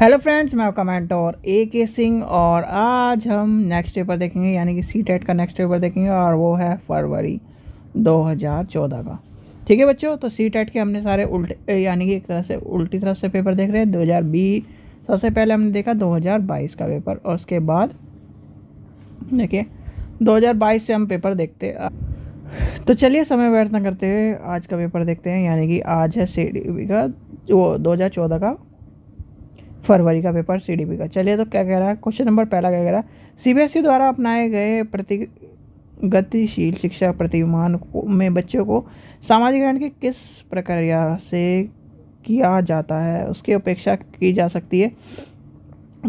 Hello friends मैं आपका और ए के सिंह और आज हम नेक्स्ट पेपर देखेंगे यानी कि सी टेट e का नेक्स्ट पेपर देखेंगे और वो है फरवरी 2014 का ठीक है बच्चों तो सी टेट e के हमने सारे उल्टे यानी कि एक तरह से उल्टी तरफ से पेपर देख रहे हैं 2020 सबसे पहले हमने देखा 2022 का पेपर और उसके बाद देखिए दो से हम पेपर देखते तो चलिए समय व्यर्थ करते हुए आज का पेपर देखते हैं यानी कि आज है सी e का वो दो का फरवरी का पेपर सी का चलिए तो क्या कह रहा है क्वेश्चन नंबर पहला क्या कह रहा है सी e द्वारा अपनाए गए प्रति गतिशील शिक्षा प्रतिमान में बच्चों को सामाजिकरण की किस प्रक्रिया से किया जाता है उसकी अपेक्षा की जा सकती है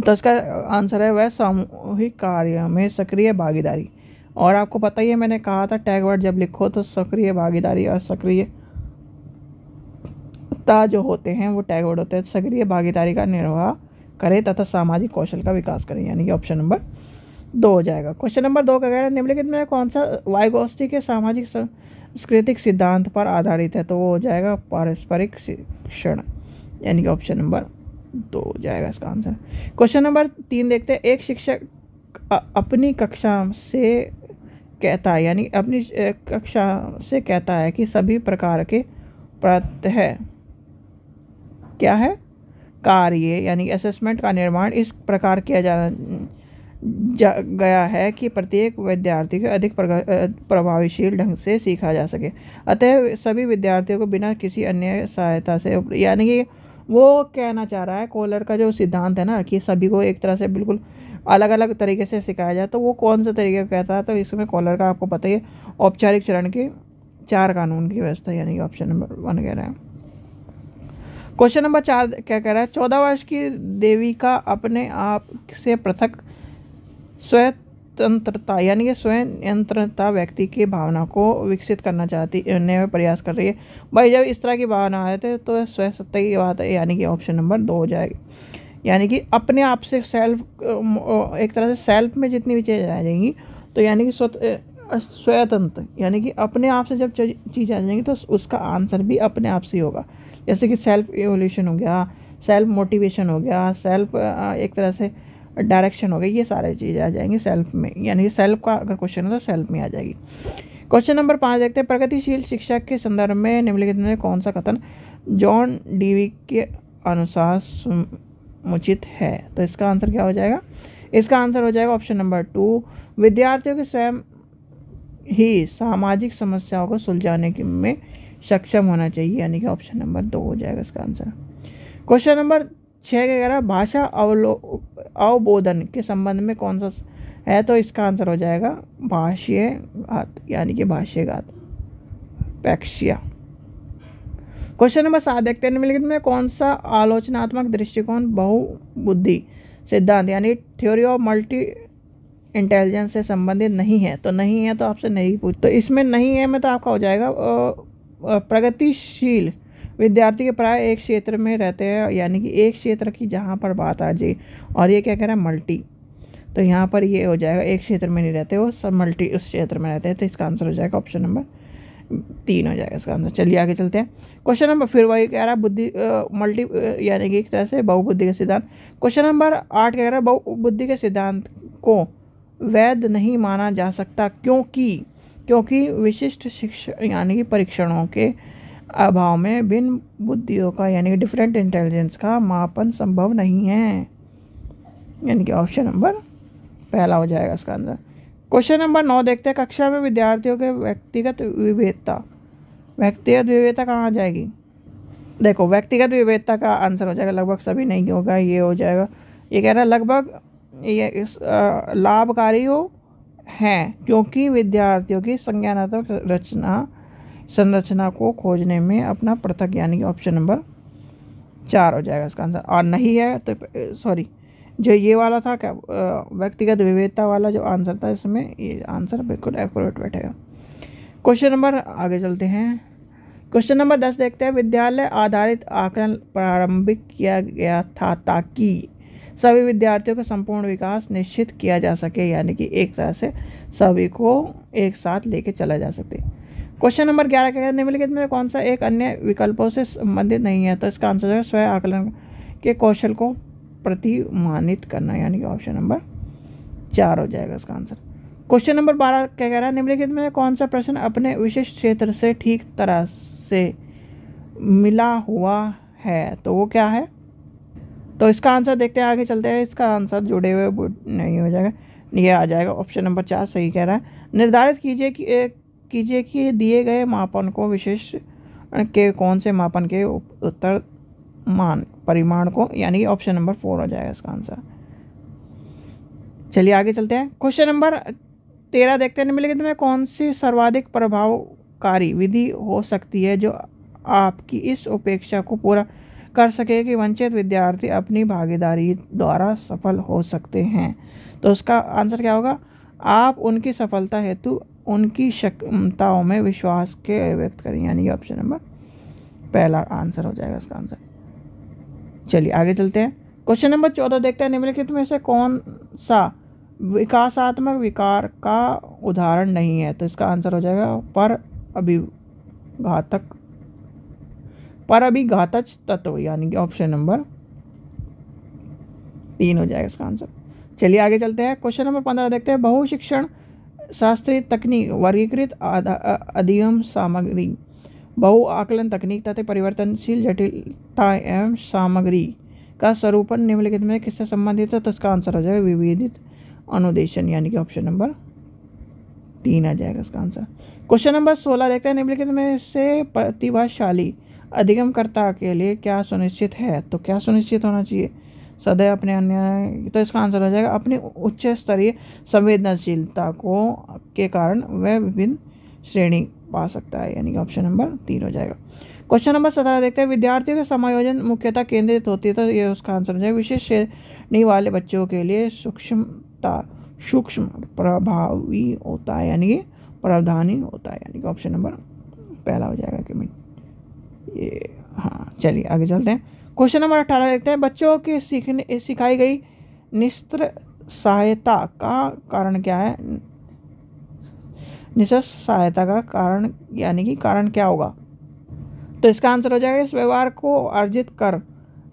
तो इसका आंसर है वह सामूहिक कार्य में सक्रिय भागीदारी और आपको पता ही है मैंने कहा था टैग वर्ड जब लिखो तो सक्रिय भागीदारी और सक्रिय वक्ता जो होते हैं वो टैग वर्ड होते हैं सक्रिय भागीदारी का निर्वाह करें तथा सामाजिक कौशल का विकास करें यानी कि ऑप्शन नंबर दो हो जाएगा क्वेश्चन नंबर दो का कह रहा है निम्नलिखित में कौन सा वायुगोष्ठी के सामाजिक सांस्कृतिक सिद्धांत पर आधारित है तो वो हो जाएगा पारस्परिक शिक्षण यानी कि ऑप्शन नंबर दो हो जाएगा इसका आंसर क्वेश्चन नंबर तीन देखते हैं एक शिक्षक अपनी कक्षा से कहता है यानी अपनी कक्षा से कहता है कि सभी प्रकार के प्रत्यय क्या है कार्य यानी असेसमेंट का निर्माण इस प्रकार किया जा गया है कि प्रत्येक विद्यार्थी को अधिक प्रभावशील ढंग से सीखा जा सके अतः सभी विद्यार्थियों को बिना किसी अन्य सहायता से यानी कि वो कहना चाह रहा है कोलर का जो सिद्धांत है ना कि सभी को एक तरह से बिल्कुल अलग अलग तरीके से सिखाया जाए तो वो कौन सा तरीके कहता है तो इसमें कॉलर का आपको पता ही औपचारिक चरण के चार कानून की व्यवस्था यानी कि ऑप्शन नंबर वन कह रहे हैं क्वेश्चन नंबर चार क्या कह रहा है चौदह वर्ष की देवी का अपने आप से पृथक स्वतंत्रता यानी कि स्वयं नियंत्रणता व्यक्ति की भावना को विकसित करना चाहती में प्रयास कर रही है भाई जब इस तरह की भावना आए थे तो स्व सत्य की बात है यानी कि ऑप्शन नंबर दो हो जाएगी यानी कि अपने आप से सेल्फ एक तरह से सेल्फ में जितनी भी चीज़ें आ जाएंगी तो यानी कि स्वतः स्वतंत्र यानी कि अपने आप से जब चीज़ आ जाएंगी तो उसका आंसर भी अपने आप से होगा जैसे कि सेल्फ एवोल्यूशन हो गया सेल्फ मोटिवेशन हो गया सेल्फ एक तरह से डायरेक्शन हो गया ये सारे चीज़ें आ जाएंगी सेल्फ में यानी कि सेल्फ का अगर क्वेश्चन है तो सेल्फ में आ जाएगी क्वेश्चन नंबर पाँच देखते हैं प्रगतिशील शिक्षा के संदर्भ में निम्नलिखित में कौन सा कथन जॉन डीवी के अनुसार समुचित है तो इसका आंसर क्या हो जाएगा इसका आंसर हो जाएगा ऑप्शन नंबर टू विद्यार्थियों के स्वयं ही सामाजिक समस्याओं को सुलझाने के में सक्षम होना चाहिए यानी कि ऑप्शन नंबर दो हो जाएगा इसका आंसर क्वेश्चन नंबर छः के ग्यारह भाषा अवलो अवबोधन के संबंध में कौन सा है तो इसका आंसर हो जाएगा भाष्यघात यानी कि भाष्यघात पैक्सिया क्वेश्चन नंबर सात देखते हैं निम्नलिखित में कौन सा आलोचनात्मक दृष्टिकोण बहुबुद्धि सिद्धांत यानी थ्योरी ऑफ मल्टी इंटेलिजेंस से संबंधित नहीं है तो नहीं है तो आपसे नहीं पूछ तो इसमें नहीं है मैं तो आपका हो जाएगा प्रगतिशील विद्यार्थी के प्राय एक क्षेत्र में रहते हैं यानी कि एक क्षेत्र की जहाँ पर बात आ जाए और ये क्या कह रहा है मल्टी तो यहाँ पर ये हो जाएगा एक क्षेत्र में नहीं रहते वो सब मल्टी उस क्षेत्र में रहते हैं तो इसका आंसर हो जाएगा ऑप्शन नंबर तीन हो जाएगा इसका आंसर चलिए आगे चलते हैं क्वेश्चन नंबर फिर वही कह रहा है बुद्धि मल्टी यानी कि एक तरह से बहुबुद्धि के सिद्धांत क्वेश्चन नंबर आठ क्या कह रहा है बहुबुद्धि के सिद्धांत को वैध नहीं माना जा सकता क्योंकि क्योंकि विशिष्ट शिक्षण यानी कि परीक्षणों के अभाव में भिन्न बुद्धियों का यानी कि डिफरेंट इंटेलिजेंस का मापन संभव नहीं है यानी कि ऑप्शन नंबर पहला हो जाएगा इसका आंसर क्वेश्चन नंबर नौ देखते हैं कक्षा में विद्यार्थियों के व्यक्तिगत विभेदता व्यक्तिगत विभेदता कहाँ आ जाएगी देखो व्यक्तिगत विभेदता का आंसर हो जाएगा लगभग सभी नहीं होगा ये हो जाएगा ये कह रहा है लगभग ये इस लाभकारी हो है क्योंकि विद्यार्थियों की संज्ञानात्मक रचना संरचना को खोजने में अपना पृथक यानी कि ऑप्शन नंबर चार हो जाएगा इसका आंसर और नहीं है तो सॉरी जो ये वाला था क्या व्यक्तिगत विविधता वाला जो आंसर था इसमें ये आंसर बिल्कुल एक्यूरेट बैठेगा क्वेश्चन नंबर आगे चलते हैं क्वेश्चन नंबर दस देखते हैं विद्यालय आधारित आकलन प्रारंभिक किया गया था ताकि सभी विद्यार्थियों का संपूर्ण विकास निश्चित किया जा सके यानी कि एक तरह से सभी को एक साथ लेके चला जा सके क्वेश्चन नंबर ग्यारह क्या निम्नलिखित में कौन सा एक अन्य विकल्पों से संबंधित नहीं है तो इसका आंसर है स्वयं आकलन के कौशल को प्रतिमानित करना यानी कि ऑप्शन नंबर चार हो जाएगा इसका आंसर क्वेश्चन नंबर बारह क्या कह रहा है निम्नलिखित में कौन सा प्रश्न अपने विशिष्ट क्षेत्र से ठीक तरह से मिला हुआ है तो वो क्या है तो इसका आंसर देखते हैं आगे चलते हैं इसका आंसर जुड़े हुए नहीं हो जाएगा ये आ जाएगा ऑप्शन नंबर चार सही कह रहा है निर्धारित कीजिए कि कीजिए कि दिए गए मापन को विशेष के कौन से मापन के उत्तर मान परिमाण को यानी ऑप्शन नंबर फोर हो जाएगा इसका आंसर चलिए आगे चलते हैं क्वेश्चन नंबर तेरह देखते हैं निम्नलिखित में कौन सी सर्वाधिक प्रभावकारी विधि हो सकती है जो आपकी इस उपेक्षा को पूरा कर सके कि वंचित विद्यार्थी अपनी भागीदारी द्वारा सफल हो सकते हैं तो उसका आंसर क्या होगा आप उनकी सफलता हेतु उनकी क्षमताओं में विश्वास के व्यक्त करें यानी कि ऑप्शन नंबर पहला आंसर हो जाएगा इसका आंसर चलिए आगे चलते हैं क्वेश्चन नंबर चौदह देखते हैं निम्नलिखित में से कौन सा विकासात्मक विकार का उदाहरण नहीं है तो इसका आंसर हो जाएगा पर अभिघातक परअभिघातज तत्व यानी कि ऑप्शन नंबर तीन हो जाएगा इसका आंसर चलिए आगे चलते हैं क्वेश्चन नंबर पंद्रह देखते हैं बहुशिक्षण शास्त्रीय तकनीक वर्गीकृत अधिगम सामग्री बहु आकलन तकनीक तथा परिवर्तनशील जटिलता एवं सामग्री का स्वरूपन निम्नलिखित में किससे संबंधित है तो इसका आंसर हो जाएगा विभेदित अनुदेशन यानी कि ऑप्शन नंबर तीन आ जाएगा इसका आंसर क्वेश्चन नंबर सोलह देखते हैं निम्नलिखित में से प्रतिभाशाली अधिगमकर्ता के लिए क्या सुनिश्चित है तो क्या सुनिश्चित होना चाहिए सदैव अपने अन्य तो इसका आंसर हो जाएगा अपनी उच्च स्तरीय संवेदनशीलता को के कारण वह विभिन्न श्रेणी पा सकता है यानी कि ऑप्शन नंबर तीन हो जाएगा क्वेश्चन नंबर सत्रह देखते हैं विद्यार्थियों के समायोजन मुख्यतः केंद्रित होती है तो ये उसका आंसर हो जाएगा विशेष श्रेणी वाले बच्चों के लिए सूक्ष्मता सूक्ष्म प्रभावी होता है यानी कि प्रावधानी होता है यानी कि ऑप्शन नंबर पहला हो जाएगा कि ये हाँ चलिए आगे चलते हैं क्वेश्चन नंबर अट्ठारह देखते हैं बच्चों के सीखने सिखाई गई निस्त्र सहायता का कारण क्या है निशस सहायता का कारण यानी कि कारण क्या होगा तो इसका आंसर हो जाएगा इस व्यवहार को अर्जित कर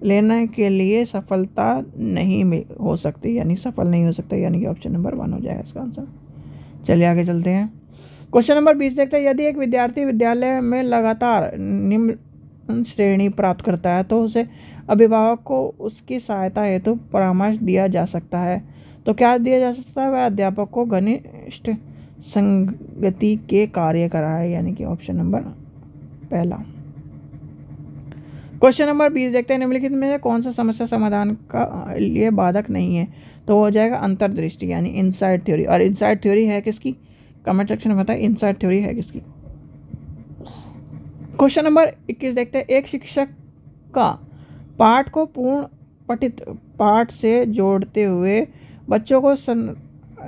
लेने के लिए सफलता नहीं हो सकती यानी सफल नहीं हो सकता यानी कि ऑप्शन नंबर वन हो जाएगा इसका आंसर चलिए आगे चलते हैं क्वेश्चन नंबर बीस देखते हैं यदि एक विद्यार्थी विद्यालय में लगातार निम्न श्रेणी प्राप्त करता है तो उसे अभिभावक को उसकी सहायता हेतु तो परामर्श दिया जा सकता है तो क्या दिया जा सकता है वह अध्यापक को घनिष्ठ संगति के कार्य कराए यानी कि ऑप्शन नंबर पहला क्वेश्चन नंबर बीस देखते हैं निम्नलिखित में से कौन सा समस्या समाधान का लिए बाधक नहीं है तो हो जाएगा अंतर्दृष्टि यानी इनसाइड थ्योरी और इनसाइड थ्योरी है किसकी कमेंट सेक्शन में बताएं इनसाइड थ्योरी है किसकी क्वेश्चन नंबर इक्कीस देखते हैं एक शिक्षक का पाठ को पूर्ण पठित पाठ से जोड़ते हुए बच्चों को सन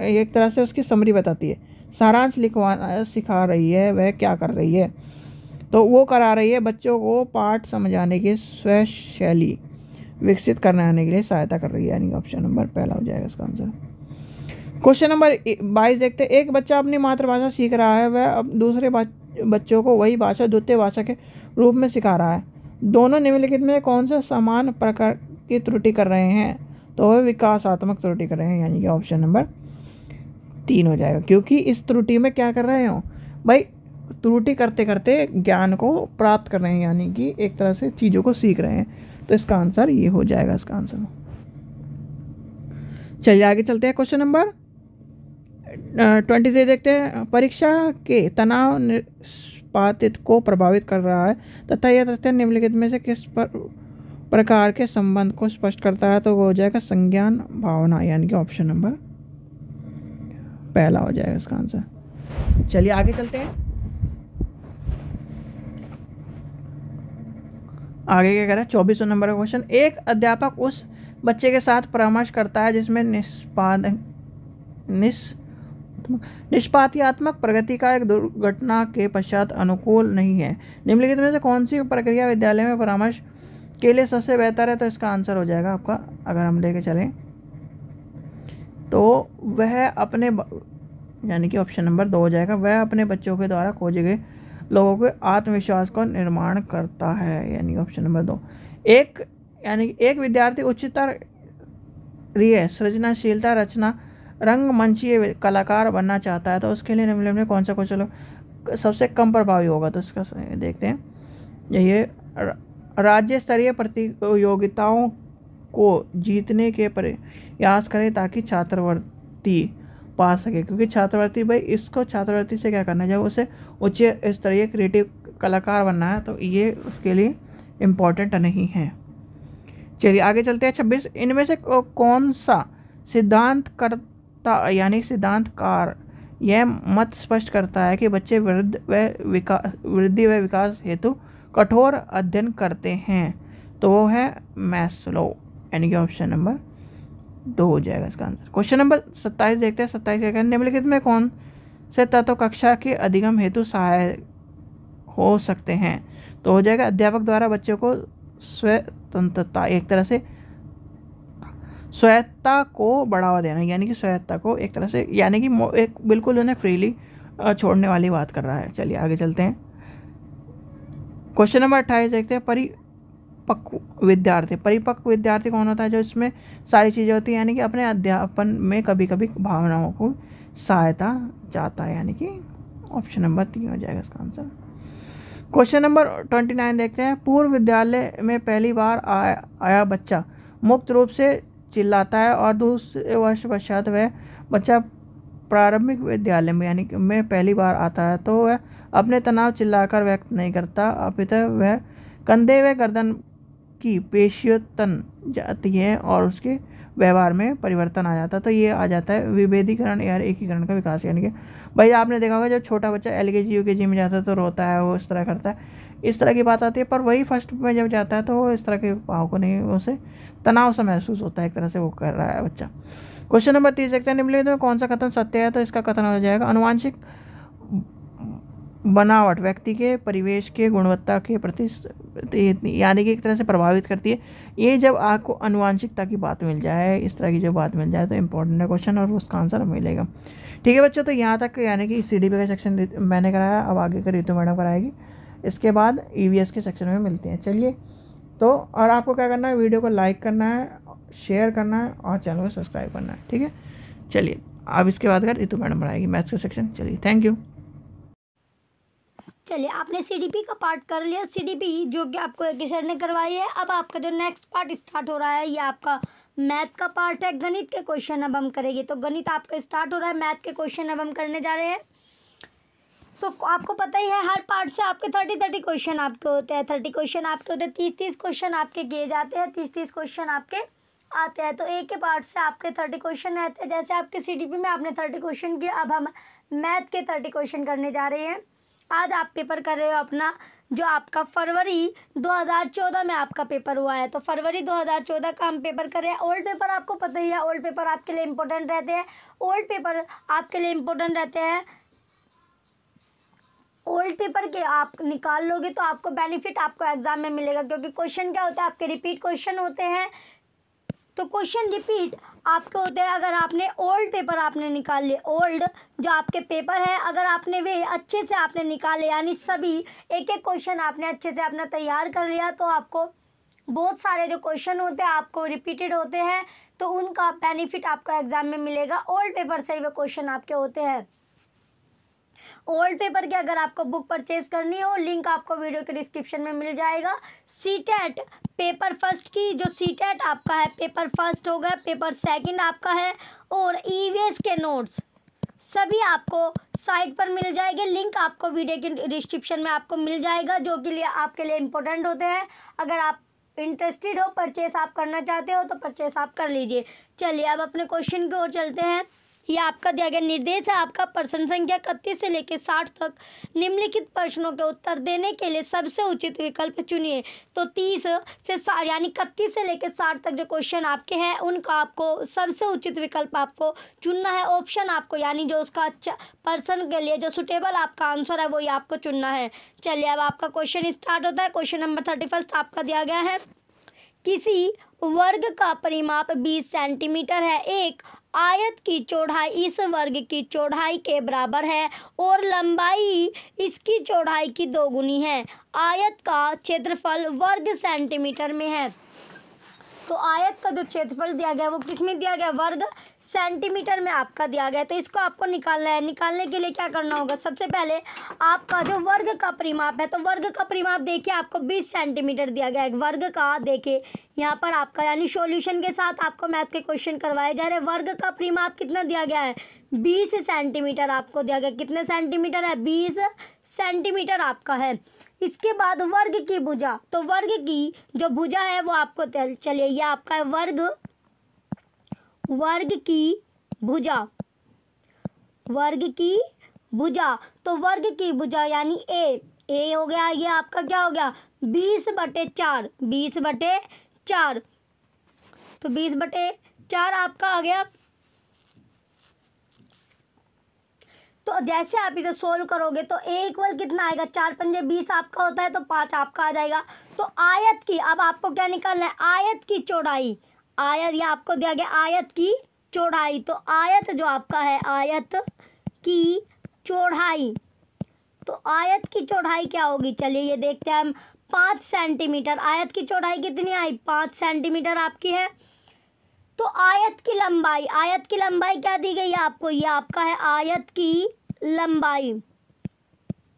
एक तरह से उसकी समरी बताती है सारांश लिखवाना सिखा रही है वह क्या कर रही है तो वो करा रही है बच्चों को पाठ समझाने की स्वय शैली विकसित करने के लिए सहायता कर रही है यानी ऑप्शन नंबर पहला हो जाएगा इसका आंसर क्वेश्चन नंबर बाईस देखते हैं एक बच्चा अपनी मातृभाषा सीख रहा है वह अब दूसरे बच्चों को वही भाषा द्वितीय भाषा के रूप में सिखा रहा है दोनों निम्नलिखित में कौन सा समान प्रकार की त्रुटि कर रहे हैं तो वह विकासात्मक त्रुटि कर रहे हैं यानी कि ऑप्शन नंबर तीन हो जाएगा क्योंकि इस त्रुटि में क्या कर रहे हो भाई त्रुटि करते करते ज्ञान को प्राप्त कर रहे हैं यानी कि एक तरह से चीज़ों को सीख रहे हैं तो इसका आंसर ये हो जाएगा इसका आंसर चलिए आगे चलते हैं क्वेश्चन नंबर ट्वेंटी थ्री देखते हैं परीक्षा के तनाव निष्पातित को प्रभावित कर रहा है तथा यह तथ्य निम्नलिखित में से किस पर प्रकार के संबंध को स्पष्ट करता है तो वो हो जाएगा संज्ञान भावना यानी कि ऑप्शन नंबर पहला हो जाएगा इसका आंसर चलिए आगे चलते हैं आगे क्या कह रहा है चौबीसों नंबर का क्वेश्चन एक अध्यापक उस बच्चे के साथ परामर्श करता है जिसमें निष्पादन निष् निष्पात्मक निष्पात्यात्मक प्रगति का एक दुर्घटना के पश्चात अनुकूल नहीं है निम्नलिखित में से कौन सी प्रक्रिया विद्यालय में परामर्श के लिए सबसे बेहतर है तो इसका आंसर हो जाएगा आपका अगर हम लेके चलें तो वह अपने यानी कि ऑप्शन नंबर दो हो जाएगा वह अपने बच्चों के द्वारा खोजे गए लोगों के आत्मविश्वास का निर्माण करता है यानी ऑप्शन नंबर दो एक यानी एक विद्यार्थी उच्चतर सृजनशीलता सृजनाशीलता रचना रंगमंचीय कलाकार बनना चाहता है तो उसके लिए निम्नलिखित में कौन सा क्वेश्चन सबसे कम प्रभावी होगा तो इसका देखते हैं यही राज्य स्तरीय प्रतियोगिताओं को जीतने के प्रयास करें ताकि छात्रवृत्ति पा सके क्योंकि छात्रवृत्ति भाई इसको छात्रवृत्ति से क्या करना है जब उसे उच्च स्तरीय क्रिएटिव कलाकार बनना है तो ये उसके लिए इम्पोर्टेंट नहीं है चलिए आगे चलते हैं छब्बीस इनमें से कौन सा सिद्धांत कर यानी सिद्धांतकार यह मत स्पष्ट करता है कि बच्चे वृद्ध व विकास वृद्धि व विकास हेतु कठोर अध्ययन करते हैं तो वो है मैस्लो यानी कि ऑप्शन नंबर दो हो जाएगा इसका आंसर क्वेश्चन नंबर सत्ताईस देखते हैं सत्ताईस क्या निम्नलिखित में कौन से तत्व कक्षा के अधिगम हेतु सहायक हो सकते हैं तो हो जाएगा अध्यापक द्वारा बच्चों को स्वतंत्रता एक तरह से स्वायत्ता को बढ़ावा देना यानी कि स्वायत्ता को एक तरह से यानी कि एक बिल्कुल उन्हें फ्रीली छोड़ने वाली बात कर रहा है चलिए आगे चलते हैं क्वेश्चन नंबर अट्ठाईस देखते हैं परिपक्व पक्व विद्यार्थी परिपक्व विद्यार्थी कौन होता है जो इसमें सारी चीज़ें होती हैं यानी कि अपने अध्यापन में कभी कभी भावनाओं को सहायता चाहता है यानी कि ऑप्शन नंबर तीन हो जाएगा इसका answer question number twenty nine देखते हैं पूर्व विद्यालय में पहली बार आया, आया बच्चा मुक्त रूप से चिल्लाता है और दूसरे वर्ष पश्चात वह बच्चा प्रारंभिक विद्यालय में यानी में पहली बार आता है तो वह अपने तनाव चिल्लाकर व्यक्त नहीं करता अपितः वह कंधे व गर्दन की पेशियों तन जाती है और उसके व्यवहार में परिवर्तन आ जाता है तो ये आ जाता है विभेदीकरण या एकीकरण का विकास यानी कि भाई आपने देखा होगा जब छोटा बच्चा एल के जी यू के जी में जाता है तो रोता है वो इस तरह करता है इस तरह की बात आती है पर वही फर्स्ट में जब जाता है तो इस तरह के भाव को नहीं उसे तनाव सा महसूस होता है एक तरह से वो कर रहा है बच्चा क्वेश्चन नंबर तीस देखते हैं निम्नलिखित में कौन सा कथन सत्य है तो इसका कथन हो जाएगा अनुवांशिक बनावट व्यक्ति के परिवेश के गुणवत्ता के प्रति यानी कि एक तरह से प्रभावित करती है ये जब आपको अनुवांशिकता की बात मिल जाए इस तरह की जो बात मिल जाए तो इम्पोर्टेंट है क्वेश्चन और उसका आंसर मिलेगा ठीक है बच्चों तो यहाँ तक यानी कि सी डी पी का सेक्शन मैंने कराया अब आगे का रितु मैडम कराएगी इसके बाद ई e के सेक्शन में मिलते हैं चलिए तो और आपको क्या करना है वीडियो को लाइक करना है शेयर करना है और चैनल को सब्सक्राइब करना है ठीक है चलिए अब इसके बाद अगर रितु मैडम बनाएगी मैथ्स का सेक्शन चलिए थैंक यू चलिए आपने सीडीपी का पार्ट कर लिया सीडीपी जो कि आपको एक सर ने करवाई है अब आपका जो नेक्स्ट पार्ट स्टार्ट हो रहा है ये आपका मैथ का पार्ट है गणित के क्वेश्चन अब हम करेंगे तो गणित आपका स्टार्ट हो रहा है मैथ के क्वेश्चन अब हम करने जा रहे हैं तो आपको पता ही है हर पार्ट से आपके थर्टी थर्टी क्वेश्चन आपके होते हैं थर्टी क्वेश्चन आपके होते हैं तीस तीस क्वेश्चन आपके किए जाते हैं तीस तीस क्वेश्चन आपके आते हैं तो एक के पार्ट से आपके थर्टी क्वेश्चन रहते हैं जैसे आपके सी में आपने थर्टी क्वेश्चन किया अब हम मैथ के थर्टी क्वेश्चन करने जा रहे हैं आज आप पेपर कर रहे हो अपना जो आपका फरवरी 2014 में आपका पेपर हुआ है तो फरवरी 2014 का हम पेपर कर रहे हैं ओल्ड पेपर आपको पता ही है ओल्ड पेपर आपके लिए इम्पोर्टेंट रहते हैं ओल्ड पेपर आपके लिए इम्पोर्टेंट रहते हैं ओल्ड पेपर के आप निकाल लोगे तो आपको बेनिफिट आपको एग्ज़ाम में मिलेगा क्योंकि क्वेश्चन क्या होता है आपके रिपीट क्वेश्चन होते हैं तो क्वेश्चन रिपीट आपके होते हैं अगर आपने ओल्ड पेपर आपने निकाल लिए ओल्ड जो आपके पेपर है अगर आपने वे अच्छे से आपने निकाले यानी सभी एक एक क्वेश्चन आपने अच्छे से अपना तैयार कर लिया तो आपको बहुत सारे जो क्वेश्चन होते हैं आपको रिपीटेड होते हैं तो उनका बेनिफिट आपको एग्ज़ाम में मिलेगा ओल्ड पेपर से ही वे क्वेश्चन आपके होते हैं ओल्ड पेपर की अगर आपको बुक परचेज करनी हो लिंक आपको वीडियो के डिस्क्रिप्शन में मिल जाएगा सी टेट पेपर फर्स्ट की जो सी टेट आपका है पेपर फर्स्ट होगा पेपर सेकंड आपका है और ई e के नोट्स सभी आपको साइट पर मिल जाएंगे लिंक आपको वीडियो के डिस्क्रिप्शन में आपको मिल जाएगा जो कि लिए आपके लिए इम्पोर्टेंट होते हैं अगर आप इंटरेस्टेड हो परचेस आप करना चाहते हो तो परचेस आप कर लीजिए चलिए अब अपने क्वेश्चन की ओर चलते हैं यह आपका दिया गया निर्देश है आपका प्रश्न संख्या इकतीस से लेकर साठ तक निम्नलिखित प्रश्नों के उत्तर देने के लिए सबसे उचित विकल्प चुनिए तो तीस से यानी इकतीस से लेकर साठ तक जो क्वेश्चन आपके हैं उनका आपको सबसे उचित विकल्प आपको चुनना है ऑप्शन आपको यानी जो उसका अच्छा पर्सन के लिए जो सुटेबल आपका आंसर है वही आपको चुनना है चलिए अब आपका क्वेश्चन स्टार्ट होता है क्वेश्चन नंबर थर्टी फर्स्ट आपका दिया गया है किसी वर्ग का परिमाप बीस सेंटीमीटर है एक आयत की चौड़ाई इस वर्ग की चौड़ाई के बराबर है और लंबाई इसकी चौड़ाई की दोगुनी है आयत का क्षेत्रफल वर्ग सेंटीमीटर में है तो आयत का जो क्षेत्रफल दिया गया वो किस में दिया गया वर्ग सेंटीमीटर में आपका दिया गया तो इसको आपको निकालना है निकालने के लिए क्या करना होगा सबसे पहले आपका जो वर्ग का परिमाप है तो वर्ग का परिमाप देखिए आपको बीस सेंटीमीटर दिया गया है वर्ग का देखिए यहाँ पर आपका यानी सॉल्यूशन के साथ आपको मैथ के क्वेश्चन करवाए जा रहे हैं वर्ग का परिमाप कितना दिया गया है बीस सेंटीमीटर आपको दिया गया कितने सेंटीमीटर है बीस सेंटीमीटर आपका है इसके बाद वर्ग की भुजा तो वर्ग की जो भुजा है वो आपको चलिए ये आपका है वर्ग वर्ग की भुजा वर्ग की भुजा तो वर्ग की भुजा यानी ए ए हो गया ये आपका क्या हो गया बीस बटे चार बीस बटे चार तो बीस बटे चार आपका आ गया तो जैसे आप इसे सोल्व करोगे तो ए इक्वल कितना आएगा चार पंजे बीस आपका होता है तो पाँच आपका आ जाएगा तो आयत की अब आपको क्या निकालना है आयत की चौड़ाई आयत या आपको दिया गया आयत की चौड़ाई तो आयत जो आपका है आयत की चौड़ाई तो आयत की चौड़ाई क्या होगी चलिए ये देखते हैं हम पाँच सेंटीमीटर आयत की चौड़ाई कितनी आई पाँच सेंटीमीटर आपकी है तो आयत की लंबाई आयत की लंबाई क्या दी गई है आपको ये आपका है आयत की लंबाई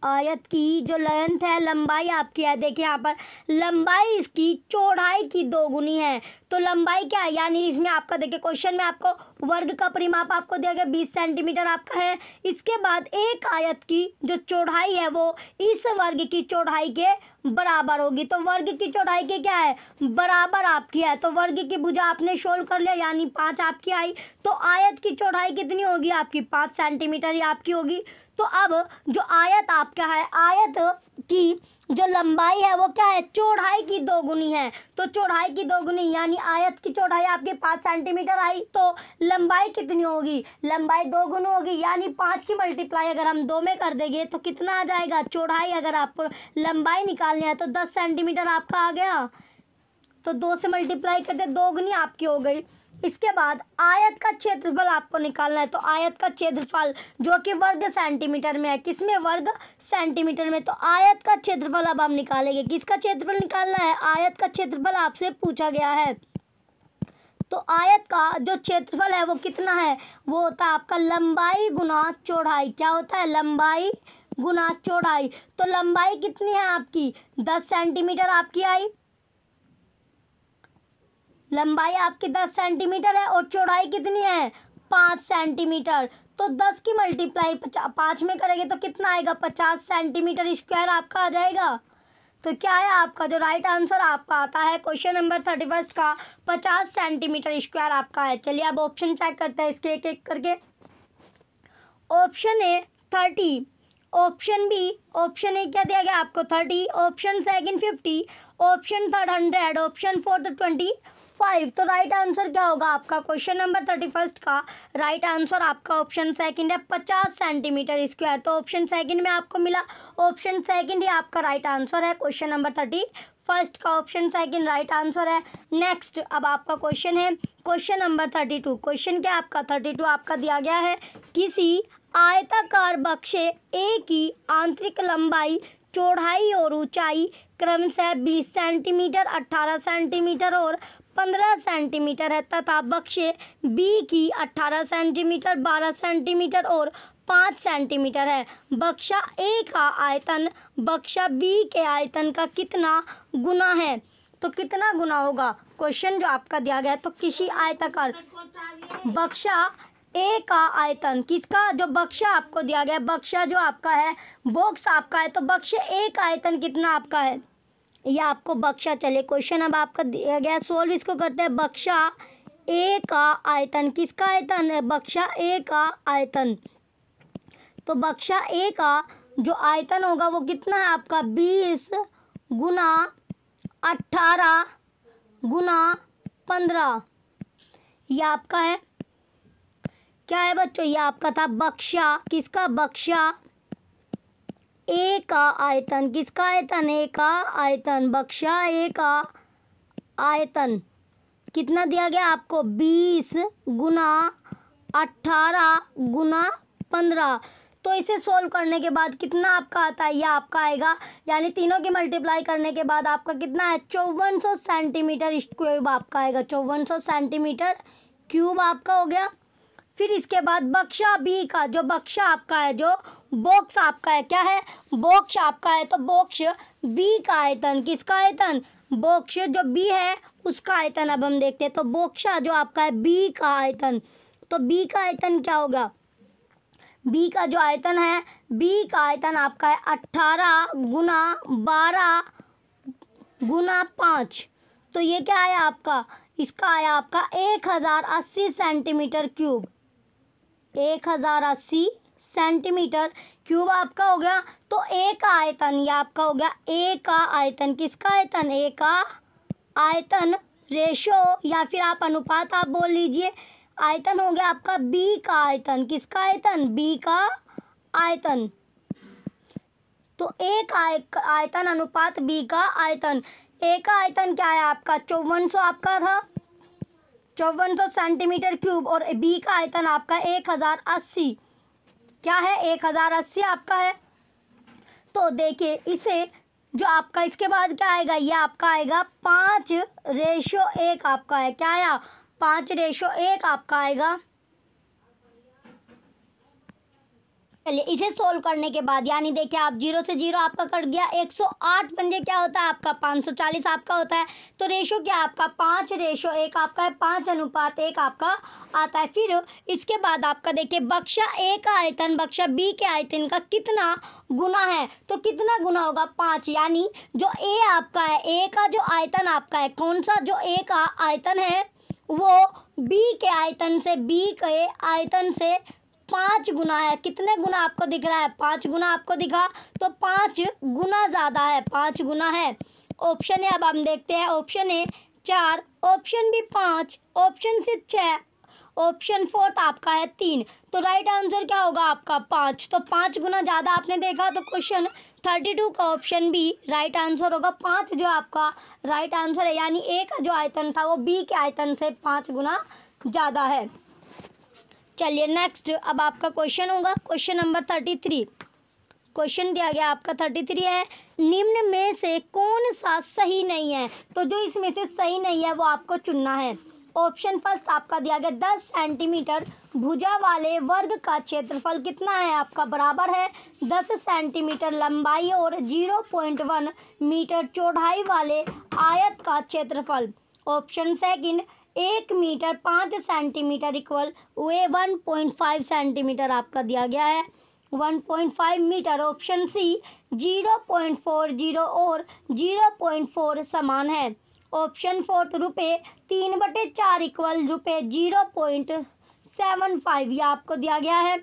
आयत की जो लेंथ है लंबाई आपकी है देखिए यहाँ पर लंबाई इसकी चौड़ाई की दोगुनी है तो लंबाई क्या है यानी इसमें आपका देखिए क्वेश्चन में आपको वर्ग का परिमाप आपको दिया गया बीस सेंटीमीटर आपका है इसके बाद एक आयत की जो चौड़ाई है वो इस वर्ग की चौड़ाई के बराबर होगी तो वर्ग की चौड़ाई के क्या है बराबर आपकी है तो वर्ग की भुजा आपने शोल कर लिया यानी पाँच आपकी आई तो आयत की चौड़ाई कितनी होगी आपकी पाँच सेंटीमीटर ही आपकी होगी तो अब जो आयत आपका है आयत की जो लंबाई है वो क्या है चौड़ाई की दोगुनी है तो चौड़ाई की दोगुनी यानी आयत की चौड़ाई आपकी पाँच सेंटीमीटर आई तो लंबाई कितनी होगी लंबाई दोगुनी होगी यानी पाँच की मल्टीप्लाई अगर हम दो में कर देंगे तो कितना आ जाएगा चौड़ाई अगर आप लंबाई निकालनी है तो दस सेंटीमीटर आपका आ गया तो दो से मल्टीप्लाई करते दोगुनी आपकी हो गई इसके बाद आयत का क्षेत्रफल आपको निकालना है तो आयत का क्षेत्रफल जो कि वर्ग सेंटीमीटर में है किसमें वर्ग सेंटीमीटर में तो आयत का क्षेत्रफल अब हम निकालेंगे किसका क्षेत्रफल निकालना है आयत का क्षेत्रफल आपसे पूछा गया है तो आयत का जो क्षेत्रफल है वो कितना है वो होता है आपका लंबाई गुना चौड़ाई क्या होता है लंबाई गुना चौड़ाई तो लंबाई कितनी है आपकी दस सेंटीमीटर आपकी आई लंबाई आपकी दस सेंटीमीटर है और चौड़ाई कितनी है पाँच सेंटीमीटर तो दस की मल्टीप्लाई पाँच में करेंगे तो कितना आएगा पचास सेंटीमीटर स्क्वायर आपका आ जाएगा तो क्या है आपका जो राइट आंसर आपका आता है क्वेश्चन नंबर थर्टी फर्स्ट का पचास सेंटीमीटर स्क्वायर आपका है चलिए अब ऑप्शन चेक करते हैं इसके एक एक करके option A thirty option B option A क्या दिया गया आपको thirty option second fifty option third hundred option fourth twenty five तो राइट आंसर क्या होगा आपका क्वेश्चन नंबर थर्टी फर्स्ट का राइट आंसर आपका ऑप्शन सेकंड है पचास सेंटीमीटर स्क्वायर तो ऑप्शन सेकंड में आपको मिला ऑप्शन सेकंड ही आपका राइट आंसर है क्वेश्चन नंबर थर्टी फर्स्ट का ऑप्शन सेकंड राइट आंसर है नेक्स्ट अब आपका क्वेश्चन है question number thirty two question क्या आपका थर्टी टू आपका दिया गया है किसी आयताकार बक्शे ए की आंतरिक लंबाई चौड़ाई और ऊंचाई क्रमशः बीस सेंटीमीटर अट्ठारह सेंटीमीटर और पंद्रह सेंटीमीटर है तथा बक्शे बी की अट्ठारह सेंटीमीटर बारह सेंटीमीटर और पाँच सेंटीमीटर है बक्सा ए का आयतन बक्शा बी के आयतन का कितना गुना है तो कितना गुना होगा क्वेश्चन जो आपका दिया गया है तो किसी आयतक बक्शा ए का आयतन किसका जो बक्शा आपको दिया गया है बक्शा जो आपका है बॉक्स आपका है तो बक्शे ए का आयतन कितना आपका है या आपको बख्शा चले क्वेश्चन अब आपका दिया गया सोल्व इसको करते हैं बख्शा ए का आयतन किसका आयतन है बख्शा ए का आयतन तो बख्शा ए का जो आयतन होगा वो कितना है आपका बीस गुना अट्ठारह गुना पंद्रह ये आपका है क्या है बच्चों ये आपका था बख्शा किसका बख्शा ए का आयतन किसका आयतन ए का आयतन बक्शा ए का आयतन कितना दिया गया आपको बीस गुना अट्ठारह गुना पंद्रह तो इसे सोल्व करने के बाद कितना आपका आता है यह आपका आएगा यानी तीनों की मल्टीप्लाई करने के बाद आपका कितना है चौवन सौ सेंटीमीटर क्यूब आपका आएगा चौवन सौ सेंटीमीटर क्यूब आपका हो गया फिर इसके बाद बक्शा बी का जो बक्शा आपका है जो बॉक्स आपका है क्या है बॉक्स आपका है तो बॉक्स बी का आयतन किसका आयतन बॉक्स जो बी है उसका आयतन अब हम देखते हैं तो बॉक्स जो आपका है बी का आयतन तो बी का आयतन क्या होगा बी का जो आयतन है बी का आयतन आपका है अट्ठारह गुना बारह गुना पाँच तो ये क्या आया आपका इसका आया आपका एक हज़ार अस्सी सेंटीमीटर क्यूब एक हज़ार अस्सी सेंटीमीटर क्यूब आपका हो गया तो ए का आयतन ये आपका हो गया ए का आयतन किसका आयतन ए का आयतन रेशो या फिर आप अनुपात आप बोल लीजिए आयतन हो गया आपका बी का आयतन किसका आयतन बी का आयतन तो ए का आयतन अनुपात बी का आयतन ए का आयतन क्या है आपका चौवन सौ आपका था चौवन सौ सेंटीमीटर क्यूब और बी का आयतन आपका एक हज़ार अस्सी क्या है एक हज़ार अस्सी आपका है तो देखिए इसे जो आपका इसके बाद क्या आएगा ये आपका आएगा पाँच रेशो एक आपका है क्या आया पाँच रेशो एक आपका आएगा चलिए इसे सोल्व करने के बाद यानी देखिए आप जीरो से जीरो आपका कट गया एक सौ आठ बंदे क्या होता है आपका पाँच सौ चालीस आपका होता है तो रेशो क्या आपका पाँच रेशो एक आपका है पाँच अनुपात एक आपका आता है फिर इसके बाद आपका देखिए बक्शा ए का आयतन बक्शा बी के आयतन का कितना गुना है तो कितना गुना होगा पाँच यानी जो ए आपका है ए का जो आयतन आपका है कौन सा जो ए का आयतन है वो बी के आयतन से बी के आयतन से पाँच गुना है कितने गुना आपको दिख रहा है पाँच गुना आपको दिखा तो पाँच गुना ज़्यादा है पाँच गुना है ऑप्शन है अब हम देखते हैं ऑप्शन ए चार ऑप्शन बी पाँच ऑप्शन सी छः ऑप्शन फोर्थ आपका है तीन तो राइट आंसर क्या होगा आपका पाँच तो पाँच गुना ज़्यादा आपने देखा तो क्वेश्चन थर्टी टू का ऑप्शन बी राइट आंसर होगा पाँच जो आपका राइट आंसर है यानी ए का जो आयतन था वो बी के आयतन से पाँच गुना ज़्यादा है चलिए नेक्स्ट अब आपका क्वेश्चन होगा question number thirty three question दिया गया आपका थर्टी थ्री है निम्न में से कौन सा सही नहीं है तो जो इसमें से सही नहीं है वो आपको चुनना है ऑप्शन फर्स्ट आपका दिया गया दस सेंटीमीटर भुजा वाले वर्ग का क्षेत्रफल कितना है आपका बराबर है दस सेंटीमीटर लंबाई और जीरो पॉइंट वन मीटर चौड़ाई वाले आयत का क्षेत्रफल ऑप्शन सेकंड एक मीटर पाँच सेंटीमीटर इक्वल वे वन पॉइंट फाइव सेंटीमीटर आपका दिया गया है one point five metre option C zero point four zero और जीरो पॉइंट फोर समान है ऑप्शन फोर्थ रुपये तीन बटे चार इक्वल रुपये जीरो पॉइंट सेवन फाइव ये आपको दिया गया है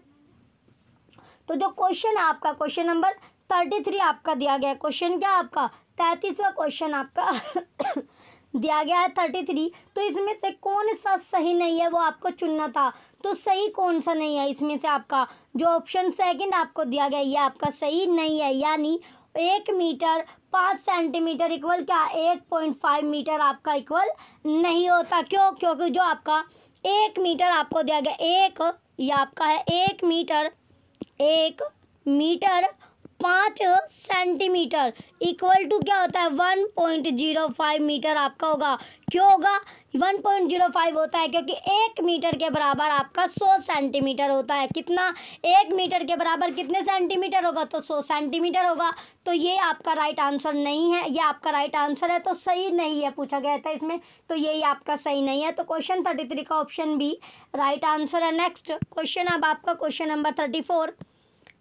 तो जो क्वेश्चन आपका क्वेश्चन नंबर थर्टी थ्री आपका दिया गया है क्वेश्चन क्या आपका तैंतीसवा क्वेश्चन आपका दिया गया है थर्टी थ्री तो इसमें से कौन सा सही नहीं है वो आपको चुनना था तो सही कौन सा नहीं है इसमें से आपका जो ऑप्शन सेकंड आपको दिया गया ये आपका सही नहीं है यानी एक मीटर पाँच सेंटीमीटर इक्वल क्या एक पॉइंट फाइव मीटर आपका इक्वल नहीं होता क्यों क्योंकि जो आपका एक मीटर आपको दिया गया एक या आपका है एक मीटर एक मीटर पाँच सेंटीमीटर इक्वल टू क्या होता है one point zero five metre आपका होगा क्यों होगा वन पॉइंट जीरो फाइव होता है क्योंकि एक मीटर के बराबर आपका सौ सेंटीमीटर होता है कितना एक मीटर के बराबर कितने सेंटीमीटर होगा तो सौ सेंटीमीटर होगा तो ये आपका राइट आंसर नहीं है ये आपका राइट आंसर है तो सही नहीं है पूछा गया था इसमें तो यही आपका सही नहीं है तो क्वेश्चन थर्टी थ्री का ऑप्शन बी राइट आंसर है नेक्स्ट क्वेश्चन अब आपका क्वेश्चन नंबर थर्टी फोर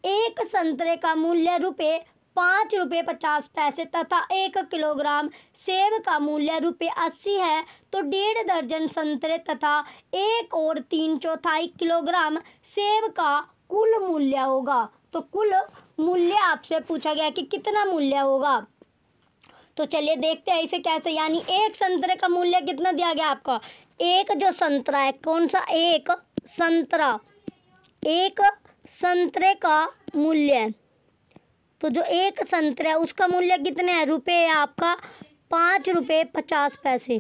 एक संतरे का मूल्य रुपये पाँच रुपये पचास पैसे तथा एक किलोग्राम सेब का मूल्य रुपये अस्सी है तो डेढ़ दर्जन संतरे तथा एक और तीन चौथाई किलोग्राम सेब का कुल मूल्य होगा तो कुल मूल्य आपसे पूछा गया कि कितना मूल्य होगा तो चलिए देखते हैं इसे कैसे यानी एक संतरे का मूल्य कितना दिया गया आपका एक जो संतरा है कौन सा एक संतरा एक संतरे का मूल्य है तो जो एक संतरा है उसका मूल्य कितने है रुपये आपका पाँच रुपये पचास पैसे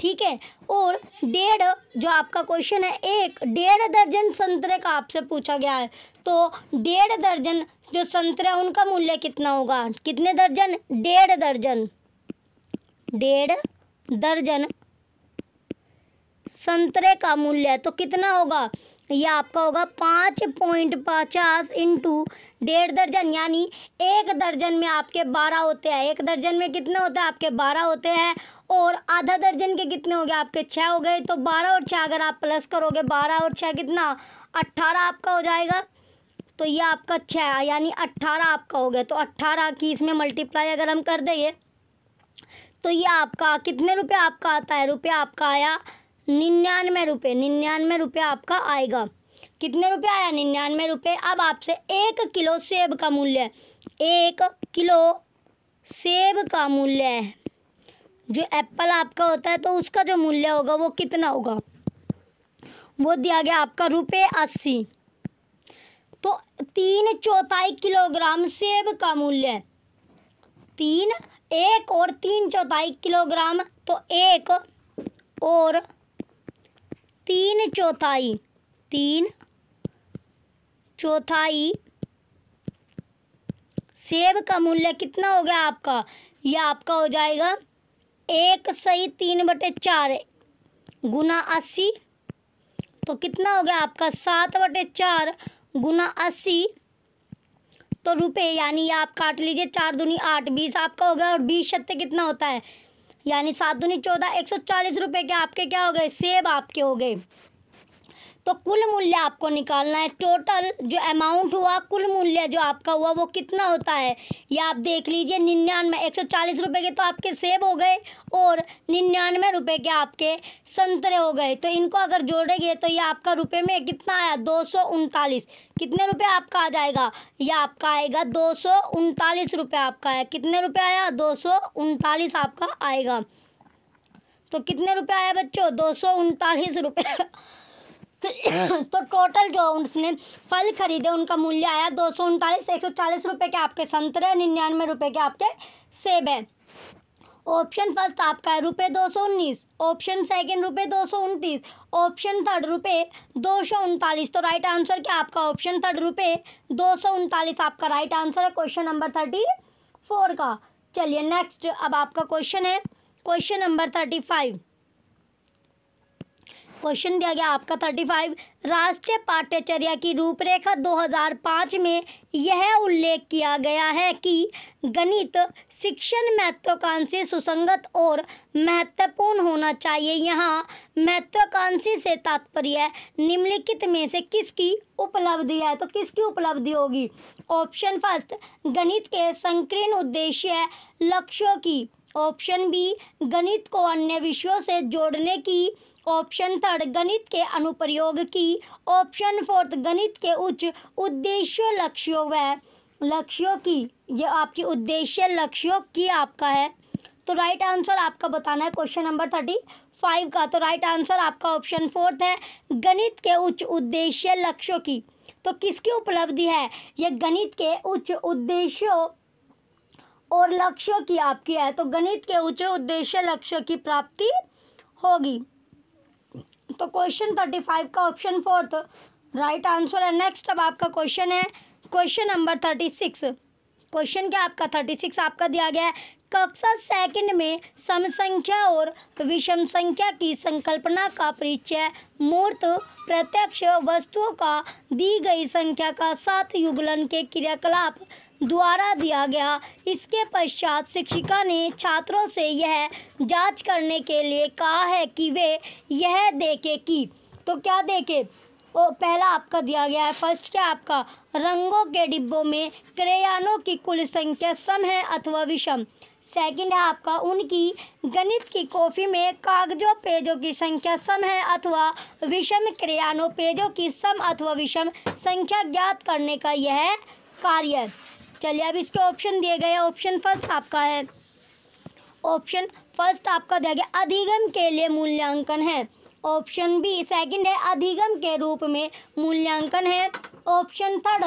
ठीक है और डेढ़ जो आपका क्वेश्चन है एक डेढ़ दर्जन संतरे का आपसे पूछा गया है तो डेढ़ दर्जन जो संतरे उनका मूल्य कितना होगा कितने दर्जन डेढ़ दर्जन डेढ़ दर्जन संतरे का मूल्य तो कितना होगा ये आपका होगा पाँच पॉइंट पचास इंटू डेढ़ दर्जन यानी एक दर्जन में आपके बारह होते हैं एक दर्जन में कितने होते हैं आपके बारह होते हैं और आधा दर्जन के कितने हो गए आपके छः हो गए तो बारह और छः अगर आप प्लस करोगे बारह और छः कितना अट्ठारह आपका हो जाएगा तो ये आपका छः यानी अट्ठारह आपका हो गया तो अट्ठारह की इसमें मल्टीप्लाई अगर हम कर देंगे तो ये आपका कितने रुपये आपका आता है रुपया आपका आया निन्यानवे रुपये निन्यानवे रुपये आपका आएगा कितने रुपये आया निन्यानवे रुपये अब आपसे एक किलो सेब का मूल्य एक किलो सेब का मूल्य है जो एप्पल आपका होता है तो उसका जो मूल्य होगा वो कितना होगा वो दिया गया आपका रुपये अस्सी तो तीन चौथाई किलोग्राम सेब का मूल्य तीन एक और तीन चौथाई किलोग्राम तो एक और तीन चौथाई तीन चौथाई सेब का मूल्य कितना हो गया आपका यह आपका हो जाएगा एक सही तीन बटे चार गुना अस्सी तो कितना हो गया आपका सात बटे चार गुना अस्सी तो रुपये यानी आप काट लीजिए चार दूनी आठ बीस आपका हो गया और बीस सत्य कितना होता है यानी सात दूनी चौदह एक सौ चालीस रुपये के आपके क्या हो गए सेब आपके हो गए तो कुल मूल्य आपको निकालना है टोटल जो अमाउंट हुआ कुल मूल्य जो आपका हुआ वो कितना होता है ये आप देख लीजिए निन्यानवे एक सौ चालीस रुपये के तो आपके सेब हो गए और निन्यानवे रुपये के आपके संतरे हो गए तो इनको अगर जोड़ेंगे तो ये आपका रुपये में कितना आया दो सौ उनतालीस कितने रुपये आपका आ जाएगा यह आपका आएगा दो सौ उनतालीस रुपये आपका आया कितने रुपये आया दो सौ उनतालीस आपका आएगा तो कितने रुपये आया बच्चों दो सौ उनतालीस रुपये तो टोटल हाँ। तो जो उसने फल खरीदे उनका मूल्य आया दो सौ उनतालीस एक सौ चालीस रुपये के आपके संतरे निन्यानवे रुपये के आपके सेब हैं ऑप्शन फर्स्ट आपका है रुपये दो सौ उन्नीस ऑप्शन सेकेंड रुपये दो सौ उनतीस ऑप्शन थर्ड रुपये दो सौ उनतालीस तो राइट आंसर क्या आपका ऑप्शन थर्ड रुपये दो सौ उनतालीस आपका राइट आंसर है क्वेश्चन नंबर थर्टी फोर का चलिए नेक्स्ट अब आपका क्वेश्चन है question number thirty five question दिया गया आपका थर्टी फाइव राष्ट्रीय पाठ्यचर्या की रूपरेखा 2005 में यह उल्लेख किया गया है कि गणित शिक्षण महत्वाकांक्षी सुसंगत और महत्वपूर्ण होना चाहिए यहाँ महत्वाकांक्षी से तात्पर्य निम्नलिखित में से किसकी उपलब्धि है तो किसकी उपलब्धि होगी ऑप्शन फर्स्ट गणित के संकीर्ण उद्देश्य लक्ष्यों की ऑप्शन बी गणित को अन्य विषयों से जोड़ने की ऑप्शन थर्ड गणित के अनुप्रयोग की ऑप्शन फोर्थ गणित के उच्च उद्देश्यों लक्ष्यों व लक्ष्यों की ये आपकी उद्देश्य लक्ष्यों की आपका है तो राइट आंसर आपका बताना है क्वेश्चन नंबर थर्टी फाइव का तो राइट आंसर आपका ऑप्शन फोर्थ है गणित के उच्च उद्देश्य लक्ष्यों की तो किसकी उपलब्धि है यह गणित के उच्च उद्देश्यों और लक्ष्यों की आपकी है तो गणित के उच्च उद्देश्य लक्ष्यों की प्राप्ति होगी तो क्वेश्चन थर्टी फाइव का ऑप्शन फोर्थ राइट आंसर है नेक्स्ट अब आपका क्वेश्चन है question number thirty six question क्या आपका थर्टी सिक्स आपका दिया गया है कक्षा सेकंड में सम संख्या और विषम संख्या की संकल्पना का परिचय मूर्त प्रत्यक्ष वस्तुओं का दी गई संख्या का साथ युगलन के क्रियाकलाप द्वारा दिया गया इसके पश्चात शिक्षिका ने छात्रों से यह जांच करने के लिए कहा है कि वे यह देखें कि तो क्या देखें ओ पहला आपका दिया गया है फर्स्ट क्या आपका रंगों के डिब्बों में क्रेयानों की कुल संख्या सम है अथवा विषम सेकंड है आपका उनकी गणित की कॉफी में कागजों पेजों की संख्या सम है अथवा विषम क्रेयानों पेजों की सम अथवा विषम संख्या ज्ञात करने का यह कार्य चलिए अब इसके ऑप्शन दिए गए ऑप्शन फर्स्ट आपका है ऑप्शन फर्स्ट आपका दिया गया अधिगम के लिए मूल्यांकन है ऑप्शन बी सेकंड है अधिगम के रूप में मूल्यांकन है ऑप्शन थर्ड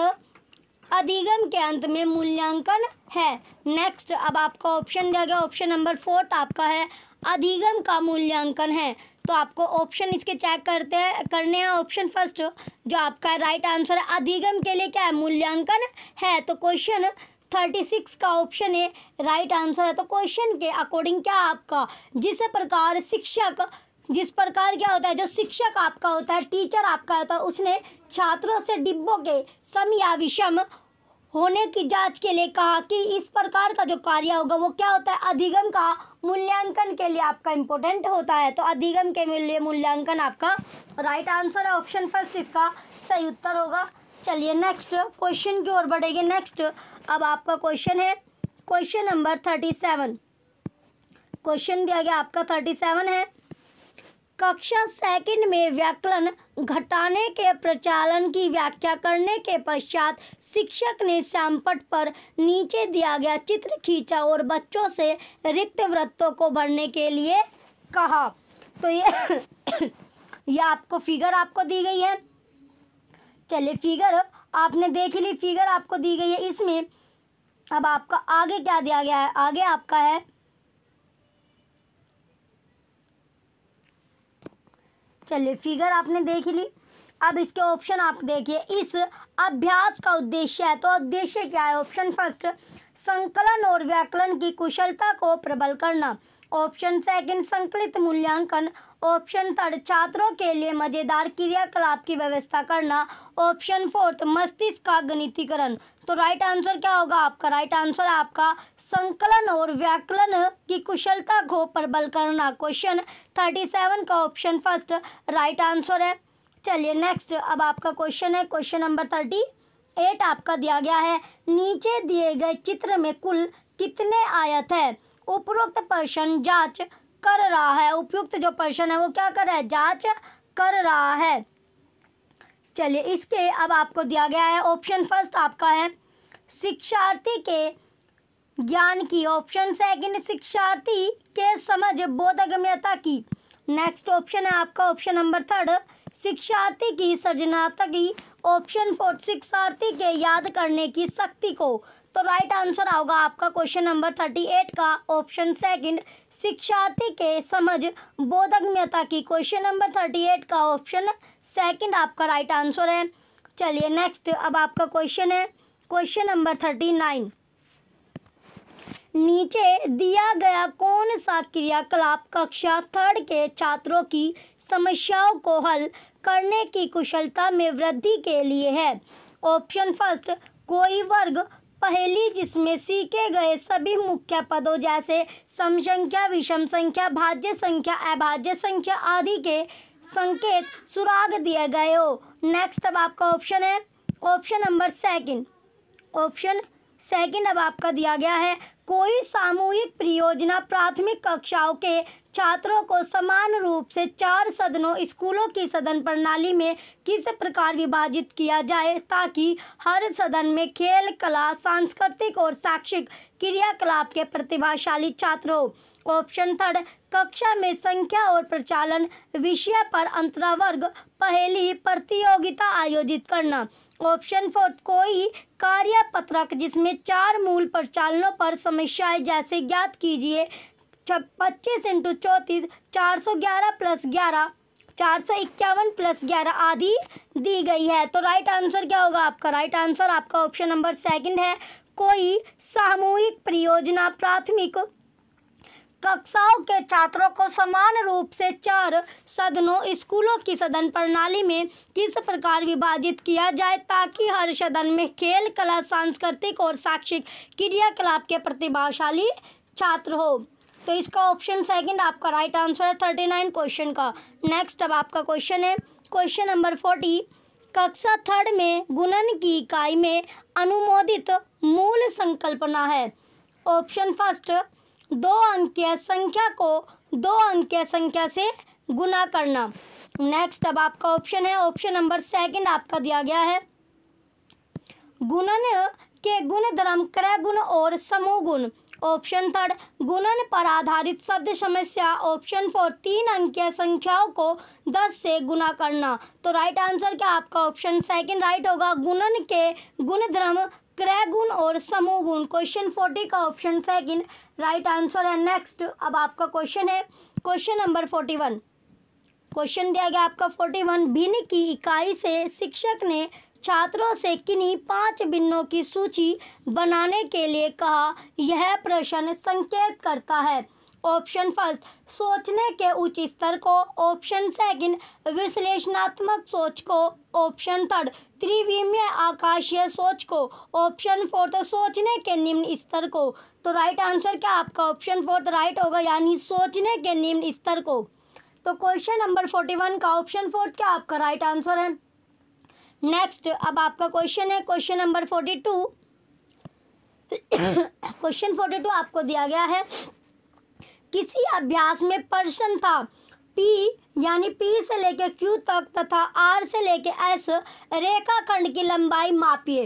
अधिगम के अंत में मूल्यांकन है नेक्स्ट अब आपका ऑप्शन दिया गया ऑप्शन नंबर फोर्थ आपका है अधिगम का मूल्यांकन है तो आपको ऑप्शन इसके चेक करते हैं करने हैं ऑप्शन फर्स्ट जो आपका राइट आंसर है अधिगम के लिए क्या है मूल्यांकन है तो क्वेश्चन थर्टी सिक्स का ऑप्शन है राइट आंसर है तो क्वेश्चन के अकॉर्डिंग क्या आपका जिस प्रकार शिक्षक जिस प्रकार क्या होता है जो शिक्षक आपका होता है टीचर आपका होता है उसने छात्रों से डिब्बों के सम या विषम होने की जांच के लिए कहा कि इस प्रकार का जो कार्य होगा वो क्या होता है अधिगम का मूल्यांकन के लिए आपका इम्पोर्टेंट होता है तो अधिगम के लिए मूल्यांकन आपका राइट आंसर है ऑप्शन फर्स्ट इसका सही उत्तर होगा चलिए नेक्स्ट क्वेश्चन की ओर बढ़ेंगे नेक्स्ट अब आपका क्वेश्चन है question number thirty seven question दिया गया आपका थर्टी सेवन है कक्षा सेकंड में व्याकरण घटाने के प्रचालन की व्याख्या करने के पश्चात शिक्षक ने श्यामपट पर नीचे दिया गया चित्र खींचा और बच्चों से रिक्त वृत्तों को भरने के लिए कहा तो ये यह आपको फिगर आपको दी गई है चलिए फिगर आपने देख ली फिगर आपको दी गई है इसमें अब आपका आगे क्या दिया गया है आगे आपका है चलिए फिगर आपने देख ली अब इसके ऑप्शन आप देखिए इस अभ्यास का उद्देश्य है तो उद्देश्य क्या है ऑप्शन फर्स्ट संकलन और व्याकलन की कुशलता को प्रबल करना ऑप्शन सेकंड संकलित मूल्यांकन ऑप्शन थर्ड छात्रों के लिए मज़ेदार क्रियाकलाप की व्यवस्था करना ऑप्शन फोर्थ मस्तिष्क का गणितीकरण तो राइट आंसर क्या होगा आपका राइट आंसर आपका संकलन और व्याकलन की कुशलता को प्रबल करना क्वेश्चन थर्टी सेवन का ऑप्शन फर्स्ट राइट आंसर है चलिए नेक्स्ट अब आपका क्वेश्चन है क्वेश्चन नंबर थर्टी एट आपका दिया गया है नीचे दिए गए चित्र में कुल कितने आयत है उपरोक्त प्रश्न जांच कर रहा है उपयुक्त जो पर्सन है वो क्या कर रहा है जांच कर रहा है चलिए इसके अब आपको दिया गया है ऑप्शन फर्स्ट आपका है शिक्षार्थी के ज्ञान की ऑप्शन सेकंड शिक्षार्थी के समझ बोधगम्यता की नेक्स्ट ऑप्शन है आपका ऑप्शन नंबर थर्ड शिक्षार्थी की सृजनात्मक ऑप्शन फोर्थ शिक्षार्थी के याद करने की शक्ति को तो राइट आंसर होगा आपका क्वेश्चन नंबर थर्टी एट का ऑप्शन सेकंड शिक्षार्थी के समझ बोधग्म्यता की क्वेश्चन नंबर थर्टी एट का ऑप्शन सेकंड आपका राइट आंसर है चलिए नेक्स्ट अब आपका क्वेश्चन है क्वेश्चन नंबर थर्टी नाइन नीचे दिया गया कौन सा क्रियाकलाप कक्षा थर्ड के छात्रों की समस्याओं को हल करने की कुशलता में वृद्धि के लिए है ऑप्शन फर्स्ट कोई वर्ग पहली जिसमें सीखे गए सभी मुख्य पदों जैसे सम संख्या विषम संख्या भाज्य संख्या अभाज्य संख्या आदि के संकेत सुराग दिए गए हो नेक्स्ट अब आपका ऑप्शन है option number second option second अब आपका दिया गया है कोई सामूहिक परियोजना प्राथमिक कक्षाओं के छात्रों को समान रूप से चार सदनों स्कूलों की सदन प्रणाली में किस प्रकार विभाजित किया जाए ताकि हर सदन में खेल कला सांस्कृतिक और शैक्षिक क्रियाकलाप के प्रतिभाशाली छात्रों ऑप्शन थर्ड कक्षा में संख्या और प्रचालन विषय पर अंतरावर्ग पहली प्रतियोगिता आयोजित करना ऑप्शन फोर्थ कोई कार्य पत्रक जिसमें चार मूल प्रचालनों पर समस्याएं जैसे ज्ञात कीजिए अच्छा, पच्चीस इंटू चौंतीस चार सौ ग्यारह प्लस ग्यारह चार सौ इक्यावन प्लस ग्यारह आदि दी गई है तो राइट आंसर क्या होगा आपका राइट आंसर आपका ऑप्शन नंबर सेकंड है कोई सामूहिक परियोजना प्राथमिक कक्षाओं के छात्रों को समान रूप से चार सदनों स्कूलों की सदन प्रणाली में किस प्रकार विभाजित किया जाए ताकि हर सदन में खेल कला सांस्कृतिक और शैक्षिक क्रियाकलाप के प्रतिभाशाली छात्र हो तो इसका ऑप्शन सेकंड आपका राइट आंसर है थर्टी नाइन क्वेश्चन का नेक्स्ट अब आपका क्वेश्चन है क्वेश्चन नंबर फोर्टी कक्षा थर्ड में गुणन की इकाई में अनुमोदित मूल संकल्पना है ऑप्शन फर्स्ट दो अंकीय संख्या को दो अंकीय संख्या से गुना करना नेक्स्ट अब आपका ऑप्शन है ऑप्शन नंबर सेकंड आपका दिया गया है गुणन के गुण धर्म क्रय गुण और समूह गुण ऑप्शन थर्ड गुणन पर आधारित शब्द समस्या ऑप्शन फोर तीन अंकीय संख्याओं को दस से गुना करना तो राइट आंसर क्या आपका ऑप्शन सेकंड राइट होगा गुणन के गुणधर्म क्रय गुण और समूह गुण क्वेश्चन फोर्टी का ऑप्शन सेकंड राइट आंसर है नेक्स्ट अब आपका क्वेश्चन है question number forty one question दिया गया आपका फोर्टी वन भिन्न की इकाई से शिक्षक ने छात्रों से किन्हीं पांच बिन्नों की सूची बनाने के लिए कहा यह प्रश्न संकेत करता है ऑप्शन फर्स्ट सोचने के उच्च स्तर को ऑप्शन सेकंड विश्लेषणात्मक सोच को ऑप्शन थर्ड त्रिविमीय आकाशीय सोच को ऑप्शन फोर्थ सोचने के निम्न स्तर को तो राइट आंसर क्या आपका ऑप्शन फोर्थ राइट होगा यानी सोचने के निम्न स्तर को तो क्वेश्चन नंबर फोर्टी वन का ऑप्शन फोर्थ क्या आपका राइट आंसर है नेक्स्ट अब आपका क्वेश्चन है question number forty two question forty two आपको दिया गया है किसी अभ्यास में पर्सन था पी यानी पी से लेके क्यू तक तथा आर से लेके एस रेखाखंड की लंबाई मापिए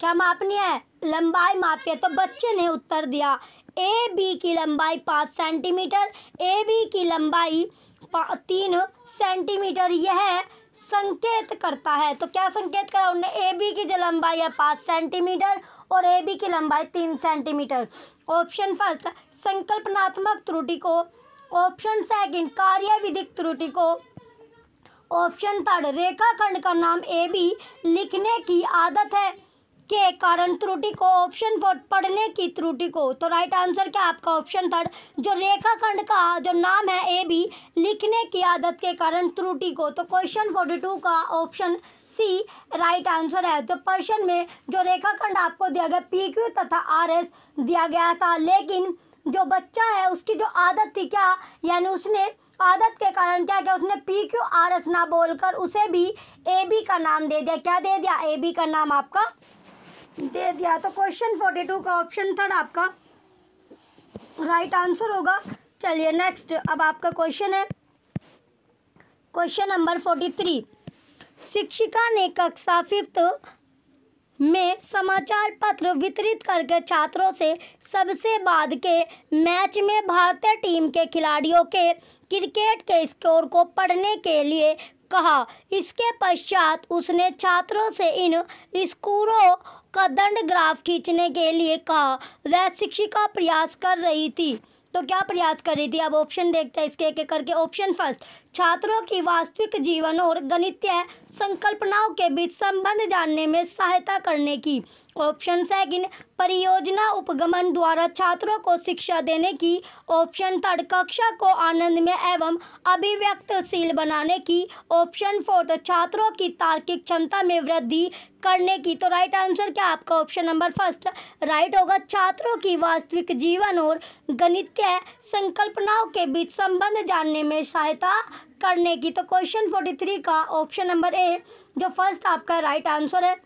क्या मापनी है लंबाई मापिए तो बच्चे ने उत्तर दिया ए बी की लंबाई पाँच सेंटीमीटर ए बी की लंबाई तीन सेंटीमीटर यह संकेत करता है तो क्या संकेत करा उन्हें ए बी की जो लंबाई है पाँच सेंटीमीटर और ए बी की लंबाई तीन सेंटीमीटर ऑप्शन फर्स्ट संकल्पनात्मक त्रुटि को ऑप्शन सेकंड कार्यविधिक त्रुटि को ऑप्शन थर्ड रेखाखंड का नाम ए बी लिखने की आदत है के कारण त्रुटि को ऑप्शन फोर पढ़ने की त्रुटि को तो राइट आंसर क्या आपका ऑप्शन थर्ड जो रेखाखंड का जो नाम है ए बी लिखने की आदत के कारण त्रुटि को तो क्वेश्चन फोर्टी टू का ऑप्शन सी राइट आंसर है तो प्रश्न में जो रेखाखंड आपको दिया गया पी क्यू तथा आर एस दिया गया था लेकिन जो बच्चा है उसकी जो आदत थी क्या यानी उसने आदत के कारण क्या क्या उसने पी क्यू आर एस ना बोलकर उसे भी ए बी का नाम दे दिया क्या दे दिया ए बी का नाम आपका दे दिया तो क्वेश्चन फोर्टी टू का ऑप्शन थर्ड आपका राइट आंसर होगा चलिए नेक्स्ट अब आपका क्वेश्चन है क्वेश्चन नंबर फोर्टी थ्री शिक्षिका ने कक्षा फिफ्थ में समाचार पत्र वितरित करके छात्रों से सबसे बाद के मैच में भारतीय टीम के खिलाड़ियों के क्रिकेट के स्कोर को पढ़ने के लिए कहा इसके पश्चात उसने छात्रों से इन स्कोरों का दंड ग्राफ खींचने के लिए कहा वह शिक्षिका प्रयास कर रही थी तो क्या प्रयास कर रही थी अब ऑप्शन देखते हैं इसके एक एक करके ऑप्शन फर्स्ट छात्रों की वास्तविक जीवन और गणितीय संकल्पनाओं के बीच संबंध जानने में सहायता करने की ऑप्शन सेकंड परियोजना उपगमन द्वारा छात्रों को शिक्षा देने की ऑप्शन थर्ड कक्षा को आनंदमय एवं अभिव्यक्तशील बनाने की ऑप्शन फोर्थ छात्रों की तार्किक क्षमता में वृद्धि करने की तो राइट आंसर क्या आपका ऑप्शन नंबर फर्स्ट राइट होगा छात्रों की वास्तविक जीवन और गणितीय संकल्पनाओं के बीच संबंध जानने में सहायता करने की तो क्वेश्चन फोर्टी थ्री का ऑप्शन नंबर ए जो फर्स्ट आपका राइट आंसर है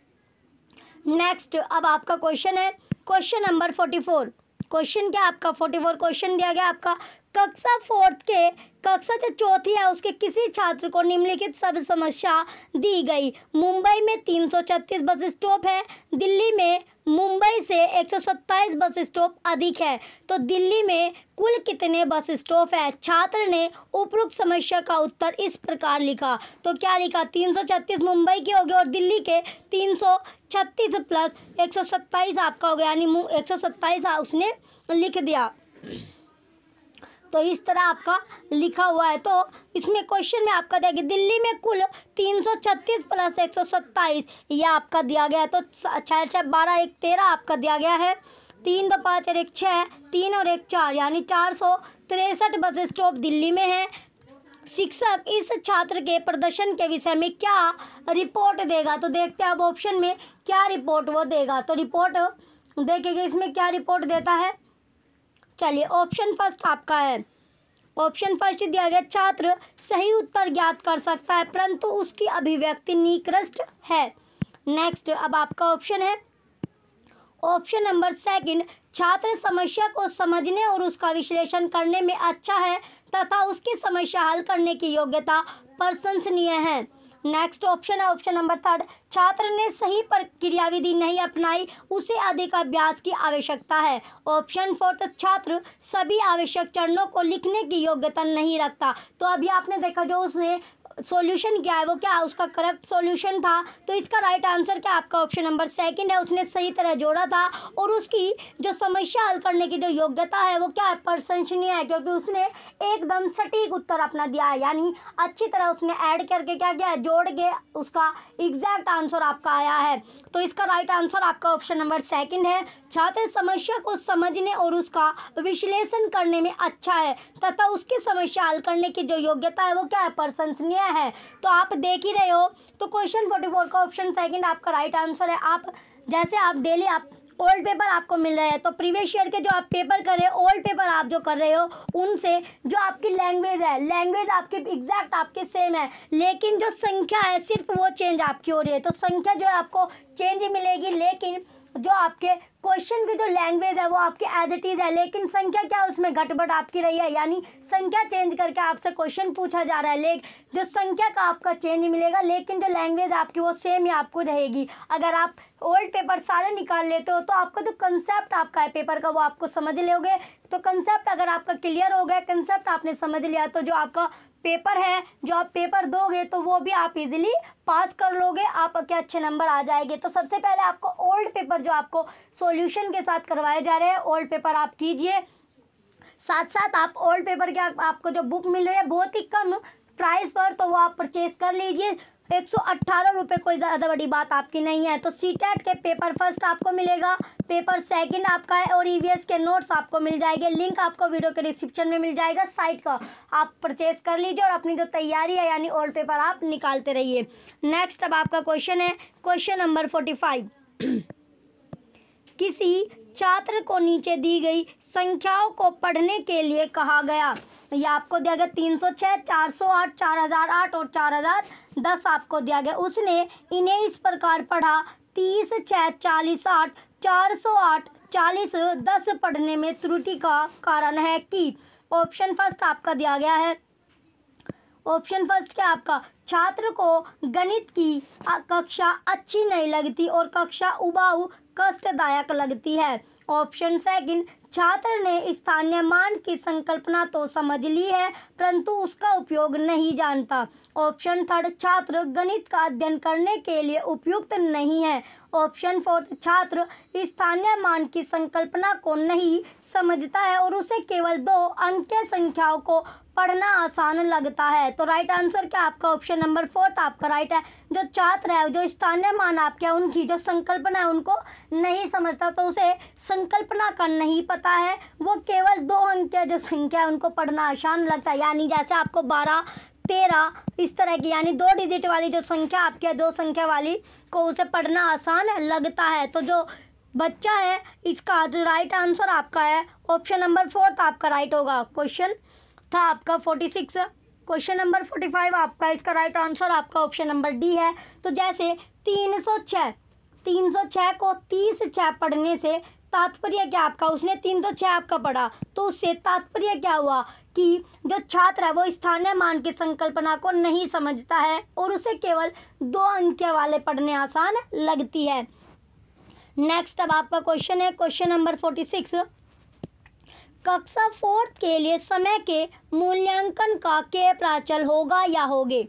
नेक्स्ट अब आपका क्वेश्चन है question number forty four question क्या आपका फोर्टी फोर क्वेश्चन दिया गया आपका कक्षा फोर्थ के कक्षा जो चौथी है उसके किसी छात्र को निम्नलिखित सब समस्या दी गई मुंबई में 336 बस स्टॉप है दिल्ली में मुंबई से 127 बस स्टॉप अधिक है तो दिल्ली में कुल कितने बस स्टॉप है छात्र ने उपरोक्त समस्या का उत्तर इस प्रकार लिखा तो क्या लिखा 336 मुंबई के हो गए और दिल्ली के 336 प्लस 127 आपका हो गया यानी 127 उसने लिख दिया तो इस तरह आपका लिखा हुआ है तो इसमें क्वेश्चन में आपका दिया गया दिल्ली में कुल तीन सौ छत्तीस प्लस एक सौ सत्ताईस यह आपका दिया गया है तो छः छः बारह एक तेरह आपका दिया गया है तीन दो पाँच और एक छः तीन और एक चार यानी चार सौ तिरसठ बस स्टॉप दिल्ली में है शिक्षक इस छात्र के प्रदर्शन के विषय में क्या रिपोर्ट देगा तो देखते हैं अब ऑप्शन में क्या रिपोर्ट वो देगा तो रिपोर्ट देखेंगे इसमें क्या रिपोर्ट देता है चलिए ऑप्शन फर्स्ट आपका है ऑप्शन फर्स्ट दिया गया छात्र सही उत्तर ज्ञात कर सकता है परंतु उसकी अभिव्यक्ति निकृष्ट है नेक्स्ट अब आपका ऑप्शन है ऑप्शन नंबर सेकंड छात्र समस्या को समझने और उसका विश्लेषण करने में अच्छा है तथा उसकी समस्या हल करने की योग्यता प्रशंसनीय है नेक्स्ट ऑप्शन है ऑप्शन नंबर थर्ड छात्र ने सही प्रक्रियाविधि नहीं अपनाई उसे अधिक अभ्यास की आवश्यकता है ऑप्शन फोर्थ छात्र सभी आवश्यक चरणों को लिखने की योग्यता नहीं रखता तो अभी आपने देखा जो उसने सॉल्यूशन क्या है वो क्या उसका करेक्ट सॉल्यूशन था तो इसका राइट आंसर क्या आपका ऑप्शन नंबर सेकंड है उसने सही तरह जोड़ा था और उसकी जो समस्या हल करने की जो योग्यता है वो क्या है प्रशंसनीय है क्योंकि उसने एकदम सटीक उत्तर अपना दिया है यानी अच्छी तरह उसने ऐड करके क्या किया जोड़ के उसका एग्जैक्ट आंसर आपका आया है तो इसका राइट आंसर आपका ऑप्शन नंबर सेकेंड है छात्र समस्या को समझने और उसका विश्लेषण करने में अच्छा है तथा उसकी समस्या हल करने की जो योग्यता है वो क्या है प्रशंसनीय गया है तो आप देख ही रहे हो तो क्वेश्चन फोर्टी फोर का ऑप्शन सेकंड आपका राइट आंसर है आप जैसे आप डेली आप ओल्ड पेपर आपको मिल रहे हैं तो प्रीवियस ईयर के जो आप पेपर कर रहे हो ओल्ड पेपर आप जो कर रहे हो उनसे जो आपकी लैंग्वेज है लैंग्वेज आपकी एग्जैक्ट आपके सेम है लेकिन जो संख्या है सिर्फ वो चेंज आपकी हो रही है तो संख्या जो है आपको चेंज ही मिलेगी लेकिन जो आपके क्वेश्चन की जो लैंग्वेज है वो आपकी एज इट इज़ है लेकिन संख्या क्या उसमें घटबट आपकी रही है यानी संख्या चेंज करके आपसे क्वेश्चन पूछा जा रहा है लेकिन जो संख्या का आपका चेंज मिलेगा लेकिन जो लैंग्वेज आपकी वो सेम ही आपको रहेगी अगर आप ओल्ड पेपर सारे निकाल लेते हो तो आपका जो कंसेप्ट आपका है पेपर का वो आपको समझ लोगे तो कंसेप्ट अगर आपका क्लियर हो गया कंसेप्ट आपने समझ लिया तो जो आपका पेपर है जो आप पेपर दोगे तो वो भी आप इजीली पास कर लोगे आपके अच्छे नंबर आ जाएंगे तो सबसे पहले आपको ओल्ड पेपर जो आपको सॉल्यूशन के साथ करवाए जा रहे हैं ओल्ड पेपर आप कीजिए साथ साथ आप ओल्ड पेपर के आपको जो बुक मिल रही है बहुत ही कम प्राइस पर तो वो आप परचेज़ कर लीजिए एक सौ अट्ठारह रुपये कोई ज़्यादा बड़ी बात आपकी नहीं है तो सी टेट के पेपर फर्स्ट आपको मिलेगा पेपर सेकंड आपका है और ई e के नोट्स आपको मिल जाएंगे लिंक आपको वीडियो के डिस्क्रिप्शन में मिल जाएगा साइट का आप परचेज कर लीजिए और अपनी जो तैयारी है यानी ओल्ड पेपर आप निकालते रहिए नेक्स्ट अब आपका क्वेश्चन है क्वेश्चन नंबर फोर्टी किसी छात्र को नीचे दी गई संख्याओं को पढ़ने के लिए कहा गया ये आपको दिया गया तीन सौ छः चार सौ आठ चार हज़ार आठ और चार हज़ार दस आपको दिया गया उसने इन्हें इस प्रकार पढ़ा तीस छः चालीस आठ चार सौ आठ चालीस दस पढ़ने में त्रुटि का कारण है कि ऑप्शन फर्स्ट आपका दिया गया है ऑप्शन फर्स्ट क्या आपका छात्र को गणित की कक्षा अच्छी नहीं लगती और कक्षा उबाऊ कष्टदायक लगती है ऑप्शन सेकंड छात्र ने स्थानीय मान की संकल्पना तो समझ ली है परंतु उसका उपयोग नहीं जानता ऑप्शन थर्ड छात्र गणित का अध्ययन करने के लिए उपयुक्त नहीं है ऑप्शन फोर्थ छात्र स्थानीय मान की संकल्पना को नहीं समझता है और उसे केवल दो अंक संख्याओं को पढ़ना आसान लगता है तो राइट आंसर क्या आपका ऑप्शन नंबर फोर्थ आपका राइट है जो छात्र है जो स्थानीय मान आपके उनकी जो संकल्पना है उनको नहीं समझता तो उसे संकल्पना का नहीं पता है वो केवल दो अंक जो संख्या है उनको पढ़ना आसान लगता है यानी जैसे आपको बारह तेरह इस तरह की यानी दो डिजिट वाली जो संख्या आपके दो संख्या वाली को उसे पढ़ना आसान लगता है तो जो बच्चा है इसका जो राइट आंसर आपका है ऑप्शन नंबर फोर्थ आपका राइट होगा क्वेश्चन था आपका forty six question number forty five आपका इसका राइट आंसर आपका ऑप्शन नंबर डी है तो जैसे तीन सौ छः तीन सौ छः को तीस छः पढ़ने से तात्पर्य क्या आपका उसने तीन सौ छः आपका पढ़ा तो उससे तात्पर्य क्या हुआ कि जो छात्र है वो स्थानीय मान की संकल्पना को नहीं समझता है और उसे केवल दो अंक वाले पढ़ने आसान लगती है नेक्स्ट अब आपका क्वेश्चन है क्वेश्चन नंबर फोर्टी सिक्स कक्षा फोर्थ के लिए समय के मूल्यांकन का के प्राचल होगा या होगे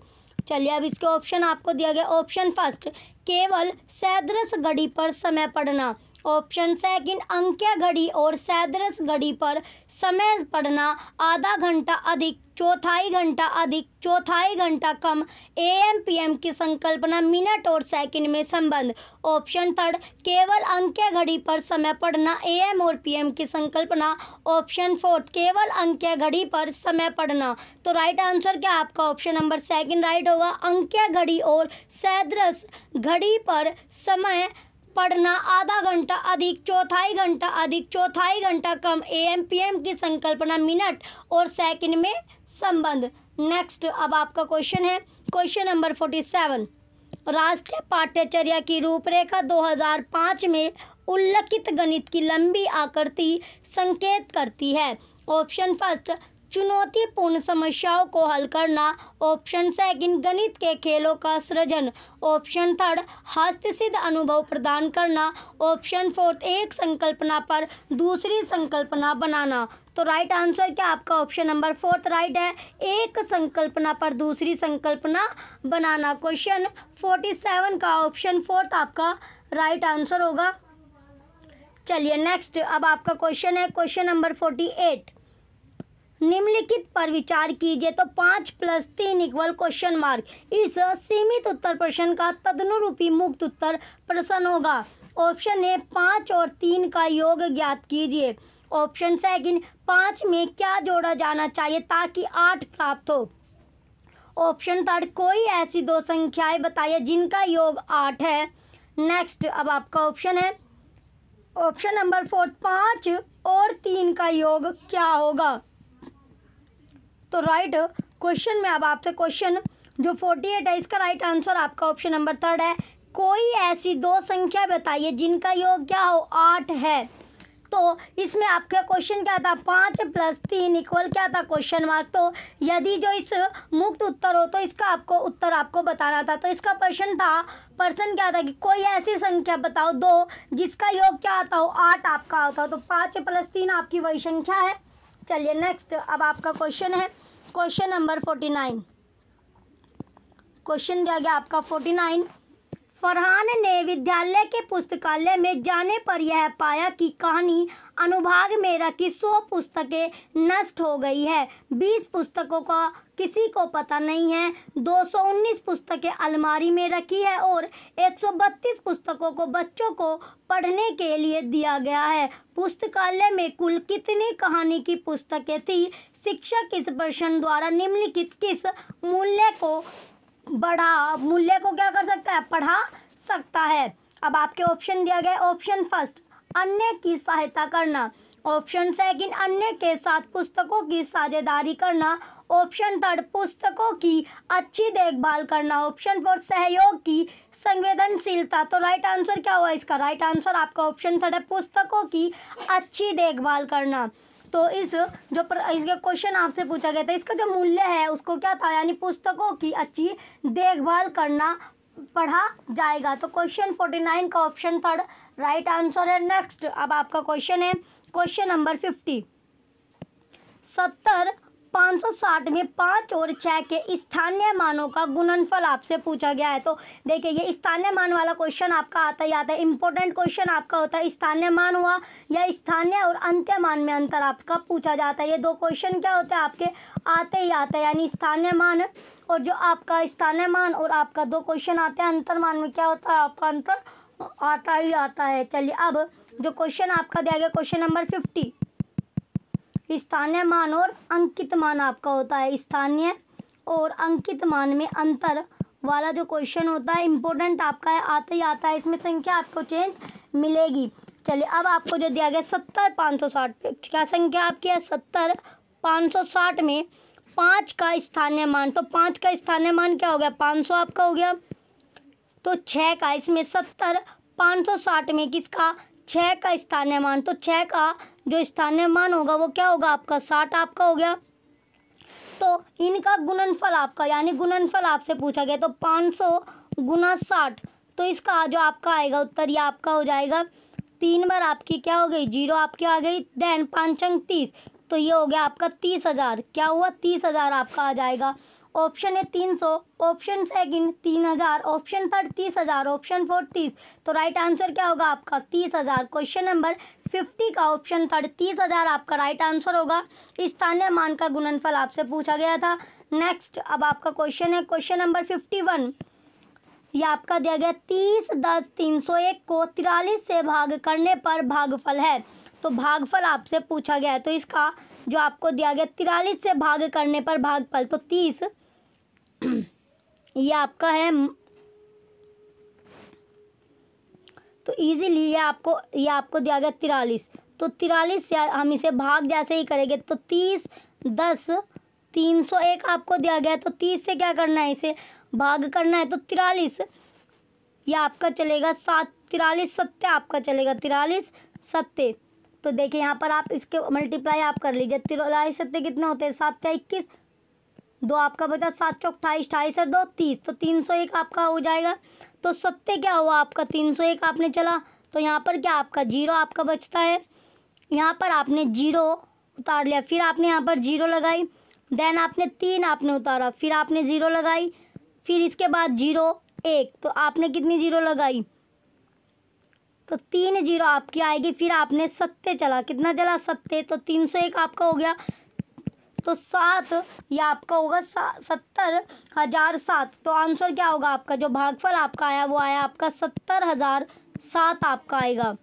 चलिए अब इसके ऑप्शन आपको दिया गया ऑप्शन फर्स्ट केवल सैदृश घड़ी पर समय पढ़ना ऑप्शन सेकंड अंक्या घड़ी और सैदरस घड़ी पर समय पढ़ना आधा घंटा अधिक चौथाई घंटा अधिक चौथाई घंटा कम ए एम पी एम की संकल्पना मिनट और सेकंड में संबंध ऑप्शन थर्ड केवल अंक्य घड़ी पर समय पढ़ना ए एम और पी एम की संकल्पना ऑप्शन फोर्थ केवल अंक्य घड़ी पर समय पढ़ना तो राइट आंसर क्या आपका ऑप्शन नंबर सेकंड राइट होगा अंक्य घड़ी और सैदरस घड़ी पर समय पढ़ना आधा घंटा अधिक चौथाई घंटा अधिक चौथाई घंटा कम ए एम पी एम की संकल्पना मिनट और सेकंड में संबंध नेक्स्ट अब आपका क्वेश्चन है क्वेश्चन नंबर फोर्टी सेवन राष्ट्रीय पाठ्यचर्या की रूपरेखा 2005 में उल्लिखित गणित की लंबी आकृति संकेत करती है ऑप्शन फर्स्ट चुनौतीपूर्ण समस्याओं को हल करना ऑप्शन सेकंड गणित के खेलों का सृजन ऑप्शन थर्ड हस्तसिद्ध अनुभव प्रदान करना ऑप्शन फोर्थ एक संकल्पना पर दूसरी संकल्पना बनाना तो राइट आंसर क्या आपका ऑप्शन नंबर फोर्थ राइट है एक संकल्पना पर दूसरी संकल्पना बनाना क्वेश्चन फोर्टी सेवन का ऑप्शन फोर्थ आपका राइट आंसर होगा चलिए नेक्स्ट अब आपका क्वेश्चन है क्वेश्चन नंबर फोर्टी एट निम्नलिखित पर विचार कीजिए तो पाँच प्लस तीन इक्वल क्वेश्चन मार्क इस सीमित उत्तर प्रश्न का तदनुरूपी मुक्त उत्तर प्रश्न होगा ऑप्शन ए पाँच और तीन का योग ज्ञात कीजिए ऑप्शन सेकंड पाँच में क्या जोड़ा जाना चाहिए ताकि आठ प्राप्त हो ऑप्शन थर्ड कोई ऐसी दो संख्याएं बताइए जिनका योग आठ है नेक्स्ट अब आपका ऑप्शन है ऑप्शन नंबर फोर्थ पाँच और तीन का योग क्या होगा तो राइट क्वेश्चन में अब आपसे क्वेश्चन जो फोर्टी एट है इसका राइट आंसर आपका ऑप्शन नंबर थर्ड है कोई ऐसी दो संख्या बताइए जिनका योग क्या हो आठ है तो इसमें आपका क्वेश्चन क्या था पाँच प्लस तीन इक्वल क्या था क्वेश्चन मार्क तो यदि जो इस मुक्त उत्तर हो तो इसका आपको उत्तर आपको बताना था तो इसका प्रश्न था प्रश्न क्या था कि कोई ऐसी संख्या बताओ दो जिसका योग क्या आता हो आठ आपका होता हो तो पाँच प्लस तीन आपकी वही संख्या है चलिए नेक्स्ट अब आपका क्वेश्चन है question number forty nine question दिया गया आपका फोर्टी नाइन फरहान ने विद्यालय के पुस्तकालय में जाने पर यह पाया कि कहानी अनुभाग मेरा की सौ पुस्तकें नष्ट हो गई है बीस पुस्तकों का किसी को पता नहीं है दो सौ उन्नीस पुस्तकें अलमारी में रखी है और एक सौ बत्तीस पुस्तकों को बच्चों को पढ़ने के लिए दिया गया है पुस्तकालय में कुल कितनी कहानी की पुस्तकें थी शिक्षक इस प्रश्न द्वारा निम्नलिखित किस मूल्य को बढ़ा मूल्य को क्या कर सकता है पढ़ा सकता है अब आपके ऑप्शन दिया गया ऑप्शन फर्स्ट अन्य की सहायता करना ऑप्शन सेकंड अन्य के साथ पुस्तकों की साझेदारी करना ऑप्शन थर्ड पुस्तकों की अच्छी देखभाल करना ऑप्शन फोर्थ सहयोग की संवेदनशीलता तो राइट आंसर क्या हुआ इसका राइट आंसर आपका ऑप्शन थर्ड है पुस्तकों की अच्छी देखभाल करना तो इस जो प्र, इसके क्वेश्चन आपसे पूछा गया था इसका जो मूल्य है उसको क्या था यानी पुस्तकों की अच्छी देखभाल करना पढ़ा जाएगा तो क्वेश्चन फोर्टी नाइन का ऑप्शन थर्ड राइट आंसर है नेक्स्ट अब आपका क्वेश्चन है क्वेश्चन नंबर फिफ्टी सत्तर 560 में पाँच और छः के स्थानीय मानों का गुणनफल आपसे पूछा गया है तो देखिए ये स्थानीय मान वाला क्वेश्चन आपका आता ही आता है इंपॉर्टेंट क्वेश्चन आपका होता है स्थानीय मान हुआ या स्थानीय और अंत्य मान में अंतर आपका पूछा जाता है ये दो क्वेश्चन क्या होते हैं आपके आते ही आते हैं यानी स्थानीय मान और जो आपका स्थानीय मान और आपका दो क्वेश्चन आते हैं अंतर मान में क्या होता है आपका अंतर आता ही आता है चलिए अब जो क्वेश्चन आपका दिया गया क्वेश्चन नंबर फिफ्टी स्थानीय मान और अंकित मान आपका होता है स्थानीय और अंकित मान में अंतर वाला जो क्वेश्चन होता है इम्पोर्टेंट आपका है आता ही आता है इसमें संख्या आपको चेंज मिलेगी चलिए अब आपको जो दिया गया सत्तर पाँच सौ साठ पे क्या संख्या आपकी है सत्तर पाँच सौ साठ में पाँच का स्थानीय मान तो पाँच का स्थानीय मान क्या हो गया पाँच सौ आपका हो गया तो छः का इसमें सत्तर पाँच सौ साठ में किसका छः का स्थानीय मान तो छः का जो स्थानीय मान होगा वो क्या होगा आपका साठ आपका हो गया तो इनका गुणनफल आपका यानी गुणनफल आपसे पूछा गया तो पाँच सौ गुना साठ तो इसका जो आपका आएगा उत्तर ये आपका हो जाएगा तीन बार आपकी क्या हो गई जीरो आपकी आ गई देन पाँच अंक तीस तो ये हो गया आपका तीस हज़ार क्या हुआ तीस हज़ार आपका आ जाएगा ऑप्शन है तीन सौ ऑप्शन सेकेंड तीन हज़ार ऑप्शन थर्ड तीस हज़ार ऑप्शन फोर्थ तीस तो राइट आंसर क्या होगा आपका तीस हज़ार क्वेश्चन नंबर फिफ्टी का ऑप्शन थर्ड तीस हज़ार आपका राइट आंसर होगा स्थानीय मान का गुणनफल आपसे पूछा गया था नेक्स्ट अब आपका क्वेश्चन है क्वेश्चन नंबर फिफ्टी वन यह आपका दिया गया तीस दस तीन सौ एक को तिरालीस से भाग करने पर भागफल है तो भागफल आपसे पूछा गया है तो इसका जो आपको दिया गया तिरालीस से भाग करने पर भागफल तो तीस ये आपका है तो इजीली ये आपको ये आपको दिया गया तिरालीस तो तिरालीस हम इसे भाग जैसे ही करेंगे तो तीस दस तीन सौ एक आपको दिया गया है तो तीस से क्या करना है इसे भाग करना है तो तिरालीस ये आपका चलेगा सात तिरालीस सत्य आपका चलेगा तिरालीस सत्य तो देखिए यहाँ पर आप इसके मल्टीप्लाई आप कर लीजिए तिरालीस सत्य कितने होते हैं सात या इक्कीस दो आपका बचा सात सौ अट्ठाईस अठाईस और दो तीस तो तीन सौ एक आपका हो जाएगा तो सत्य क्या हुआ आपका तीन सौ एक आपने चला तो यहाँ पर क्या आपका जीरो आपका बचता है यहाँ पर आपने जीरो उतार लिया फिर आपने यहाँ पर जीरो लगाई देन आपने तीन आपने उतारा फिर आपने ज़ीरो लगाई फिर इसके बाद जीरो एक तो आपने कितनी जीरो लगाई तो तीन जीरो आपकी आएगी फिर आपने सत्ते चला कितना चला सत्ते तो तीन सौ एक आपका हो गया तो सात या आपका होगा सत्तर हज़ार सात तो आंसर क्या होगा आपका जो भागफल आपका आया वो आया आपका सत्तर हज़ार सात आपका आएगा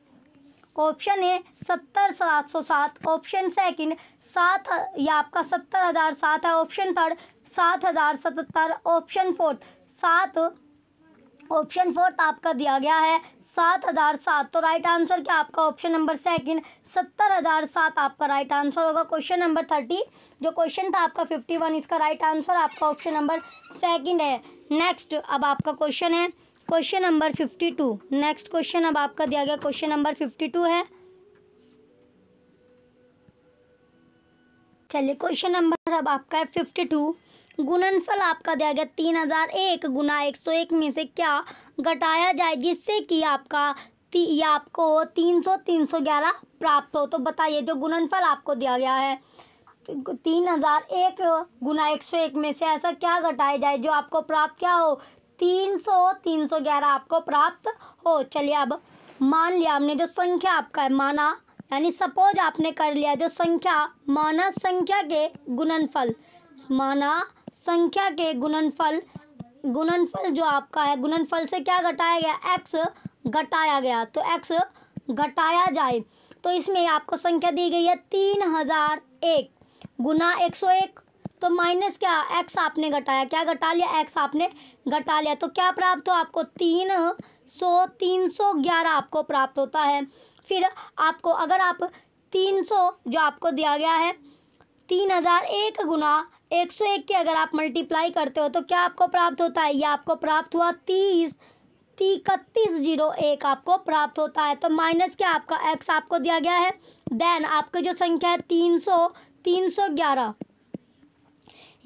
ऑप्शन ए सत्तर सात सौ सात ऑप्शन सेकंड सात या आपका सत्तर हज़ार सात है ऑप्शन थर्ड सात हज़ार सतहत्तर ऑप्शन फोर्थ सात ऑप्शन फोर्थ तो आपका दिया गया है सात हज़ार सात तो राइट आंसर क्या आपका ऑप्शन नंबर सेकंड सत्तर हज़ार सात आपका राइट आंसर होगा क्वेश्चन नंबर थर्टी जो क्वेश्चन था आपका फिफ्टी वन इसका राइट आंसर आपका ऑप्शन नंबर सेकंड है नेक्स्ट अब आपका क्वेश्चन है question number fifty two next question अब आपका दिया गया क्वेश्चन नंबर फिफ्टी टू है चलिए क्वेश्चन नंबर अब आपका है फिफ्टी टू गुणनफल आपका दिया गया तीन हज़ार एक गुना एक सौ एक में से क्या घटाया जाए जिससे कि आपका ती, या आपको तीन सौ तीन सौ ग्यारह प्राप्त हो तो बताइए जो गुणनफल आपको दिया गया है तीन हज़ार एक गुना एक सौ एक में से ऐसा क्या घटाया जाए जो आपको प्राप्त क्या हो तीन सौ तीन सौ ग्यारह आपको प्राप्त हो चलिए अब मान लिया हमने जो संख्या आपका है माना यानी सपोज आपने कर लिया जो संख्या माना संख्या के गुणनफल माना संख्या के गुणनफल गुणनफल जो आपका है गुणनफल से क्या घटाया गया एक्स घटाया गया तो एक्स घटाया जाए तो इसमें आपको संख्या दी गई है तीन हज़ार एक गुना एक सौ एक तो माइनस क्या एक्स आपने घटाया क्या घटा लिया एक्स आपने घटा लिया तो क्या प्राप्त हो आपको तीन सौ तीन सौ ग्यारह आपको प्राप्त होता है फिर आपको अगर आप तीन सौ जो आपको दिया गया है तीन हज़ार एक गुना एक सौ एक की अगर आप मल्टीप्लाई करते हो तो क्या आपको प्राप्त होता है यह आपको प्राप्त हुआ तीस इकतीस जीरो एक आपको प्राप्त होता है तो माइनस क्या आपका एक्स आपको दिया गया है देन आपकी जो संख्या है तीन सौ तीन सौ ग्यारह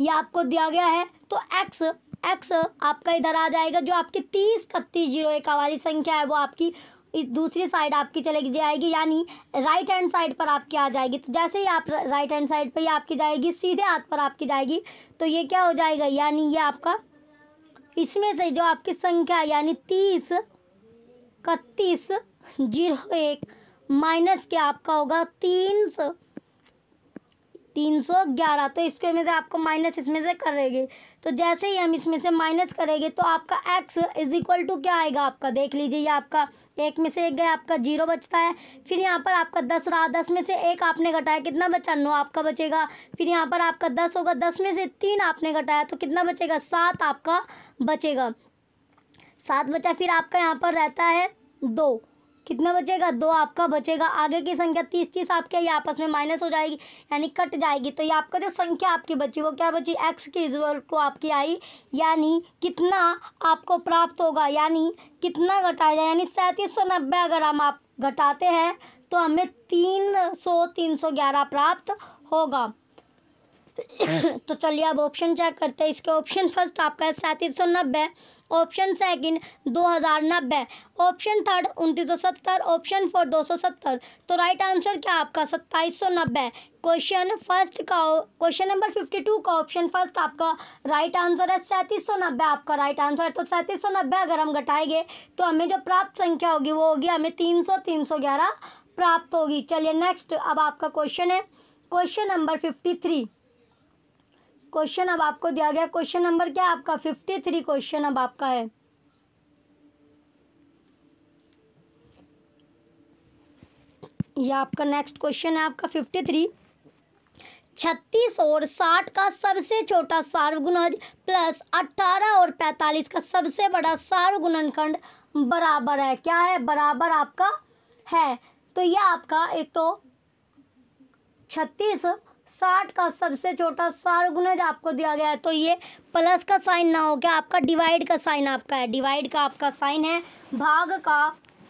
यह आपको दिया गया है तो एक्स एक्स आपका इधर आ जाएगा जो आपकी तीस इकतीस जीरो एक वाली संख्या है वो आपकी इस दूसरी साइड आपकी चलेगी जाएगी यानी राइट हैंड साइड पर आपकी आ जाएगी तो जैसे ही आप राइट हैंड साइड पर ही आपकी जाएगी सीधे हाथ पर आपकी जाएगी तो ये क्या हो जाएगा यानी ये आपका इसमें से जो आपकी संख्या यानी तीस इकतीस जीरो एक माइनस क्या आपका होगा तीन सौ तीन सौ ग्यारह तो इसके में से आपको माइनस इसमें से करेंगे तो जैसे ही हम इसमें से माइनस करेंगे तो आपका एक्स इज इक्वल टू क्या आएगा आपका देख लीजिए ये आपका एक में से एक गया आपका जीरो बचता है फिर यहाँ पर आपका दस रहा दस में से एक आपने घटाया कितना बचा नौ आपका बचेगा फिर यहाँ पर आपका दस होगा दस में से तीन आपने घटाया तो कितना बचेगा सात आपका बचेगा सात बचा फिर आपका यहाँ पर रहता है दो कितना बचेगा दो आपका बचेगा आगे की संख्या तीस तीस आपके ये आपस में माइनस हो जाएगी यानी कट जाएगी तो ये आपका जो संख्या आपकी बची वो क्या बची एक्स की इजल को आपकी आई यानी कितना आपको प्राप्त होगा यानी कितना घटाया जाए यानी सैंतीस सौ नब्बे अगर हम आप घटाते हैं तो हमें तीन सौ तीन सौ ग्यारह प्राप्त होगा तो चलिए अब ऑप्शन चेक करते हैं इसके ऑप्शन फर्स्ट आपका है सैंतीस सौ नब्बे ऑप्शन सेकंड दो हज़ार नब्बे ऑप्शन थर्ड उनतीस सौ सत्तर ऑप्शन फोर दो सौ सत्तर तो राइट आंसर क्या आपका सत्ताईस सौ नब्बे क्वेश्चन फर्स्ट का क्वेश्चन नंबर फिफ्टी टू का ऑप्शन फर्स्ट आपका राइट आंसर है सैंतीस सौ नब्बे आपका राइट आंसर है तो सैंतीस सौ नब्बे अगर हम घटाएंगे तो हमें जो प्राप्त संख्या होगी वो होगी हमें तीन सौ तीन सौ ग्यारह प्राप्त होगी चलिए नेक्स्ट अब आपका क्वेश्चन है question number fifty three question अब आपको दिया गया क्वेश्चन नंबर क्या आपका फिफ्टी थ्री क्वेश्चन अब आपका है यह आपका नेक्स्ट क्वेश्चन है आपका फिफ्टी थ्री छत्तीस और साठ का सबसे छोटा सार्वगुणज प्लस अट्ठारह और पैंतालीस का सबसे बड़ा सार्वगुणनखंड बराबर है क्या है बराबर आपका है तो यह आपका एक तो छत्तीस साठ का सबसे छोटा सार्वगुणज आपको दिया गया है तो ये प्लस का साइन ना हो गया आपका डिवाइड का साइन आपका है डिवाइड का आपका साइन है भाग का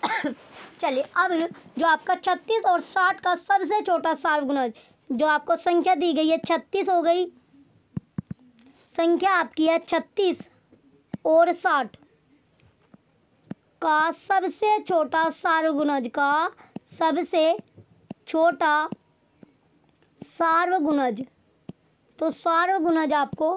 चलिए अब जो आपका छत्तीस और साठ का सबसे छोटा सार्वगुणज जो आपको संख्या दी गई है छत्तीस हो गई संख्या आपकी है छत्तीस और साठ का सबसे छोटा सार्वगुनज का सबसे छोटा सार्वगुणज तो सार्वगुणज आपको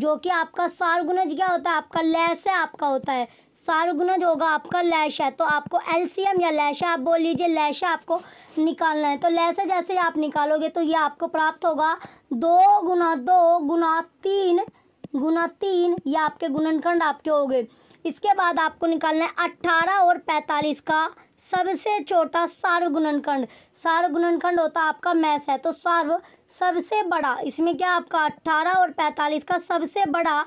जो कि आपका सार्वगुणज क्या होता है आपका लैस है आपका होता है सार्वगुणज होगा आपका लैश है तो आपको एलसीएम या है आप बोल लीजिए है आपको निकालना है तो लैसे जैसे आप निकालोगे तो ये आपको प्राप्त होगा दो गुना दो गुना तीन गुना तीन या आपके गुणनखंड आपके हो गए इसके बाद आपको निकालना है अट्ठारह और पैंतालीस का सबसे छोटा सार्वगुणनखंड सार्वगुणनखंड होता है आपका मैस है तो सार्व सबसे बड़ा इसमें क्या आपका अट्ठारह और पैंतालीस का सबसे बड़ा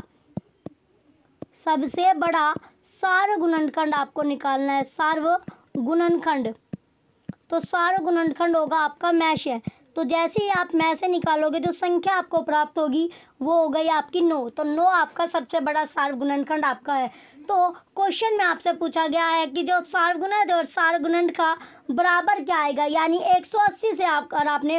सबसे बड़ा सार्व गुणनखंड आपको निकालना है सार्व गुणनखंड तो सार्व गुणनखंड होगा आपका मैश है तो जैसे ही आप मैसे से निकालोगे जो तो संख्या आपको प्राप्त होगी वो हो गई आपकी नौ तो नौ आपका सबसे बड़ा सार्व गुणनखंड आपका है तो क्वेश्चन में आपसे पूछा गया है कि जो सारगुनद और सारगुनंद का बराबर क्या आएगा यानी 180 से आप और आपने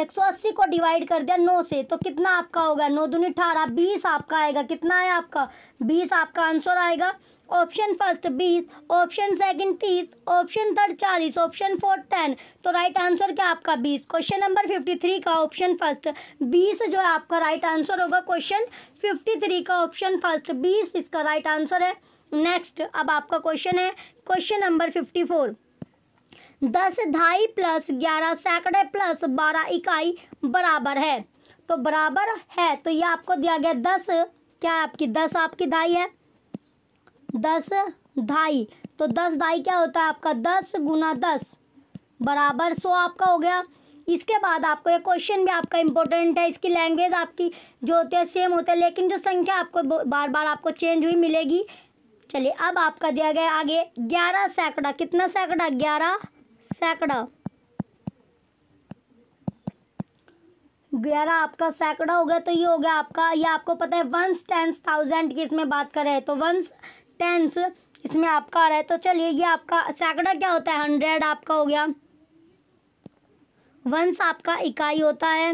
एक सौ अस्सी को डिवाइड कर दिया नौ से तो कितना आपका होगा नौ दूनी अठारह बीस आपका आएगा कितना है आपका बीस आपका आंसर आएगा ऑप्शन फर्स्ट बीस ऑप्शन सेकंड तीस ऑप्शन थर्ड चालीस ऑप्शन फोर्थ टेन तो राइट आंसर क्या आपका बीस क्वेश्चन नंबर फिफ्टी थ्री का ऑप्शन फर्स्ट बीस जो है आपका राइट आंसर होगा क्वेश्चन फिफ्टी थ्री का ऑप्शन फर्स्ट बीस इसका राइट आंसर है नेक्स्ट अब आपका क्वेश्चन है क्वेश्चन नंबर फिफ्टी फोर दस ढाई प्लस ग्यारह सैकड़े प्लस बारह इकाई बराबर है तो बराबर है तो ये आपको दिया गया दस क्या आपकी दस आपकी ढाई है दस ढाई तो दस ढाई क्या होता है आपका दस गुना दस बराबर सौ आपका हो गया इसके बाद आपको ये क्वेश्चन भी आपका इंपॉर्टेंट है इसकी लैंग्वेज आपकी जो होती है सेम होते है लेकिन जो संख्या आपको बार बार आपको चेंज हुई मिलेगी चलिए अब आपका दिया गया आगे ग्यारह सैकड़ा कितना सैकड़ा ग्यारह सैकड़ा ग्यारह आपका सैकड़ा हो गया तो ये हो गया आपका ये आपको पता है वंस टेंस थाउजेंड की इसमें बात करें तो वंस टेंस इसमें आपका आ रहा है तो चलिए ये आपका सैकड़ा क्या होता है हंड्रेड आपका हो गया वंस आपका इकाई होता है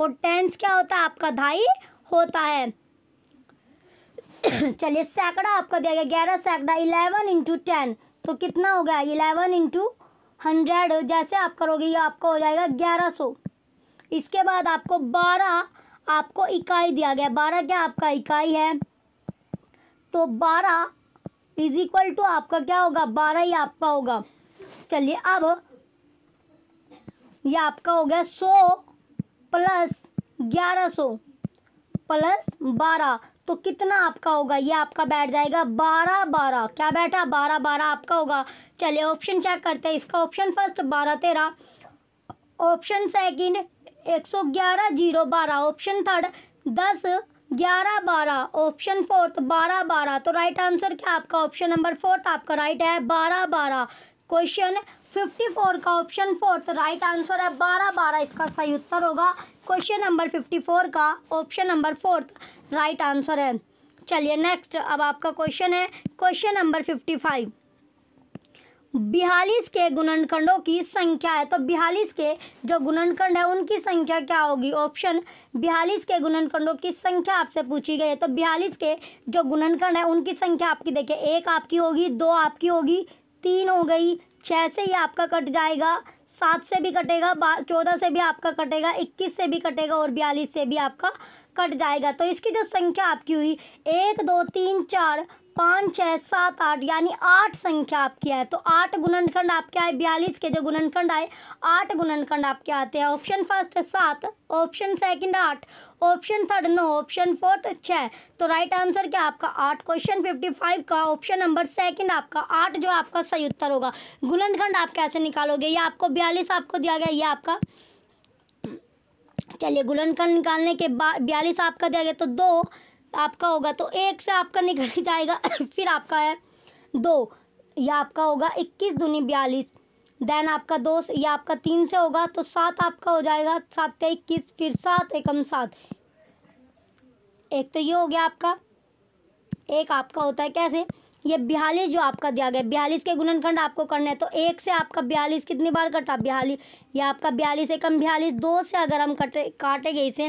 और टेंस क्या होता है आपका ढाई होता है चलिए सैकड़ा आपका दिया गया ग्यारह सैकड़ा इलेवन इंटू टेन तो कितना हो गया इलेवन इंटू हंड्रेड जैसे आप करोगे ये आपका हो जाएगा ग्यारह सौ इसके बाद आपको बारह आपको इकाई दिया गया बारह क्या आपका इकाई है तो बारह इज इक्वल टू आपका क्या होगा बारह ही आपका होगा चलिए अब ये आपका हो गया सौ प्लस ग्यारह सौ प्लस बारह तो कितना आपका होगा ये आपका बैठ जाएगा बारह बारह क्या बैठा बारह बारह आपका होगा चलिए ऑप्शन चेक करते हैं इसका ऑप्शन फर्स्ट बारह तेरह ऑप्शन सेकंड एक सौ ग्यारह जीरो बारह ऑप्शन थर्ड दस ग्यारह बारह ऑप्शन फोर्थ बारह बारह तो राइट आंसर क्या आपका ऑप्शन नंबर फोर्थ आपका राइट है बारह बारह क्वेश्चन फिफ्टी फोर का ऑप्शन फोर्थ राइट आंसर है बारह बारह इसका सही उत्तर होगा क्वेश्चन नंबर फिफ्टी फोर का option number fourth right answer है चलिए नेक्स्ट अब आपका क्वेश्चन है क्वेश्चन नंबर फिफ्टी फाइव बयालीस के गुणनखंडों की संख्या है तो बयालीस के जो गुणनखंड है उनकी संख्या क्या होगी ऑप्शन बयालीस के गुणनखंडों की संख्या आपसे पूछी गई है तो बयालीस के जो गुणनखंड है उनकी संख्या आपकी देखिए एक आपकी होगी दो आपकी होगी तीन हो गई छः से ही आपका कट जाएगा सात से भी कटेगा चौदह से भी आपका कटेगा इक्कीस से भी कटेगा और बयालीस से भी आपका कट जाएगा तो इसकी जो संख्या आपकी हुई एक दो तीन चार पाँच छः सात आठ यानी आठ संख्या आपकी है तो आठ गुणनखंड आपके आए बयालीस के जो गुणनखंड आए आठ गुणनखंड आपके आते हैं ऑप्शन फर्स्ट सात ऑप्शन सेकंड आठ ऑप्शन थर्ड नौ ऑप्शन फोर्थ छः तो राइट आंसर क्या आपका आठ क्वेश्चन फिफ्टी फाइव का ऑप्शन नंबर सेकंड आपका आठ जो आपका सही उत्तर होगा गुणनखंड आप कैसे निकालोगे ये आपको बयालीस आपको दिया गया ये आपका चलिए गुणनखंड निकालने के बाद बयालीस आपका दिया गया तो दो आपका होगा तो एक से आपका निकल जाएगा फिर आपका है दो या आपका होगा इक्कीस दूनी बयालीस देन आपका दो या आपका तीन से होगा तो सात आपका हो जाएगा सात या इक्कीस फिर सात एकम सात एक तो ये हो गया आपका एक आपका होता है कैसे ये बयालीस जो आपका दिया गया बयालीस के गुणनखंड आपको करने हैं तो एक से आपका बयालीस कितनी बार कटा बयालीस या आपका बयालीस एकम बयालीस दो से अगर हम कटे काटेंगे इसे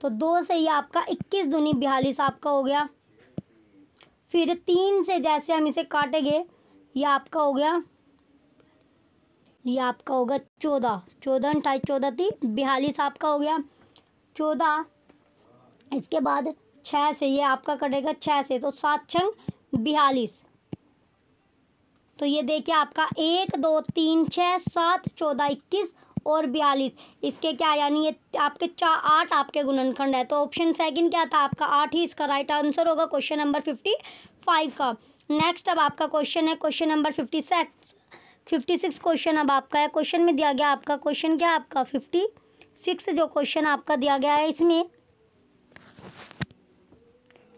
तो दो से ये आपका इक्कीस दूनी बयालीस आपका हो गया फिर तीन से जैसे हम इसे काटेंगे ये आपका हो गया ये आपका होगा चौदह चौदह अंठाईस चौदह थी बयालीस आपका हो गया चौदह इसके बाद छः से ये आपका कटेगा छः से तो सात छंग बयालीस तो ये देखिए आपका एक दो तीन छः सात चौदह इक्कीस और बयालीस इसके क्या यानी ये आपके चार आठ आपके गुणनखंड है तो ऑप्शन सेकंड क्या था आपका आठ ही इसका राइट आंसर होगा क्वेश्चन नंबर फिफ्टी फाइव का नेक्स्ट अब आपका क्वेश्चन है question number fifty six fifty six question अब आपका है क्वेश्चन में दिया गया आपका क्वेश्चन क्या आपका फिफ्टी सिक्स जो क्वेश्चन आपका दिया गया है इसमें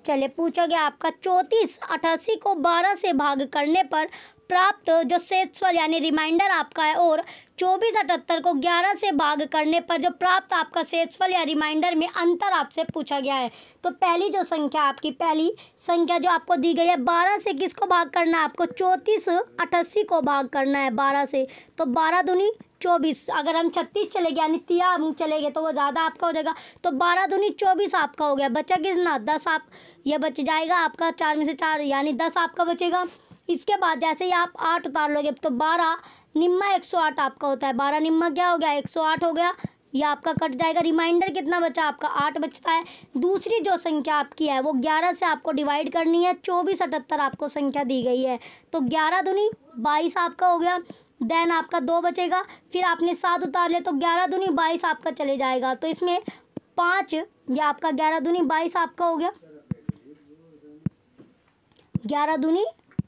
चले पूछा गया आपका चौंतीस अठासी को बारह से भाग करने पर प्राप्त जो फल यानी रिमाइंडर आपका है और चौबीस अठहत्तर को ग्यारह से भाग करने पर जो प्राप्त आपका फल या रिमाइंडर में अंतर आपसे पूछा गया है तो पहली जो संख्या आपकी पहली संख्या जो आपको दी गई है बारह से किसको भाग करना है आपको चौंतीस अट्ठासी को भाग करना है बारह से तो बारह दुनी चौबीस अगर हम छत्तीस चले गए यानी तिया हम चले गए तो वो ज़्यादा आपका हो जाएगा तो बारह दुनी चौबीस आपका हो गया बचा ना दस आप ये बच जाएगा आपका चार में से चार यानी दस आपका बचेगा इसके बाद जैसे ही आप आठ उतार लोगे तो बारह निम्मा एक सौ आठ आपका होता है बारह निम्मा क्या हो गया एक सौ आठ हो गया ये आपका कट जाएगा रिमाइंडर कितना बचा आपका आठ बचता है दूसरी जो संख्या आपकी है वो ग्यारह से आपको डिवाइड करनी है चौबीस अठहत्तर आपको संख्या दी गई है तो ग्यारह धुनी बाईस आपका हो गया देन आपका दो बचेगा फिर आपने सात उतार लिया तो ग्यारह धुनी बाईस आपका चले जाएगा तो इसमें पाँच या आपका ग्यारह धुनी बाईस आपका हो गया ग्यारह धुनी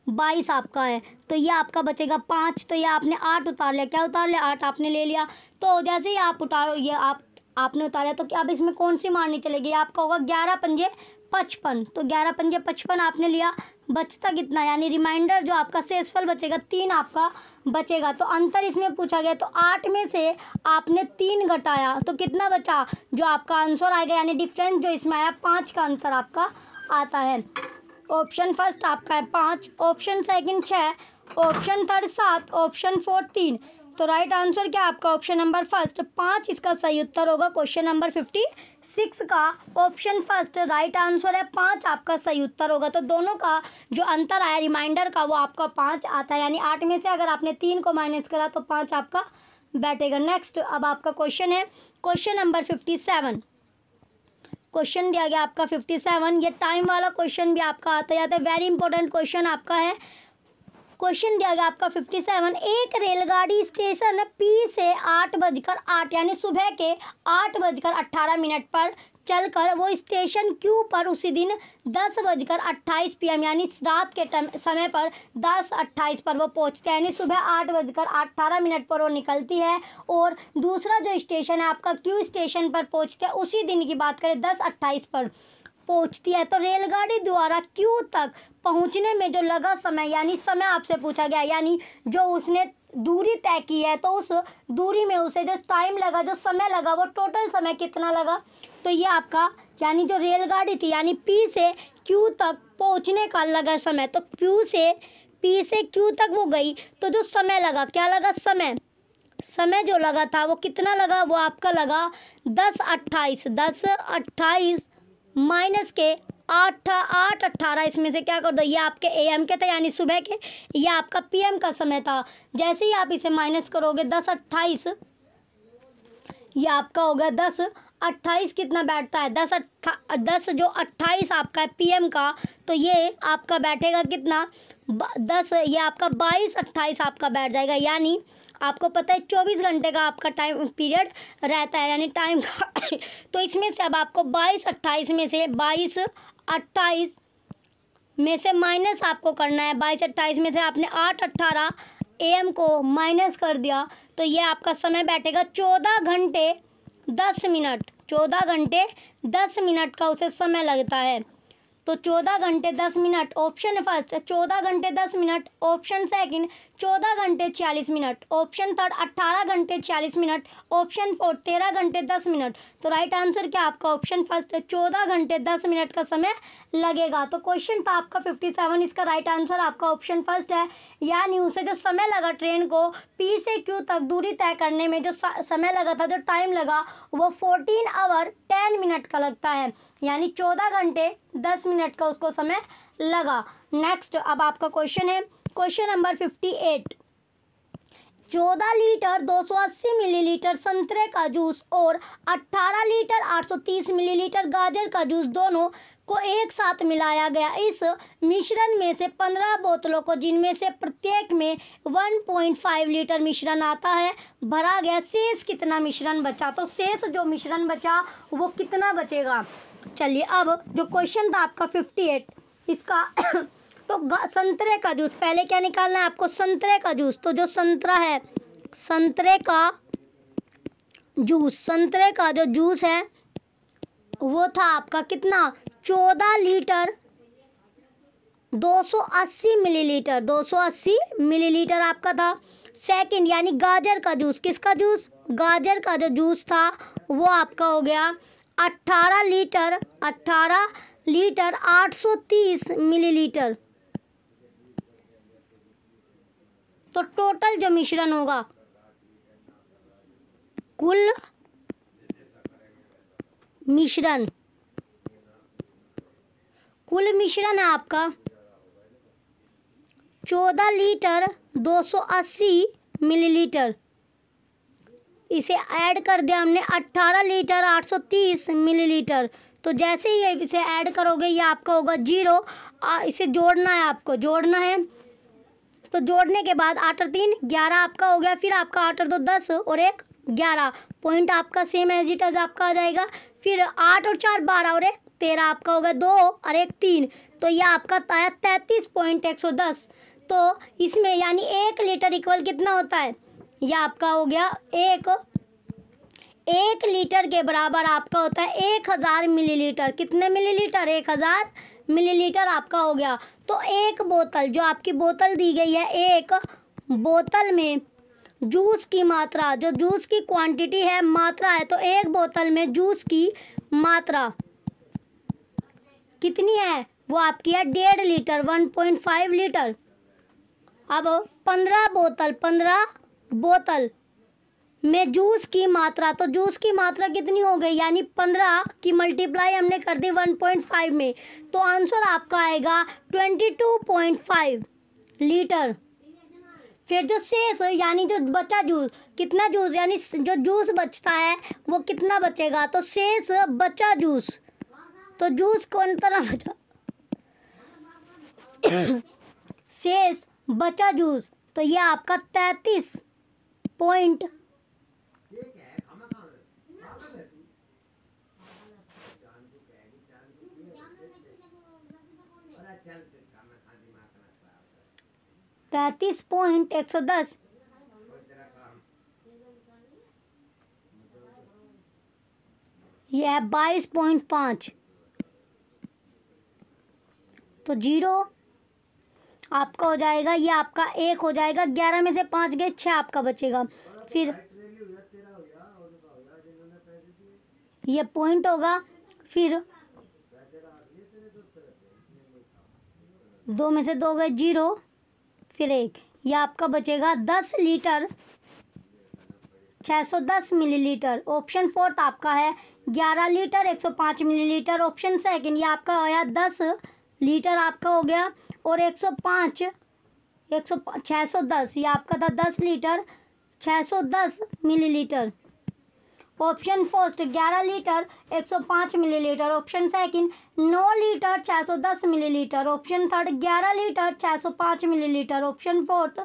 बाईस आपका है तो ये आपका बचेगा पाँच तो ये आपने आठ उतार लिया क्या उतार लिया आठ आपने ले लिया तो जैसे ही आप उतारो ये आप आपने उतारा तो अब इसमें कौन सी मारनी चलेगी आपका होगा ग्यारह पंजे पचपन तो ग्यारह पंजे पचपन आपने लिया बचता कितना यानी रिमाइंडर जो आपका सेसफल बचेगा तीन आपका बचेगा तो अंतर इसमें पूछा गया तो आठ में से आपने तीन घटाया तो कितना बचा जो आपका आंसर आएगा यानी डिफरेंस जो इसमें आया पाँच का अंतर आपका आता है ऑप्शन फर्स्ट आपका है पाँच ऑप्शन सेकंड छः ऑप्शन थर्ड सात ऑप्शन फोर्थ तीन तो राइट आंसर क्या आपका ऑप्शन नंबर फर्स्ट पाँच इसका सही उत्तर होगा क्वेश्चन नंबर फिफ्टी सिक्स का ऑप्शन फर्स्ट राइट आंसर है पाँच आपका सही उत्तर होगा तो दोनों का जो अंतर आया रिमाइंडर का वो आपका पाँच आता है यानी आठ में से अगर आपने तीन को माइनस करा तो पाँच आपका बैठेगा नेक्स्ट अब आपका क्वेश्चन है question number fifty seven question दिया गया आपका फिफ्टी सेवन ये टाइम वाला क्वेश्चन भी आपका आता जाता है वेरी इंपॉर्टेंट क्वेश्चन आपका है क्वेश्चन दिया गया आपका फिफ्टी सेवन एक रेलगाड़ी स्टेशन पी से आठ बजकर आठ यानी सुबह के आठ बजकर अट्ठारह मिनट पर चलकर वो स्टेशन क्यू पर उसी दिन दस बजकर अट्ठाईस पी यानी रात के समय पर दस अट्ठाईस पर वो पहुँचते हैं यानी सुबह आठ बजकर अट्ठारह मिनट पर वो निकलती है और दूसरा जो स्टेशन है आपका क्यू स्टेशन पर पहुँचते हैं उसी दिन की बात करें दस अट्ठाईस पर पहुंचती है तो रेलगाड़ी द्वारा क्यू तक पहुँचने में जो लगा समय यानी समय आपसे पूछा गया यानी जो उसने दूरी तय की है तो उस दूरी में उसे जो टाइम लगा जो समय लगा वो टोटल समय कितना लगा तो ये आपका यानी जो रेलगाड़ी थी यानी पी से क्यू तक पहुंचने का लगा समय तो क्यू से पी से क्यू तक वो गई तो जो समय लगा क्या लगा समय समय जो लगा था वो कितना लगा वो आपका लगा दस अट्ठाईस दस अट्ठाईस माइनस के आठ आठ अट्ठारह इसमें से क्या कर दो ये आपके एम के थे यानी सुबह के ये आपका पीएम का समय था जैसे ही आप इसे माइनस करोगे दस अट्ठाईस ये आपका होगा दस अट्ठाईस कितना बैठता है दस अट्ठा दस जो अट्ठाईस आपका है पीएम का तो ये आपका बैठेगा कितना दस ये आपका बाईस अट्ठाईस आपका बैठ जाएगा यानी आपको पता है चौबीस घंटे का आपका टाइम पीरियड रहता है यानी टाइम का तो इसमें से अब आपको बाईस अट्ठाईस में से बाईस अट्ठाईस में से माइनस आपको करना है बाईस अट्ठाईस में से आपने आठ अट्ठारह एम को माइनस कर दिया तो ये आपका समय बैठेगा चौदह घंटे दस मिनट चौदह घंटे दस मिनट का उसे समय लगता है तो चौदह घंटे दस मिनट ऑप्शन फर्स्ट चौदह घंटे दस मिनट ऑप्शन सेकंड चौदह घंटे छियालीस मिनट ऑप्शन थर्ड अट्ठारह घंटे छियालीस मिनट ऑप्शन फोर्थ तेरह घंटे दस मिनट तो राइट आंसर क्या आपका ऑप्शन फर्स्ट चौदह घंटे दस मिनट का समय लगेगा तो क्वेश्चन था आपका फिफ्टी सेवन इसका राइट आंसर आपका ऑप्शन फर्स्ट है या उसे जो समय लगा ट्रेन को पी से क्यू तक दूरी तय करने में जो समय लगा था जो टाइम लगा वो फोर्टीन आवर टेन मिनट का लगता है यानी चौदह घंटे दस मिनट का उसको समय लगा नेक्स्ट अब आपका क्वेश्चन है क्वेश्चन नंबर फिफ्टी एट चौदह लीटर दो सौ अस्सी मिलीलीटर संतरे का जूस और अट्ठारह लीटर आठ सौ तीस मिलीलीटर गाजर का जूस दोनों को एक साथ मिलाया गया इस मिश्रण में से पंद्रह बोतलों को जिनमें से प्रत्येक में वन पॉइंट फाइव लीटर मिश्रण आता है भरा गया शेष कितना मिश्रण बचा तो शेष जो मिश्रण बचा वो कितना बचेगा चलिए अब जो क्वेश्चन था आपका एट इसका तो संतरे का जूस पहले क्या निकालना है आपको संतरे का जूस तो जो संतरा है संतरे का जूस संतरे का जो जूस है वो था आपका कितना चौदह लीटर 280 मिलीलीटर 280 मिलीलीटर आपका था सेकंड यानी गाजर का जूस किसका जूस गाजर का जो जूस था वो आपका हो गया 18 लीटर 18 लीटर 830 मिलीलीटर तो टोटल जो मिश्रण होगा कुल मिश्रण कुल मिश्रण है आपका चौदह लीटर दो सौ अस्सी मिलीलीटर इसे ऐड कर दिया हमने अट्ठारह लीटर आठ सौ तीस मिलीलीटर तो जैसे ही इसे ऐड करोगे ये आपका होगा जीरो इसे जोड़ना है आपको जोड़ना है तो जोड़ने के बाद आठ और तीन ग्यारह आपका हो गया फिर आपका आठ और दो दस और एक ग्यारह पॉइंट आपका सेम एज इट एज आपका आ जाएगा फिर आठ और चार बारह और एक तेरह आपका होगा दो और एक तीन तो यह आपका आया तैंतीस पॉइंट एक सौ दस तो इसमें यानी एक लीटर इक्वल कितना होता है यह आपका हो गया एक एक लीटर के बराबर आपका होता है एक हज़ार लीटर कितने मिली लीटर एक हज़ार लीटर आपका हो गया तो एक बोतल जो आपकी बोतल दी गई है एक बोतल में जूस की मात्रा जो जूस की क्वांटिटी है मात्रा है तो एक बोतल में जूस की मात्रा कितनी है वो आपकी है डेढ़ litre one point five litre अब पंद्रह बोतल पंद्रह बोतल में जूस की मात्रा तो जूस की मात्रा कितनी हो गई यानी पंद्रह की मल्टीप्लाई हमने कर दी वन पॉइंट फाइव में तो आंसर आपका आएगा twenty two point five litre फिर जो शेष यानी जो बचा जूस कितना जूस यानी जो जूस बचता है वो कितना बचेगा तो शेष बचा जूस तो जूस कौन तरह बचा शेष बचा जूस तो ये आपका तैतीस पॉइंट पैंतीस पॉइंट एक सौ दस यह बाईस पॉइंट पाँच तो जीरो आपका हो जाएगा ये आपका एक हो जाएगा ग्यारह में से पाँच गए छः आपका बचेगा फिर ये पॉइंट होगा फिर दो में से दो गए जीरो फिर एक यह आपका बचेगा दस लीटर सौ मिली मिलीलीटर ऑप्शन फोर्थ आपका है ग्यारह लीटर एक सौ मिली मिलीलीटर ऑप्शन सेकंड ये आपका आया दस लीटर आपका हो गया और एक एक सौ सौ पाँच छः सौ दस ये आपका था दस लीटर सौ milli millilitre option first 11 litre 105 millilitre option second 9 litre milli millilitre option third 11 litre 605 millilitre option fourth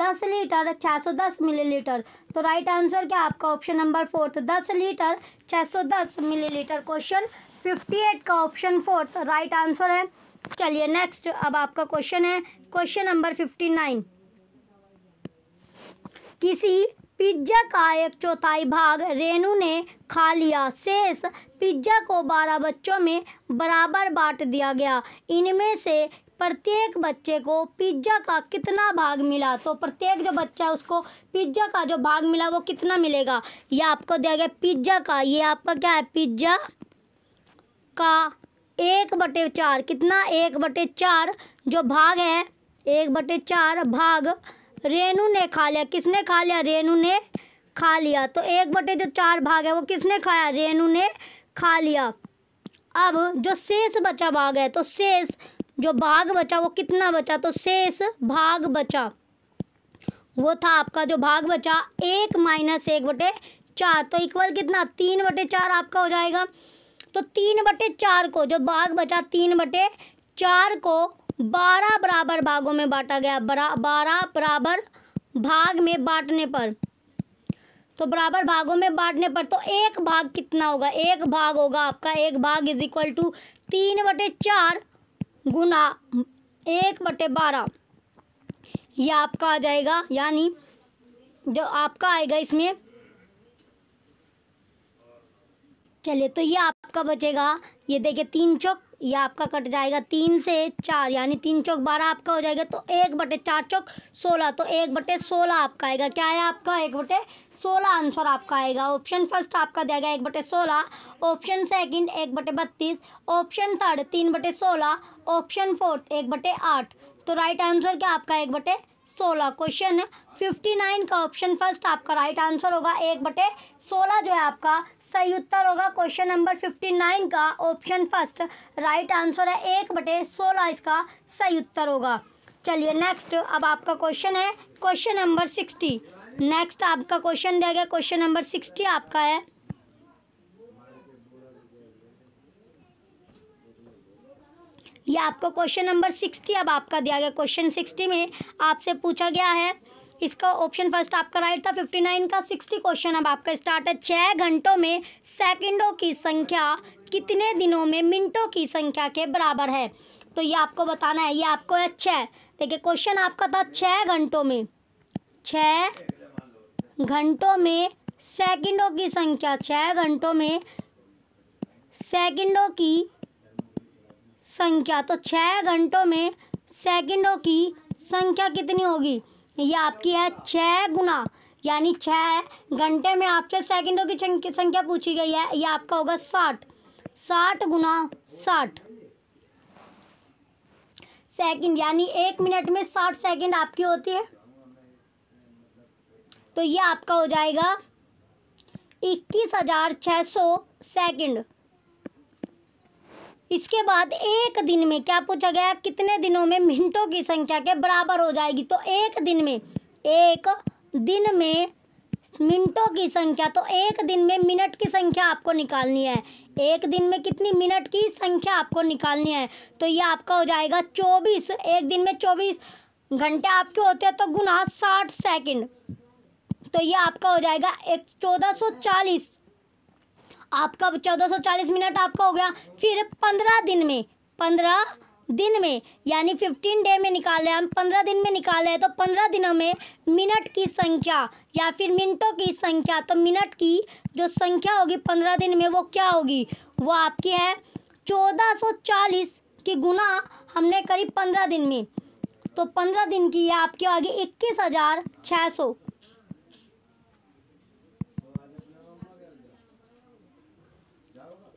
10 litre 610 millilitre तो राइट आंसर क्या आपका option number fourth 10 litre 610 millilitre question 58 का ऑप्शन फोर्थ राइट आंसर है चलिए next अब आपका question है question number nine किसी पिज्जा का एक चौथाई भाग रेनू ने खा लिया शेष पिज्जा को बारह बच्चों में बराबर बांट दिया गया इनमें से प्रत्येक बच्चे को पिज्जा का कितना भाग मिला तो प्रत्येक जो बच्चा है उसको पिज्जा का जो भाग मिला वो कितना मिलेगा यह आपको दिया गया पिज्जा का ये आपका क्या है पिज्जा का एक बटे चार कितना एक बटे चार जो भाग है एक बटे चार भाग रेनू ने खा लिया किसने खा लिया रेनू ने खा लिया तो एक बटे जो चार भाग है वो किसने खाया रेनू ने खा लिया अब जो शेष बचा भाग है तो शेष जो भाग बचा वो कितना बचा तो शेष भाग बचा वो था आपका जो भाग बचा एक माइनस एक बटे चार तो इक्वल कितना तीन बटे चार आपका हो जाएगा तो तीन बटे चार को जो भाग बचा तीन बटे चार को बारह बराबर भागों में बांटा गया बारह बराबर भाग में बांटने पर तो बराबर भागों में बांटने पर तो एक भाग कितना होगा एक भाग होगा आपका एक भाग इज इक्वल टू तीन बटे चार गुना एक बटे बारह यह आपका आ जाएगा यानी जो आपका आएगा इसमें चलिए तो ये आपका बचेगा ये देखिए तीन चौक ये आपका कट जाएगा तीन से चार यानी तीन चौक बारह आपका हो जाएगा तो एक बटे चार चौक सोलह तो एक बटे सोलह आपका आएगा क्या है आपका एक बटे सोलह आंसर आपका आएगा ऑप्शन फर्स्ट आपका देगा एक बटे सोलह ऑप्शन सेकंड एक बटे बत्तीस ऑप्शन थर्ड तीन बटे सोलह ऑप्शन फोर्थ एक बटे आठ तो राइट आंसर क्या आपका एक बटे सोलह क्वेश्चन फिफ्टी नाइन का ऑप्शन फर्स्ट आपका राइट आंसर होगा एक बटे सोलह जो है आपका सही उत्तर होगा क्वेश्चन नंबर फिफ्टी नाइन का ऑप्शन फर्स्ट राइट आंसर है एक बटे सोलह इसका सही उत्तर होगा चलिए नेक्स्ट अब आपका क्वेश्चन है क्वेश्चन नंबर सिक्सटी नेक्स्ट आपका क्वेश्चन दिया गया क्वेश्चन नंबर सिक्सटी आपका है ये आपका क्वेश्चन नंबर सिक्सटी अब आपका दिया गया क्वेश्चन सिक्सटी में आपसे पूछा गया है इसका ऑप्शन फर्स्ट आपका राइट था 59 का 60 क्वेश्चन अब आपका स्टार्ट है छः घंटों में सेकंडों की संख्या कितने दिनों में मिनटों की संख्या के बराबर है तो ये आपको बताना है ये आपको अच्छा है छः देखिए क्वेश्चन आपका था छः घंटों में छः घंटों में सेकंडों की संख्या छः घंटों में सेकंडों की संख्या तो छः घंटों में सेकंडों की संख्या कितनी होगी ये आपकी है छः गुना यानी छः घंटे में आपसे सेकंडों की संख्या पूछी गई है ये आपका होगा साठ साठ गुना साठ सेकंड यानी एक मिनट में साठ सेकंड आपकी होती है तो ये आपका हो जाएगा इक्कीस हज़ार छः सौ सेकेंड इसके बाद एक दिन में क्या पूछा गया कितने दिनों में मिनटों की संख्या के बराबर हो जाएगी तो एक दिन में एक दिन में मिनटों की संख्या तो एक दिन में मिनट की संख्या आपको निकालनी है एक दिन में कितनी मिनट की संख्या आपको निकालनी है तो ये आपका हो जाएगा चौबीस एक दिन में चौबीस घंटे आपके होते हैं तो गुना साठ सेकंड तो ये आपका हो जाएगा एक चौदह सौ चालीस आपका चौदह सौ चालीस मिनट आपका हो गया फिर पंद्रह दिन में पंद्रह दिन में यानी फिफ्टीन डे में निकाल रहे हैं हम पंद्रह दिन में निकाल रहे हैं तो पंद्रह दिनों में मिनट की संख्या या फिर मिनटों की संख्या तो मिनट की जो संख्या होगी पंद्रह दिन में वो क्या होगी वो आपकी है चौदह सौ चालीस की गुना हमने करी पंद्रह दिन में तो पंद्रह दिन की आपकी होगी इक्कीस हज़ार छः सौ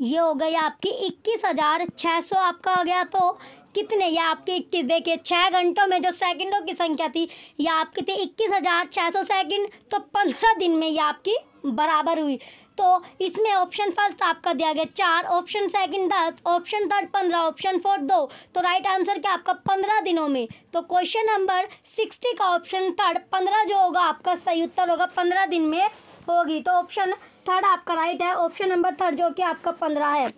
ये हो गई आपकी इक्कीस हज़ार छः सौ आपका हो गया तो कितने ये आपके इक्कीस देखिए छः घंटों में जो सेकंडों की संख्या थी ये आपकी थी इक्कीस हज़ार छः सौ सेकेंड तो पंद्रह दिन में ये आपकी बराबर हुई तो इसमें ऑप्शन फर्स्ट आपका दिया गया चार ऑप्शन सेकंड दस ऑप्शन थर्ड पंद्रह ऑप्शन फोर्थ दो तो राइट आंसर क्या आपका पंद्रह दिनों में तो क्वेश्चन नंबर सिक्सटी का ऑप्शन थर्ड पंद्रह जो होगा आपका सही उत्तर होगा पंद्रह दिन में होगी तो ऑप्शन थर्ड आपका राइट है ऑप्शन नंबर थर्ड जो कि आपका पंद्रह है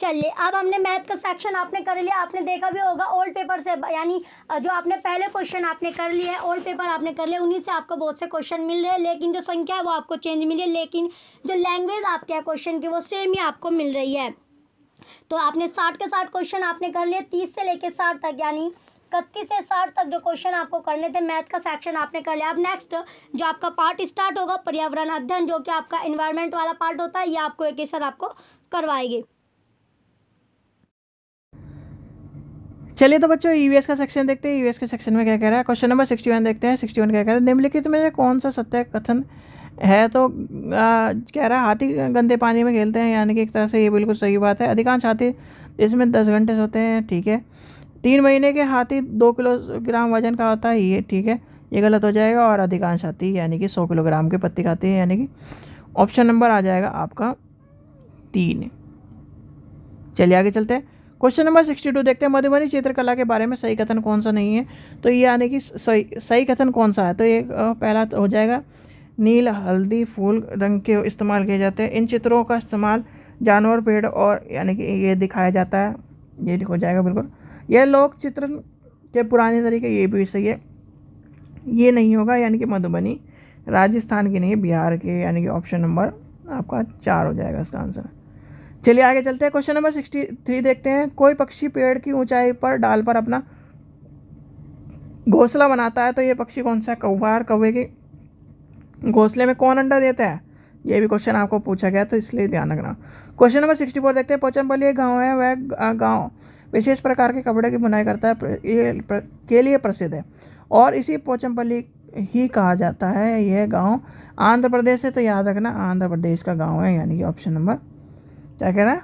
चलिए अब हमने मैथ का सेक्शन आपने कर लिया आपने देखा भी होगा ओल्ड पेपर से यानी जो आपने पहले क्वेश्चन आपने कर लिए है ओल्ड पेपर आपने कर लिया उन्हीं से आपको बहुत से क्वेश्चन मिल रहे हैं लेकिन जो संख्या है वो आपको चेंज मिली है लेकिन जो लैंग्वेज आपके क्वेश्चन की वो सेम ही आपको मिल रही है तो आपने साठ के साठ क्वेश्चन आपने कर लिए तीस से लेकर साठ तक यानी इकतीस से साठ तक जो क्वेश्चन आपको करने थे मैथ का सेक्शन आपने कर लिया अब नेक्स्ट जो आपका पार्ट स्टार्ट होगा पर्यावरण अध्ययन जो कि आपका इन्वायरमेंट वाला पार्ट होता है ये आपको एक सर आपको करवाएगी चलिए तो बच्चों ईवीएस e का सेक्शन देखते हैं ईवीएस e के सेक्शन में क्या कह रहा है क्वेश्चन नंबर सिक्सटी वन देखते हैं सिक्सटी वन क्या कह रहा है निम्नलिखित में कौन सा सत्य कथन है तो आ, कह रहा है हाथी गंदे पानी में खेलते हैं यानी कि एक तरह से ये बिल्कुल सही बात है अधिकांश हाथी इसमें दस घंटे सोते हैं ठीक है तीन महीने के हाथी दो किलोग्राम वजन का होता है ये ठीक है ये गलत हो जाएगा और अधिकांश हाथी यानी कि सौ किलोग्राम की पत्ती खाती है यानी कि ऑप्शन नंबर आ जाएगा आपका तीन चलिए आगे चलते हैं क्वेश्चन नंबर सिक्सटी टू देखते हैं मधुबनी चित्रकला के बारे में सही कथन कौन सा नहीं है तो ये यानी कि सही सही कथन कौन सा है तो ये पहला तो हो जाएगा नील हल्दी फूल रंग के इस्तेमाल किए जाते हैं इन चित्रों का इस्तेमाल जानवर पेड़ और यानी कि ये दिखाया जाता है ये हो जाएगा बिल्कुल यह लोक चित्रण के पुराने तरीके ये भी सही है ये नहीं होगा यानी कि मधुबनी राजस्थान की नहीं बिहार के यानी कि ऑप्शन नंबर आपका चार हो जाएगा इसका आंसर चलिए आगे चलते हैं क्वेश्चन नंबर सिक्सटी थ्री देखते हैं कोई पक्षी पेड़ की ऊंचाई पर डाल पर अपना घोंसला बनाता है तो ये पक्षी कौन सा है कौवा और कौवे की घोंसले में कौन अंडा देता है ये भी क्वेश्चन आपको पूछा गया तो इसलिए ध्यान रखना क्वेश्चन नंबर सिक्सटी फोर देखते हैं पोचमपल्ली गाँव है वह गाँव विशेष प्रकार के कपड़े की बुनाई करता है ये के लिए प्रसिद्ध है और इसी पोचमपल्ली ही कहा जाता है यह गांव आंध्र प्रदेश है तो याद रखना आंध्र प्रदेश का गांव है यानी कि ऑप्शन नंबर क्या कह रहा है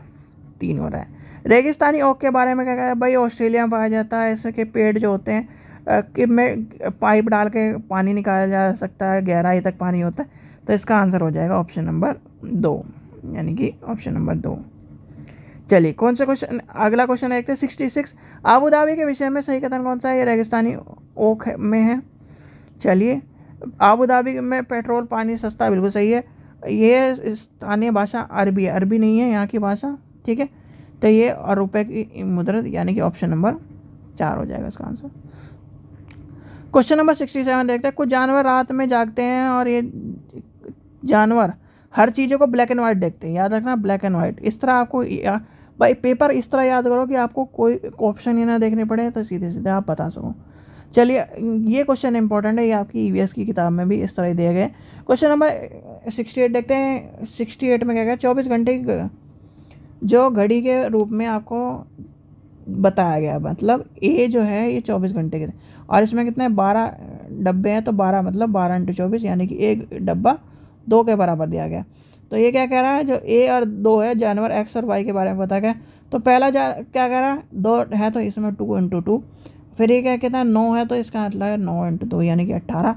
तीन हो रहा है रेगिस्तानी ओक के बारे में क्या कह है भाई ऑस्ट्रेलिया में पाया जाता है इसके पेड़ जो होते हैं कि में पाइप डाल के पानी निकाला जा सकता है गहराई तक पानी होता है तो इसका आंसर हो जाएगा ऑप्शन नंबर दो यानी कि ऑप्शन नंबर दो चलिए कौन सा क्वेश्चन अगला क्वेश्चन है हैं सिक्सटी सिक्स आबूधाबी के विषय में सही कथन कौन सा है ये रेगिस्तानी ओख में है चलिए आबूधाबी में पेट्रोल पानी सस्ता बिल्कुल सही है ये स्थानीय भाषा अरबी है अरबी नहीं है यहाँ की भाषा ठीक है तो ये और रुपये की मुद्रत यानी कि ऑप्शन नंबर चार हो जाएगा इसका answer question number sixty seven देखते हैं कुछ जानवर रात में जागते हैं और ये जानवर हर चीज़ों को ब्लैक एंड वाइट देखते हैं याद रखना ब्लैक एंड वाइट इस तरह आपको भाई पेपर इस तरह याद करो कि आपको कोई ऑप्शन ही ना देखने पड़े तो सीधे सीधे आप बता सको चलिए ये क्वेश्चन इंपॉर्टेंट है ये आपकी ई e की किताब में भी इस तरह दिए गए क्वेश्चन नंबर सिक्सटी एट देखते हैं सिक्सटी एट में क्या गया चौबीस घंटे जो घड़ी के रूप में आपको बताया गया मतलब ए जो है ये चौबीस घंटे के और इसमें कितने बारह डब्बे हैं तो बारह मतलब बारह इंटू चौबीस यानी कि एक डब्बा दो के बराबर दिया गया तो ये क्या कह रहा है जो ए और दो है जानवर एक्स और वाई के बारे में बता गया तो पहला जा क्या कह रहा है दो है तो इसमें टू इंटू टू फिर ये क्या कहता है नौ है तो इसका मतलब है नौ इंटू दो यानी कि अट्ठारह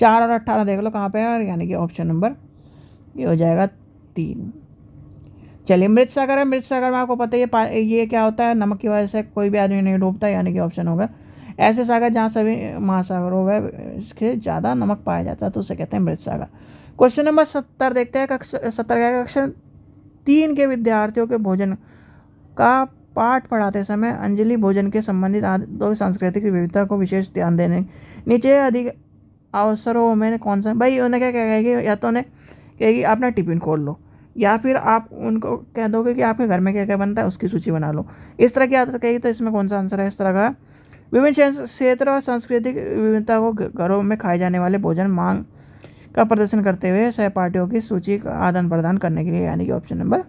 चार और अट्ठारह देख लो कहाँ पे है और यानी कि ऑप्शन नंबर ये हो जाएगा तीन चलिए मृत सागर है मृत सागर में आपको पता है ये ये क्या होता है नमक की वजह से कोई भी आदमी नहीं डूबता यानी कि ऑप्शन होगा ऐसे सागर जहाँ सभी महासागरों में इसके ज़्यादा नमक पाया जाता है तो उसे कहते हैं मृत सागर क्वेश्चन नंबर सत्तर देखते हैं कक्षा सत्तर का कक्षा तीन के विद्यार्थियों के भोजन का पाठ पढ़ाते समय अंजलि भोजन के संबंधित आदि और सांस्कृतिक विविधता को विशेष ध्यान देने नीचे अधिक अवसरों में कौन सा भाई उन्हें क्या कि या तो उन्हें कहेगी आप ना टिफिन खोल लो या फिर आप उनको कह दोगे कि आपके घर में क्या क्या बनता है उसकी सूची बना लो इस तरह की आदत कहेगी तो इसमें कौन सा आंसर है इस तरह का विभिन्न क्षेत्र और सांस्कृतिक विविधता को घरों में खाए जाने वाले भोजन मांग का प्रदर्शन करते हुए सहपाठियों की सूची का आदान प्रदान करने के लिए यानी कि ऑप्शन नंबर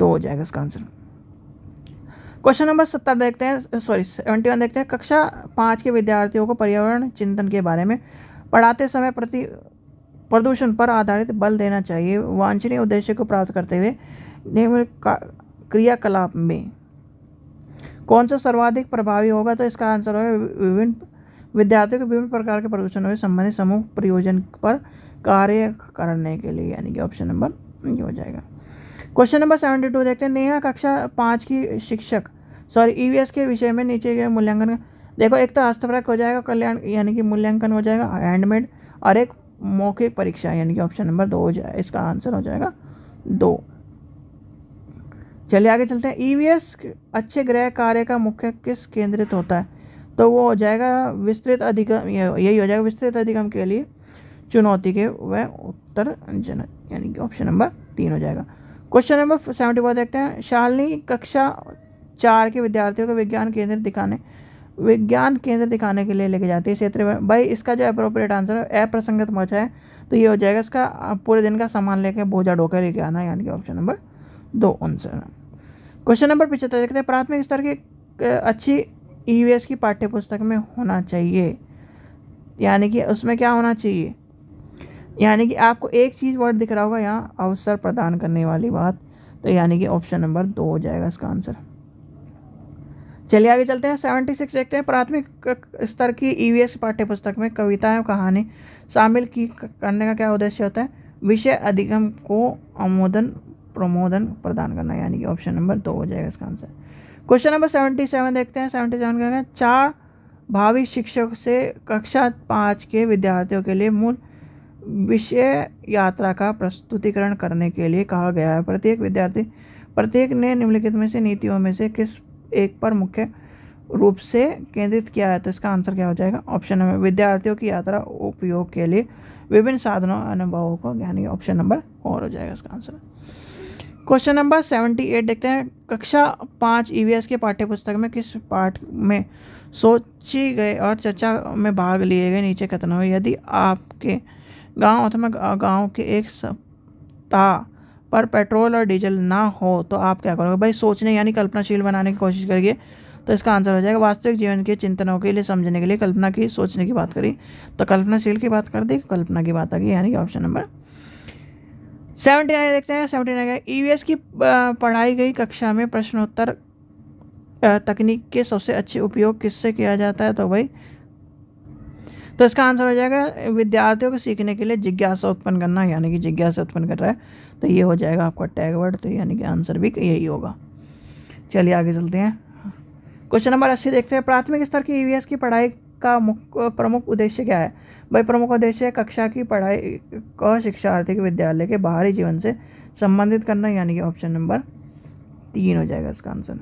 दो हो जाएगा इसका आंसर क्वेश्चन नंबर सत्तर देखते हैं सॉरी सेवेंटी वन देखते हैं कक्षा पाँच के विद्यार्थियों को पर्यावरण चिंतन के बारे में पढ़ाते समय प्रति प्रदूषण पर आधारित बल देना चाहिए वांछनीय उद्देश्य को प्राप्त करते हुए निम्न क्रियाकलाप में कौन सा सर्वाधिक प्रभावी होगा तो इसका आंसर होगा विभिन्न विद्यार्थियों के विभिन्न प्रकार के प्रदूषणों से संबंधित समूह प्रयोजन पर कार्य करने के लिए यानी कि ऑप्शन नंबर ये हो जाएगा क्वेश्चन नंबर सेवेंटी टू देखते हैं नेहा कक्षा पाँच की शिक्षक सॉरी ई e के विषय में नीचे गए मूल्यांकन देखो एक तो हस्तप्रक हो जाएगा कल्याण यानी कि मूल्यांकन हो जाएगा हैंडमेड और एक मौखिक परीक्षा यानी कि ऑप्शन नंबर दो हो जाए इसका आंसर हो जाएगा दो चलिए आगे चलते हैं ई e अच्छे गृह कार्य का मुख्य किस केंद्रित होता है तो वो हो जाएगा विस्तृत अधिगम यही हो जाएगा विस्तृत अधिगम के लिए चुनौती के वह उत्तर जनक यानी कि ऑप्शन नंबर तीन हो जाएगा क्वेश्चन नंबर सेवेंटी फोर देखते हैं शालनी कक्षा चार के विद्यार्थियों को विज्ञान केंद्र दिखाने विज्ञान केंद्र दिखाने के लिए लेके जाती है क्षेत्र में भाई इसका जो अप्रोप्रिएट आंसर है अप्रसंगत मच है तो ये हो जाएगा इसका पूरे दिन का सामान लेके बोझा ढोकर लेके आना यानी कि ऑप्शन नंबर दो आंसर क्वेश्चन नंबर पिछहत्तर देखते हैं प्राथमिक स्तर की अच्छी ई e की पाठ्यपुस्तक में होना चाहिए यानी कि उसमें क्या होना चाहिए यानी कि आपको एक चीज़ वर्ड दिख रहा होगा यहाँ अवसर प्रदान करने वाली बात तो यानी कि ऑप्शन नंबर दो हो जाएगा इसका आंसर चलिए आगे चलते हैं सेवेंटी सिक्स देखते हैं प्राथमिक स्तर की ई e वी पाठ्यपुस्तक में कविताएं कहानी शामिल की करने का क्या उद्देश्य होता है विषय अधिगम को आमोदन प्रमोदन प्रदान करना यानी कि ऑप्शन नंबर दो हो जाएगा इसका answer question number seventy seven देखते हैं सेवेंटी सेवन क्या चार भावी शिक्षक से कक्षा पाँच के विद्यार्थियों के लिए मूल विषय यात्रा का प्रस्तुतिकरण करने के लिए कहा गया है प्रत्येक विद्यार्थी प्रत्येक ने निम्नलिखित में से नीतियों में से किस एक पर मुख्य रूप से केंद्रित किया है तो इसका आंसर क्या हो जाएगा ऑप्शन नंबर विद्यार्थियों की यात्रा उपयोग के लिए विभिन्न साधनों अनुभवों को ज्ञानी ऑप्शन नंबर और हो जाएगा इसका answer question number seventy eight देखते हैं कक्षा पाँच ई e के पाठ्यपुस्तक में किस पाठ में सोचे गए और चर्चा में भाग लिए गए नीचे कथन हुए यदि आपके गांव अथवा गांव के एक सप्ताह पर पेट्रोल और डीजल ना हो तो आप क्या करोगे भाई सोचने यानी कल्पनाशील बनाने की कोशिश करिए तो इसका आंसर हो जाएगा वास्तविक जीवन के चिंतनों के लिए समझने के लिए कल्पना की सोचने की बात करी तो कल्पनाशील की बात कर दी कल्पना की बात आ गई यानी कि ऑप्शन नंबर सेवेंटी नाइन देखते हैं seventy nine E V e की पढ़ाई गई कक्षा में प्रश्नोत्तर तकनीक के सबसे अच्छे उपयोग किससे किया जाता है तो भाई तो इसका आंसर हो जाएगा विद्यार्थियों को सीखने के लिए जिज्ञासा उत्पन्न करना यानी कि जिज्ञासा उत्पन्न कर रहा है तो ये हो जाएगा आपका टैग वर्ड तो यानी कि आंसर भी यही होगा चलिए आगे चलते हैं क्वेश्चन नंबर अस्सी देखते हैं प्राथमिक स्तर की ई e की पढ़ाई का मुख्य प्रमुख उद्देश्य क्या है वही प्रमुख उद्देश्य है कक्षा की पढ़ाई क शिक्षार्थी के विद्यालय के बाहरी जीवन से संबंधित करना यानी कि ऑप्शन नंबर तीन हो जाएगा इसका answer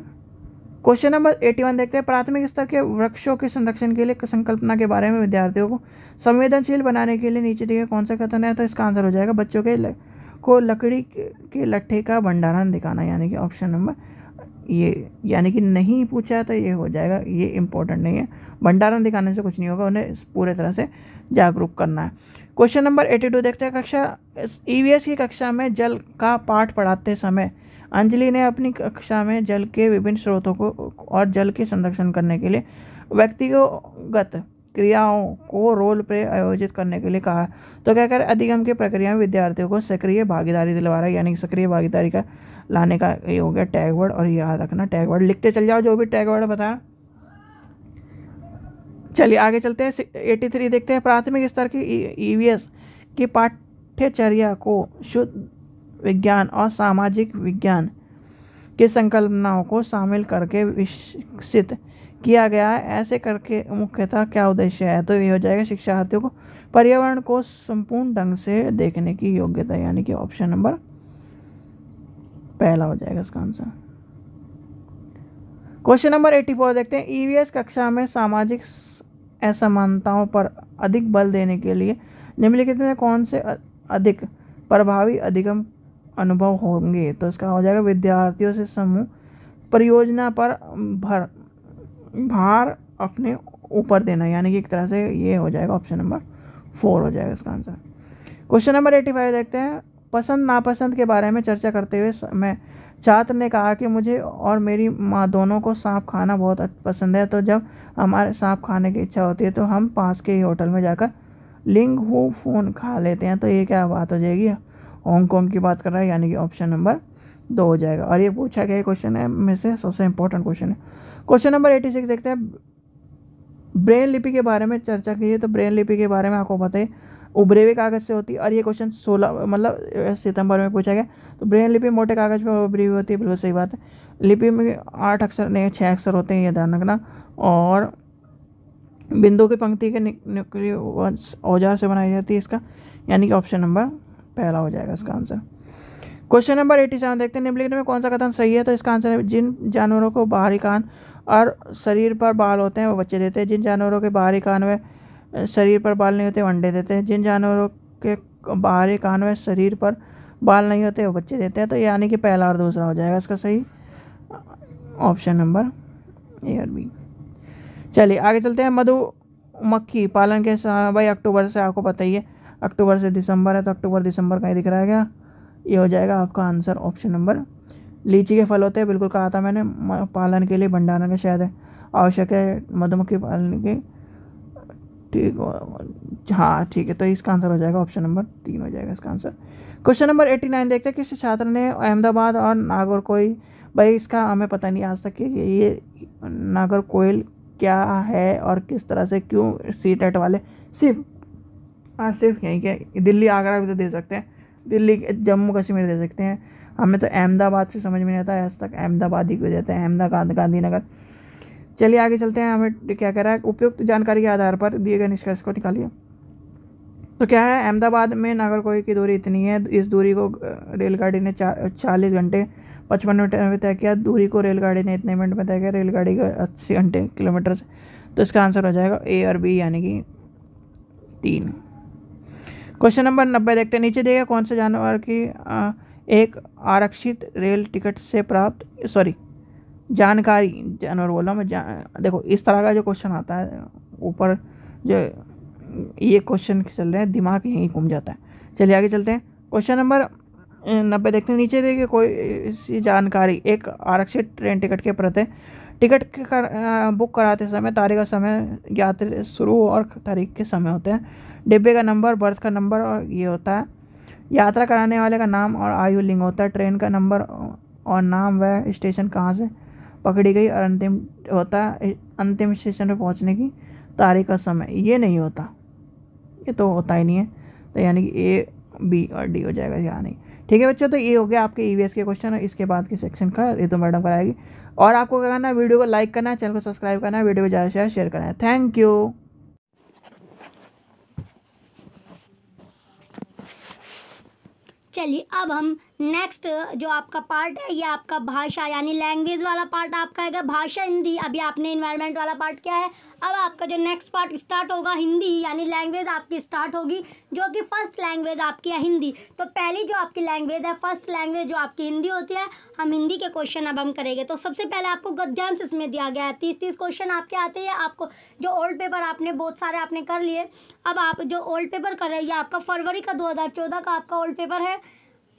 question number eighty one देखते हैं प्राथमिक स्तर के वृक्षों के संरक्षण के लिए संकल्पना के बारे में विद्यार्थियों को संवेदनशील बनाने के लिए नीचे दिए कौन सा कथन है तो इसका आंसर हो जाएगा बच्चों के को लकड़ी के लट्ठे का भंडारण दिखाना यानी कि ऑप्शन नंबर ये यानी कि नहीं पूछा तो ये हो जाएगा ये इम्पोर्टेंट नहीं है भंडारण दिखाने से कुछ नहीं होगा उन्हें पूरे तरह से जागरूक करना है क्वेश्चन नंबर एटी टू देखते हैं कक्षा ई e की कक्षा में जल का पाठ पढ़ाते समय अंजलि ने अपनी कक्षा में जल के विभिन्न स्रोतों को और जल के संरक्षण करने के लिए व्यक्तिगत क्रियाओं को रोल प्ले आयोजित करने के लिए कहा तो कहकर अधिगम की प्रक्रिया में विद्यार्थियों को सक्रिय भागीदारी दिलवा रहा है यानी सक्रिय भागीदारी का लाने का ये हो गया टैग वर्ड और याद रखना टैग वर्ड लिखते चल जाओ जो भी टैग वर्ड बताया चलिए आगे चलते हैं एटी थ्री देखते हैं प्राथमिक स्तर की ई e की पाठ्यचर्या को शुद्ध विज्ञान और सामाजिक विज्ञान की संकल्पनाओं को शामिल करके विकसित किया गया है ऐसे करके मुख्यतः क्या उद्देश्य है तो ये हो जाएगा शिक्षार्थियों को पर्यावरण को संपूर्ण ढंग से देखने की योग्यता यानी कि ऑप्शन नंबर पहला हो जाएगा इसका answer question number eighty four देखते हैं ईवीएस e कक्षा में सामाजिक असमानताओं पर अधिक बल देने के लिए निम्नलिखित में कौन से अधिक प्रभावी अधिगम अनुभव होंगे तो इसका हो जाएगा विद्यार्थियों से समूह परियोजना पर भर भार अपने ऊपर देना यानी कि एक तरह से ये हो जाएगा ऑप्शन नंबर फोर हो जाएगा इसका answer question number eighty five देखते हैं पसंद नापसंद के बारे में चर्चा करते हुए मैं छात्र ने कहा कि मुझे और मेरी माँ दोनों को सांप खाना बहुत पसंद है तो जब हमारे सांप खाने की इच्छा होती है तो हम पास के ही होटल में जाकर लिंग हु फोन खा लेते हैं तो ये क्या बात हो जाएगी हांगकॉन्ग की बात कर रहा है यानी कि ऑप्शन नंबर दो हो जाएगा और ये पूछा गया क्वेश्चन है में से सबसे इंपॉर्टेंट क्वेश्चन है क्वेश्चन नंबर एटी सिक्स देखते हैं ब्रेन लिपि के बारे में चर्चा कीजिए तो ब्रेन लिपि के बारे में आपको पता है उभरे हुए कागज़ से होती है और ये क्वेश्चन सोलह मतलब सितंबर में पूछा गया तो ब्रेन लिपि मोटे कागज़ पर उभरी हुई होती है बिल्कुल सही बात है लिपि में आठ अक्षर नहीं छः अक्षर होते हैं ये ध्यान रखना और बिंदु की पंक्ति के निकली औजार से बनाई जाती है इसका यानी कि ऑप्शन नंबर पहला हो जाएगा इसका answer question number eighty seven देखते हैं निम्नलिखित में कौन सा कथन सही है तो इसका आंसर है जिन जानवरों को बाहरी कान और शरीर पर बाल होते हैं वो बच्चे देते हैं जिन जानवरों के बाहरी कान में शरीर पर बाल नहीं होते वो अंडे देते हैं जिन जानवरों के बाहरी कान में शरीर पर बाल नहीं होते वो बच्चे देते हैं तो यानी कि पहला और दूसरा हो जाएगा इसका सही ऑप्शन नंबर ए और बी चलिए आगे चलते हैं मधु मक्खी पालन के भाई अक्टूबर से आपको पता ही है अक्टूबर से दिसंबर है तो अक्टूबर दिसंबर का ही दिख रहा है क्या ये हो जाएगा आपका आंसर ऑप्शन नंबर लीची के फल होते हैं बिल्कुल कहा था मैंने पालन के लिए भंडारण का शायद है आवश्यक है मधुमक्खी पालन की ठीक हाँ ठीक है तो इसका आंसर हो जाएगा ऑप्शन नंबर तीन हो जाएगा इसका answer question number eighty nine देखते हैं किस छात्र ने अहमदाबाद और नागौर कोई भाई इसका हमें पता नहीं आ सके कि ये नागर कोयल क्या है और किस तरह से क्यों सी टेट वाले सिर्फ हाँ सिर्फ यहीं के दिल्ली आगरा भी तो दे सकते हैं दिल्ली जम्मू कश्मीर दे सकते हैं हमें तो अहमदाबाद से समझ में नहीं आता है आज तक अहमदाबाद ही को देते हैं अहमदाबाद गांधीनगर चलिए आगे चलते हैं हमें क्या कह रहा है उपयुक्त जानकारी के आधार पर दिए गए निष्कर्ष को निकालिए तो क्या है अहमदाबाद में नागरकोई की दूरी इतनी है इस दूरी को रेलगाड़ी ने चालीस घंटे पचपन मिनट में तय किया दूरी को रेलगाड़ी ने इतने मिनट में तय किया रेलगाड़ी का अस्सी घंटे किलोमीटर तो इसका आंसर हो जाएगा ए और बी यानी कि तीन क्वेश्चन नंबर नब्बे देखते हैं नीचे देखिए कौन से जानवर की एक आरक्षित रेल टिकट से प्राप्त सॉरी जानकारी जानवर बोला मैं जा, देखो इस तरह का जो क्वेश्चन आता है ऊपर जो ये क्वेश्चन चल रहे हैं दिमाग यहीं घूम जाता है चलिए आगे चलते हैं क्वेश्चन नंबर नब्बे देखते हैं नीचे देखिए कोई सी जानकारी एक आरक्षित ट्रेन टिकट के प्रति टिकट कर, बुक कराते समय तारीख का समय यात्रा शुरू और तारीख के समय होते हैं डिब्बे का नंबर बर्थ का नंबर और ये होता है यात्रा कराने वाले का नाम और आयु लिंग ट्रेन का नंबर और नाम वह स्टेशन कहाँ से पकड़ी गई और अंतिम होता है अंतिम स्टेशन पर पहुँचने की तारीख और समय ये नहीं होता ये तो होता ही नहीं है तो यानी कि ए बी और डी हो जाएगा यहाँ नहीं ठीक है बच्चों तो ये हो गया आपके ई e के क्वेश्चन और इसके बाद के सेक्शन का रितु मैडम कराएगी और आपको क्या करना है वीडियो को लाइक करना है चैनल को सब्सक्राइब करना है वीडियो को ज़्यादा से ज़्यादा शेयर करना है थैंक यू चलिए अब हम नेक्स्ट जो आपका पार्ट है ये आपका भाषा यानी लैंग्वेज वाला पार्ट आपका है भाषा हिंदी अभी आपने इन्वायरमेंट वाला पार्ट किया है अब आपका जो नेक्स्ट पार्ट स्टार्ट होगा हिंदी यानी लैंग्वेज आपकी स्टार्ट होगी जो कि फर्स्ट लैंग्वेज आपकी है हिंदी तो पहली जो आपकी लैंग्वेज है फर्स्ट लैंग्वेज जो आपकी हिंदी होती है हम हिंदी के क्वेश्चन अब हम करेंगे तो सबसे पहले आपको गद्यांश इसमें दिया गया है तीस तीस क्वेश्चन आपके आते हैं आपको जो ओल्ड पेपर आपने बहुत सारे आपने कर लिए अब आप जो ओल्ड पेपर कर रहे हैं ये आपका फरवरी का दो का आपका ओल्ड पेपर है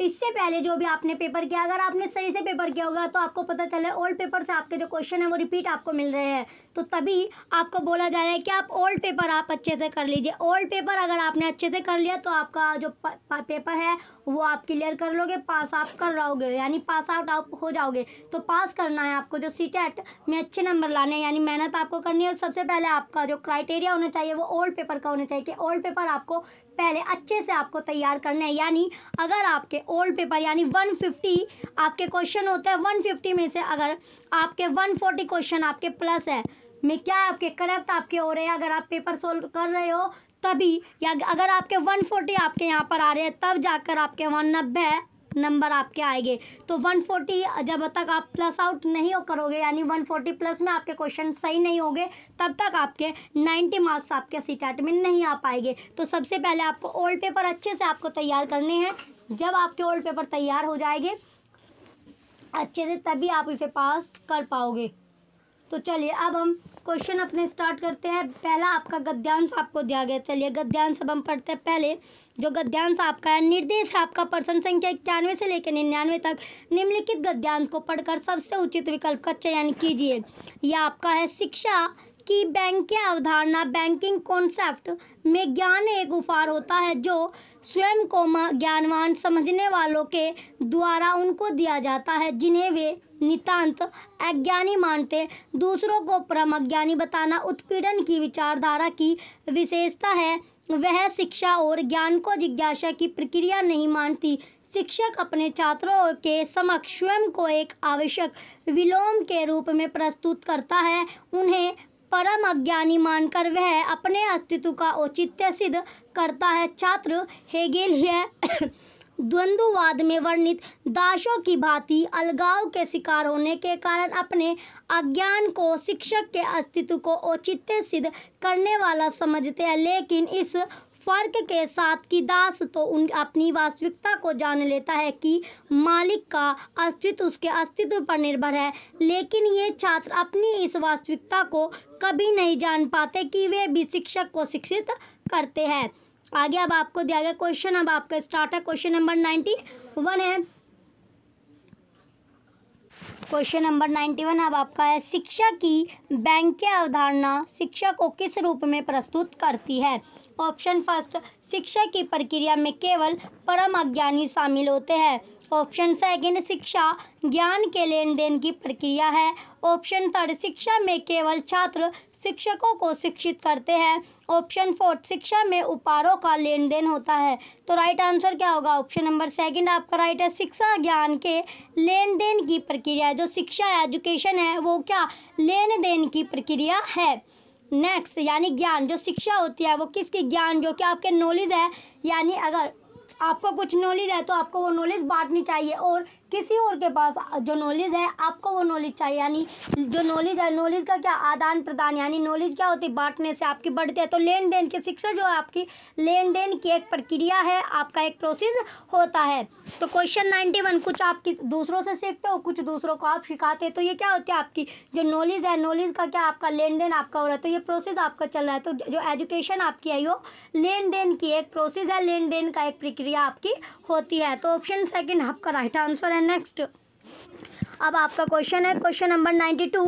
इससे पहले जो भी आपने पेपर किया अगर आपने सही से पेपर किया होगा तो आपको पता चले ओल्ड पेपर से आपके जो क्वेश्चन है वो रिपीट आपको मिल रहे हैं तो तभी आपको बोला जा रहा है कि आप ओल्ड पेपर आप अच्छे से कर लीजिए ओल्ड पेपर अगर आपने अच्छे से कर लिया तो आपका जो प, प, पेपर है वो आप क्लियर कर लोगे पास आप कर रहोगे यानी पास आउट आप हो जाओगे तो पास करना है आपको जो सी e में अच्छे नंबर लाने हैं यानी मेहनत आपको करनी है सबसे पहले आपका जो क्राइटेरिया होना चाहिए वो ओल्ड पेपर का होना चाहिए कि ओल्ड पेपर आपको पहले अच्छे से आपको तैयार करना है यानी अगर आपके ओल्ड पेपर यानी 150 आपके क्वेश्चन होते हैं 150 में से अगर आपके 140 क्वेश्चन आपके प्लस है में क्या आपके करेक्ट आपके हो रहे हैं अगर आप पेपर सोल्व कर रहे हो तभी या अगर आपके 140 आपके यहाँ पर आ रहे हैं तब जाकर आपके वहाँ नब्बे नंबर आपके आएंगे तो 140 जब तक आप प्लस आउट नहीं हो करोगे यानी 140 प्लस में आपके क्वेश्चन सही नहीं होंगे तब तक आपके 90 मार्क्स आपके सी में नहीं आ पाएंगे तो सबसे पहले आपको ओल्ड पेपर अच्छे से आपको तैयार करने हैं जब आपके ओल्ड पेपर तैयार हो जाएंगे अच्छे से तभी आप इसे पास कर पाओगे तो चलिए अब हम क्वेश्चन अपने स्टार्ट करते हैं पहला आपका गद्यांश आपको दिया गया चलिए गद्यांश अब हम पढ़ते हैं पहले जो गद्यांश आपका है निर्देश आपका प्रश्न संख्या इक्यानवे से लेकर निन्यानवे तक निम्नलिखित गद्यांश को पढ़कर सबसे उचित विकल्प का चयन कीजिए यह आपका है शिक्षा की बैंक की अवधारणा बैंकिंग कॉन्सेप्ट में ज्ञान एक उपहार होता है जो स्वयं को ज्ञानवान समझने वालों के द्वारा उनको दिया जाता है जिन्हें वे नितांत अज्ञानी मानते दूसरों को परम अज्ञानी बताना उत्पीड़न की विचारधारा की विशेषता है वह शिक्षा और ज्ञान को जिज्ञासा की प्रक्रिया नहीं मानती शिक्षक अपने छात्रों के समक्ष स्वयं को एक आवश्यक विलोम के रूप में प्रस्तुत करता है उन्हें परम अज्ञानी मानकर वह अपने अस्तित्व का औचित्य सिद्ध करता है छात्र हेगेल है द्वंद्ववाद में वर्णित दासों की भांति अलगाव के शिकार होने के कारण अपने अज्ञान को शिक्षक के अस्तित्व को औचित्य सिद्ध करने वाला समझते हैं लेकिन इस फर्क के साथ कि दास तो उन अपनी वास्तविकता को जान लेता है कि मालिक का अस्तित्व उसके अस्तित्व पर निर्भर है लेकिन ये छात्र अपनी इस वास्तविकता को कभी नहीं जान पाते कि वे भी शिक्षक को शिक्षित करते हैं आगे अब आपको दिया गया क्वेश्चन अब आपका स्टार्ट है क्वेश्चन नंबर नाइन्टी वन है क्वेश्चन नंबर नाइन्टी वन अब आपका है शिक्षा की बैंकीय अवधारणा शिक्षा को किस रूप में प्रस्तुत करती है ऑप्शन फर्स्ट शिक्षा की प्रक्रिया में केवल परम अज्ञानी शामिल होते हैं ऑप्शन सेकेंड शिक्षा ज्ञान के लेन देन की प्रक्रिया है ऑप्शन थर्ड शिक्षा में केवल छात्र शिक्षकों को शिक्षित करते हैं ऑप्शन फोर्थ शिक्षा में उपहारों का लेन देन होता है तो राइट आंसर क्या होगा ऑप्शन नंबर सेकंड आपका राइट है शिक्षा ज्ञान के लेन देन की प्रक्रिया जो शिक्षा एजुकेशन है वो क्या लेन देन की प्रक्रिया है नेक्स्ट यानी ज्ञान जो शिक्षा होती है वो किसकी ज्ञान जो कि आपके नॉलेज है यानी अगर आपको कुछ नॉलेज है तो आपको वो नॉलेज बांटनी चाहिए और किसी और के पास जो नॉलेज है आपको वो नॉलेज चाहिए यानी जो नॉलेज है नॉलेज का क्या आदान प्रदान यानी नॉलेज क्या होती है बांटने से आपकी बढ़ती है तो लेन देन की शिक्षा जो है आपकी लेन देन की एक प्रक्रिया है आपका एक प्रोसेस होता है तो क्वेश्चन नाइन्टी वन कुछ किस दूसरों से सीखते हो कुछ दूसरों को आप सिखाते हैं तो ये क्या होती है आपकी जो नॉलेज है नॉलेज का क्या आपका लेन देन आपका हो रहा है तो ये प्रोसेस आपका चल रहा है तो जो एजुकेशन आपकी है वो लेन देन की एक प्रोसेस है लेन देन का एक प्रक्रिया आपकी होती है तो ऑप्शन सेकेंड आपका राइट आंसर है है नेक्स्ट अब आपका क्वेश्चन है क्वेश्चन नंबर नाइन्टी टू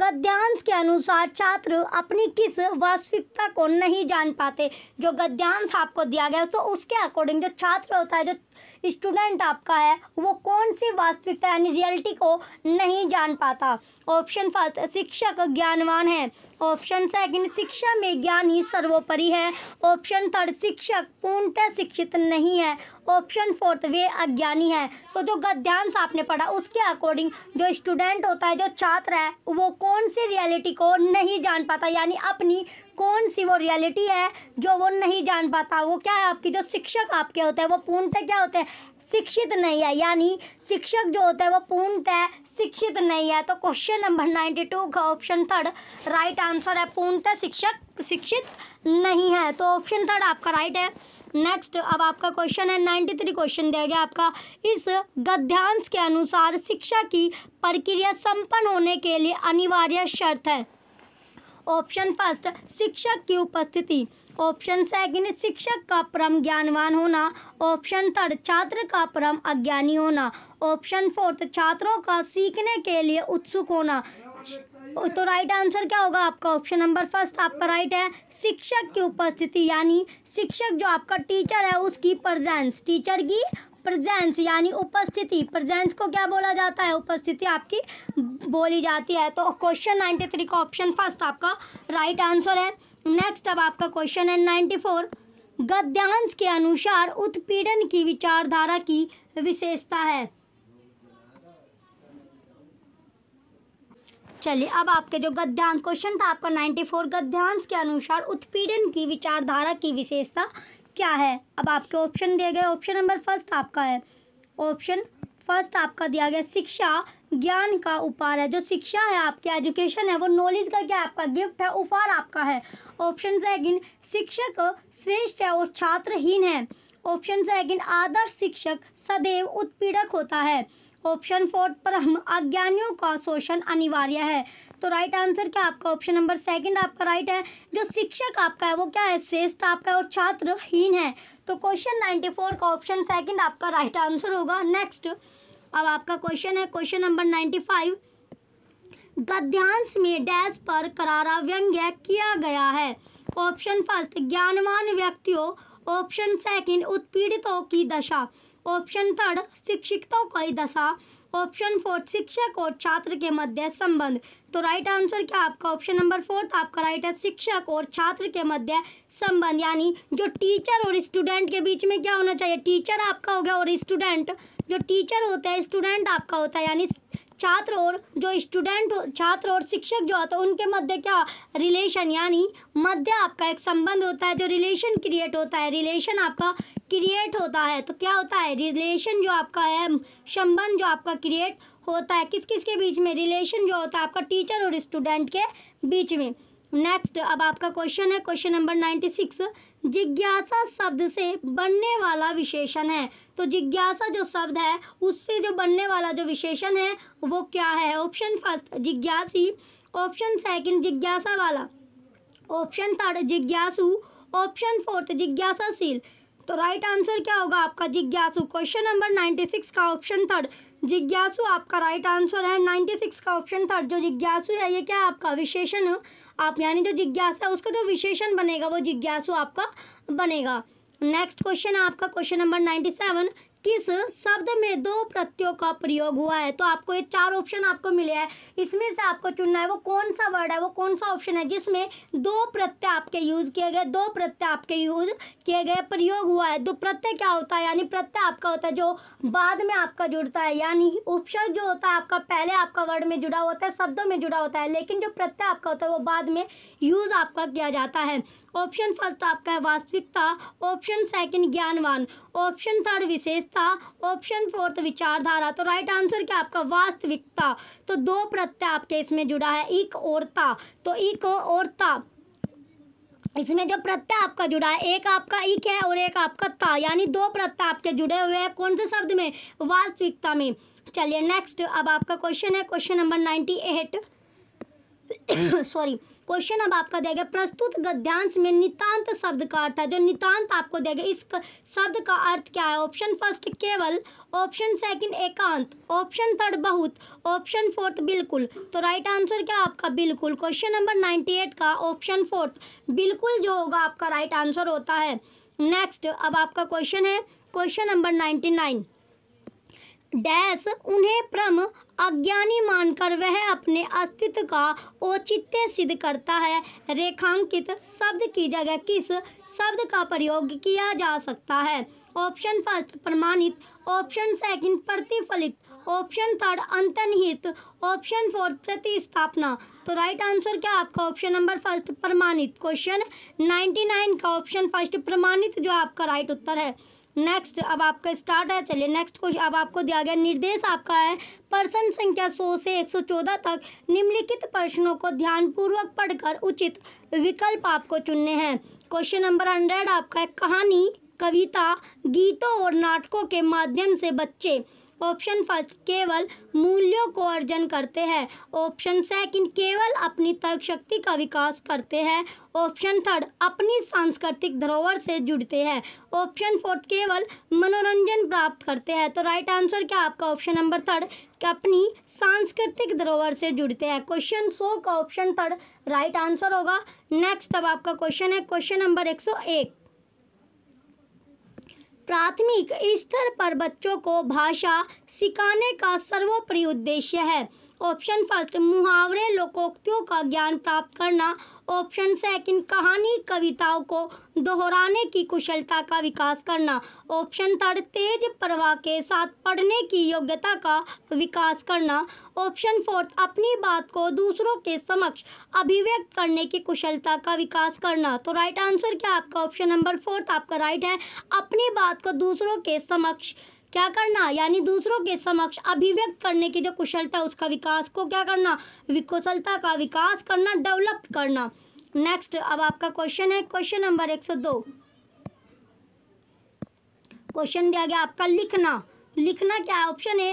गद्यांश के अनुसार छात्र अपनी किस वास्तविकता को नहीं जान पाते जो गद्यांश आपको दिया गया तो उसके अकॉर्डिंग जो छात्र होता है जो स्टूडेंट आपका है वो कौन सी वास्तविकता यानी रियलिटी को नहीं जान पाता ऑप्शन फर्स्ट शिक्षक ज्ञानवान है ऑप्शन सेकंड शिक्षा में ज्ञान ही सर्वोपरि है ऑप्शन थर्ड शिक्षक पूर्णतः शिक्षित नहीं है ऑप्शन फोर्थ वे अज्ञानी है तो जो गद्यांश आपने पढ़ा उसके अकॉर्डिंग जो स्टूडेंट होता है जो छात्र है वो कौन सी रियलिटी को नहीं जान पाता यानी अपनी कौन सी वो रियलिटी है जो वो नहीं जान पाता वो क्या है आपकी जो शिक्षक आपके होते हैं वो पूर्णतः क्या होते हैं शिक्षित नहीं है यानी शिक्षक जो होता है वो पूर्णतः शिक्षित नहीं है तो क्वेश्चन नंबर नाइन्टी टू का ऑप्शन थर्ड राइट आंसर है पूर्णतः शिक्षक शिक्षित नहीं है तो ऑप्शन थर्ड आपका राइट है नेक्स्ट अब आपका क्वेश्चन है नाइन्टी थ्री क्वेश्चन दिया गया आपका इस गद्यांश के अनुसार शिक्षा की प्रक्रिया संपन्न होने के लिए अनिवार्य शर्त है ऑप्शन फर्स्ट शिक्षक की उपस्थिति ऑप्शन सेकंड शिक्षक का परम ज्ञानवान होना ऑप्शन थर्ड छात्र का परम अज्ञानी होना ऑप्शन फोर्थ छात्रों का सीखने के लिए उत्सुक होना तो राइट आंसर क्या होगा आपका ऑप्शन नंबर फर्स्ट आपका राइट है शिक्षक की उपस्थिति यानी शिक्षक जो आपका टीचर है उसकी प्रजेंस टीचर की प्रजेंस यानी उपस्थिति प्रजेंस को क्या बोला जाता है उपस्थिति आपकी बोली जाती है तो क्वेश्चन नाइन्टी थ्री का ऑप्शन फर्स्ट आपका राइट आंसर है नेक्स्ट अब आपका क्वेश्चन है नाइन्टी फोर गद्यांश के अनुसार उत्पीड़न की विचारधारा की विशेषता है चलिए अब आपके जो गद्यांश क्वेश्चन था आपका नाइन्टी फोर गद्यांश के अनुसार उत्पीड़न की विचारधारा की विशेषता क्या है अब आपके ऑप्शन दिए गए ऑप्शन नंबर फर्स्ट आपका है ऑप्शन फर्स्ट आपका दिया गया शिक्षा ज्ञान का उपहार है जो शिक्षा है आपकी एजुकेशन है वो नॉलेज का क्या आपका गिफ्ट है उपहार आपका है ऑप्शन सेकंड शिक्षक श्रेष्ठ है और छात्रहीन है ऑप्शन सेकंड आदर्श शिक्षक सदैव उत्पीड़क होता है ऑप्शन फोर्थ पर हम अज्ञानियों का शोषण अनिवार्य है तो राइट आंसर क्या आपका ऑप्शन नंबर सेकंड आपका राइट है जो शिक्षक आपका है वो क्या है श्रेष्ठ आपका है और छात्रहीन है तो क्वेश्चन नाइन्टी फोर का ऑप्शन सेकंड आपका राइट आंसर होगा नेक्स्ट अब आपका क्वेश्चन है क्वेश्चन नंबर नाइन्टी फाइव गद्यांश में डैश पर करारा व्यंग्य किया गया है ऑप्शन फर्स्ट ज्ञानवान व्यक्तियों ऑप्शन सेकंड उत्पीड़ितों की दशा ऑप्शन थर्ड शिक्षितों की दशा ऑप्शन फोर्थ शिक्षक और छात्र के मध्य संबंध तो राइट आंसर क्या आपका ऑप्शन नंबर फोर्थ आपका राइट है शिक्षक और छात्र के मध्य संबंध यानी जो टीचर और स्टूडेंट के बीच में क्या होना चाहिए टीचर आपका हो गया और स्टूडेंट जो टीचर होता है स्टूडेंट आपका होता है यानी छात्र और जो स्टूडेंट छात्र और शिक्षक जो होता है उनके मध्य क्या रिलेशन यानी मध्य आपका एक संबंध होता है जो रिलेशन क्रिएट होता है रिलेशन आपका क्रिएट होता है तो क्या होता है रिलेशन जो आपका है संबंध जो आपका क्रिएट होता है किस किस के बीच में रिलेशन जो होता है आपका टीचर और स्टूडेंट के बीच में नेक्स्ट अब आपका क्वेश्चन है क्वेश्चन नंबर नाइन्टी सिक्स जिज्ञासा शब्द से बनने वाला विशेषण है तो जिज्ञासा जो शब्द है उससे जो बनने वाला जो विशेषण है वो क्या है ऑप्शन फर्स्ट जिज्ञासी ऑप्शन सेकंड जिज्ञासा वाला ऑप्शन थर्ड जिज्ञासु ऑप्शन फोर्थ जिज्ञासाशील तो राइट आंसर क्या होगा आपका जिज्ञासु क्वेश्चन नंबर नाइन्टी सिक्स का ऑप्शन थर्ड जिज्ञासु आपका राइट आंसर है नाइन्टी सिक्स का ऑप्शन थर्ड जो जिज्ञासु है ये क्या आपका विशेषण आप यानी जो जिज्ञासा है उसका जो विशेषण बनेगा वो जिज्ञासु आपका बनेगा नेक्स्ट क्वेश्चन है आपका क्वेश्चन नंबर नाइन्टी सेवन किस शब्द में दो प्रत्ययों का प्रयोग हुआ है तो आपको ये चार ऑप्शन आपको मिले हैं इसमें से आपको चुनना है वो कौन सा वर्ड है वो कौन सा ऑप्शन है जिसमें दो प्रत्यय आपके यूज़ किए गए दो प्रत्यय आपके यूज किए गए प्रयोग हुआ है दो प्रत्यय क्या होता है यानी प्रत्यय आपका होता है जो बाद में आपका जुड़ता है यानी उपसर्ग जो होता है आपका पहले आपका वर्ड में जुड़ा होता है शब्दों में जुड़ा होता है लेकिन जो प्रत्यय आपका होता है वो बाद में यूज़ आपका किया जाता है ऑप्शन फर्स्ट आपका है वास्तविकता ऑप्शन सेकंड ज्ञानवान ऑप्शन थर्ड विशेष था ऑप्शन फोर्थ विचारधारा तो राइट आंसर क्या आपका वास्तविकता तो दो प्रत्यय आपके इसमें जुड़ा है एक और ता तो एक और ता इसमें जो प्रत्यय आपका जुड़ा है एक आपका इक है और एक आपका ता यानी दो प्रत्यय आपके जुड़े हुए हैं कौन से शब्द में वास्तविकता में चलिए नेक्स्ट अब आपका क्वेश्चन है question number ninety eight sorry question अब आपका दिया गया प्रस्तुत गद्यांश में नितांत शब्द का अर्थ है जो नितांत आपको दिया गया इस शब्द का अर्थ क्या है ऑप्शन फर्स्ट केवल ऑप्शन सेकंड एकांत ऑप्शन थर्ड बहुत ऑप्शन फोर्थ बिल्कुल तो राइट आंसर क्या आपका बिल्कुल क्वेश्चन नंबर नाइन्टी एट का ऑप्शन फोर्थ बिल्कुल जो होगा आपका राइट आंसर होता है नेक्स्ट अब आपका क्वेश्चन है question number ninety nine dash उन्हें परम अज्ञानी मानकर वह अपने अस्तित्व का औचित्य सिद्ध करता है रेखांकित शब्द की जगह किस शब्द का प्रयोग किया जा सकता है ऑप्शन फर्स्ट प्रमाणित ऑप्शन सेकंड प्रतिफलित ऑप्शन थर्ड अंतर्निहित ऑप्शन फोर्थ प्रतिस्थापना तो राइट आंसर क्या आपका ऑप्शन नंबर फर्स्ट प्रमाणित क्वेश्चन नाइन का ऑप्शन फर्स्ट प्रमाणित जो आपका राइट उत्तर है नेक्स्ट अब आपका स्टार्ट है चलिए नेक्स्ट क्वेश्चन अब आपको दिया गया निर्देश आपका है प्रश्न संख्या 100 से 114 तक निम्नलिखित प्रश्नों को ध्यानपूर्वक पढ़कर उचित विकल्प आपको चुनने हैं क्वेश्चन नंबर हंड्रेड आपका है कहानी कविता गीतों और नाटकों के माध्यम से बच्चे ऑप्शन फर्स्ट केवल मूल्यों को अर्जन करते हैं ऑप्शन सेकंड केवल अपनी तर्क शक्ति का विकास करते हैं ऑप्शन थर्ड अपनी सांस्कृतिक धरोहर से जुड़ते हैं ऑप्शन फोर्थ केवल मनोरंजन प्राप्त करते हैं तो राइट आंसर क्या आपका ऑप्शन नंबर थर्ड अपनी सांस्कृतिक धरोहर से जुड़ते हैं क्वेश्चन सौ का ऑप्शन थर्ड राइट आंसर होगा नेक्स्ट अब आपका क्वेश्चन है क्वेश्चन नंबर एक सौ एक प्राथमिक स्तर पर बच्चों को भाषा सिखाने का सर्वोपरि उद्देश्य है ऑप्शन फर्स्ट मुहावरे लोकोक्तियों का ज्ञान प्राप्त करना ऑप्शन सेकंड कहानी कविताओं को दोहराने की कुशलता का विकास करना ऑप्शन थर्ड तेज प्रवाह के साथ पढ़ने की योग्यता का विकास करना ऑप्शन फोर्थ अपनी बात को दूसरों के समक्ष अभिव्यक्त करने की कुशलता का विकास करना तो राइट आंसर क्या आपका ऑप्शन नंबर फोर्थ आपका राइट है अपनी बात को दूसरों के समक्ष क्या करना यानी दूसरों के समक्ष अभिव्यक्त करने की जो कुशलता उसका विकास को क्या करना विकुशलता का विकास करना डेवलप करना नेक्स्ट अब आपका क्वेश्चन है क्वेश्चन नंबर एक सौ दो क्वेश्चन दिया गया आपका लिखना लिखना क्या ऑप्शन है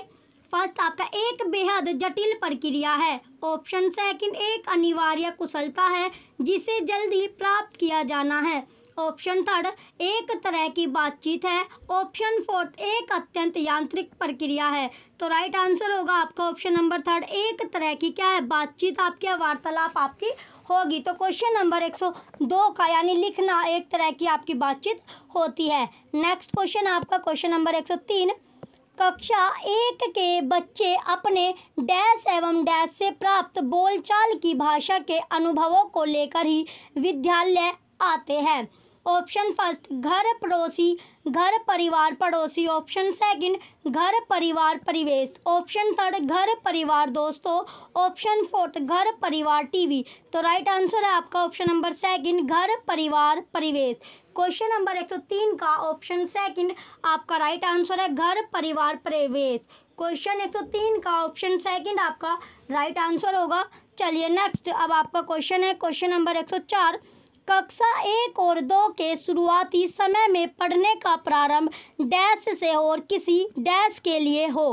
फर्स्ट आपका एक बेहद जटिल प्रक्रिया है ऑप्शन सेकंड एक अनिवार्य कुशलता है जिसे जल्द ही प्राप्त किया जाना है ऑप्शन थर्ड एक तरह की बातचीत है ऑप्शन फोर्थ एक अत्यंत यांत्रिक प्रक्रिया है तो राइट आंसर होगा आपका ऑप्शन नंबर थर्ड एक तरह की क्या है बातचीत आपकी है वार्तालाप आपकी होगी तो क्वेश्चन नंबर एक सौ दो का यानी लिखना एक तरह की आपकी बातचीत होती है नेक्स्ट क्वेश्चन आपका क्वेश्चन नंबर एक सौ तीन कक्षा एक के बच्चे अपने डैश एवं डैश से प्राप्त बोलचाल की भाषा के अनुभवों को लेकर ही विद्यालय आते हैं ऑप्शन फर्स्ट घर पड़ोसी घर परिवार पड़ोसी ऑप्शन सेकंड घर परिवार परिवेश ऑप्शन थर्ड घर परिवार दोस्तों ऑप्शन फोर्थ घर परिवार टीवी तो राइट आंसर है आपका ऑप्शन नंबर सेकंड घर परिवार परिवेश क्वेश्चन नंबर एक सौ तीन का ऑप्शन सेकंड आपका राइट आंसर है घर परिवार परिवेश क्वेश्चन एक सौ तीन का ऑप्शन सेकंड आपका राइट आंसर होगा चलिए नेक्स्ट अब आपका क्वेश्चन है क्वेश्चन नंबर एक सौ चार कक्षा एक और दो के शुरुआती समय में पढ़ने का प्रारंभ डैश से और किसी डैश के लिए हो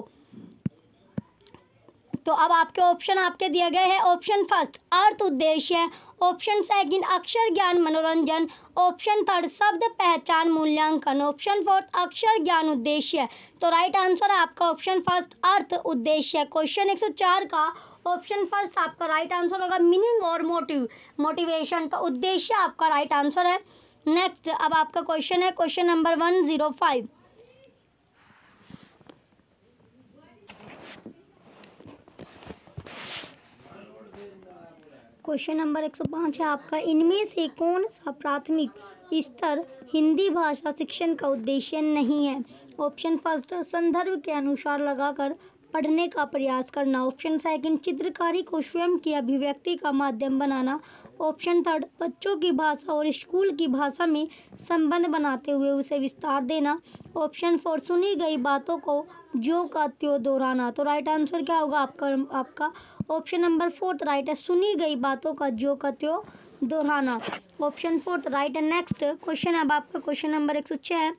तो अब आपके ऑप्शन आपके दिए गए हैं ऑप्शन फर्स्ट अर्थ उद्देश्य ऑप्शन सेकंड अक्षर ज्ञान मनोरंजन ऑप्शन थर्ड शब्द पहचान मूल्यांकन ऑप्शन फोर्थ अक्षर ज्ञान उद्देश्य तो राइट आंसर है आपका ऑप्शन फर्स्ट अर्थ उद्देश्य क्वेश्चन चार का ऑप्शन फर्स्ट आपका राइट आंसर होगा मीनिंग और मोटिव मोटिवेशन का उद्देश्य आपका राइट आंसर है नेक्स्ट अब आपका क्वेश्चन है question number one zero five question number एक सौ पाँच है आपका इनमें से कौन सा प्राथमिक स्तर हिंदी भाषा शिक्षण का उद्देश्य नहीं है ऑप्शन फर्स्ट संदर्भ के अनुसार लगाकर पढ़ने का प्रयास करना ऑप्शन सेकंड चित्रकारी को स्वयं की अभिव्यक्ति का माध्यम बनाना ऑप्शन थर्ड बच्चों की भाषा और स्कूल की भाषा में संबंध बनाते हुए उसे विस्तार देना ऑप्शन फोर सुनी गई बातों को जो का त्यो दोहराना तो राइट आंसर क्या होगा आपका आपका ऑप्शन नंबर फोर्थ राइट है सुनी गई बातों का जो का त्यो दोहराना ऑप्शन फोर्थ राइट है नेक्स्ट क्वेश्चन अब आपका क्वेश्चन नंबर एक सौ छः है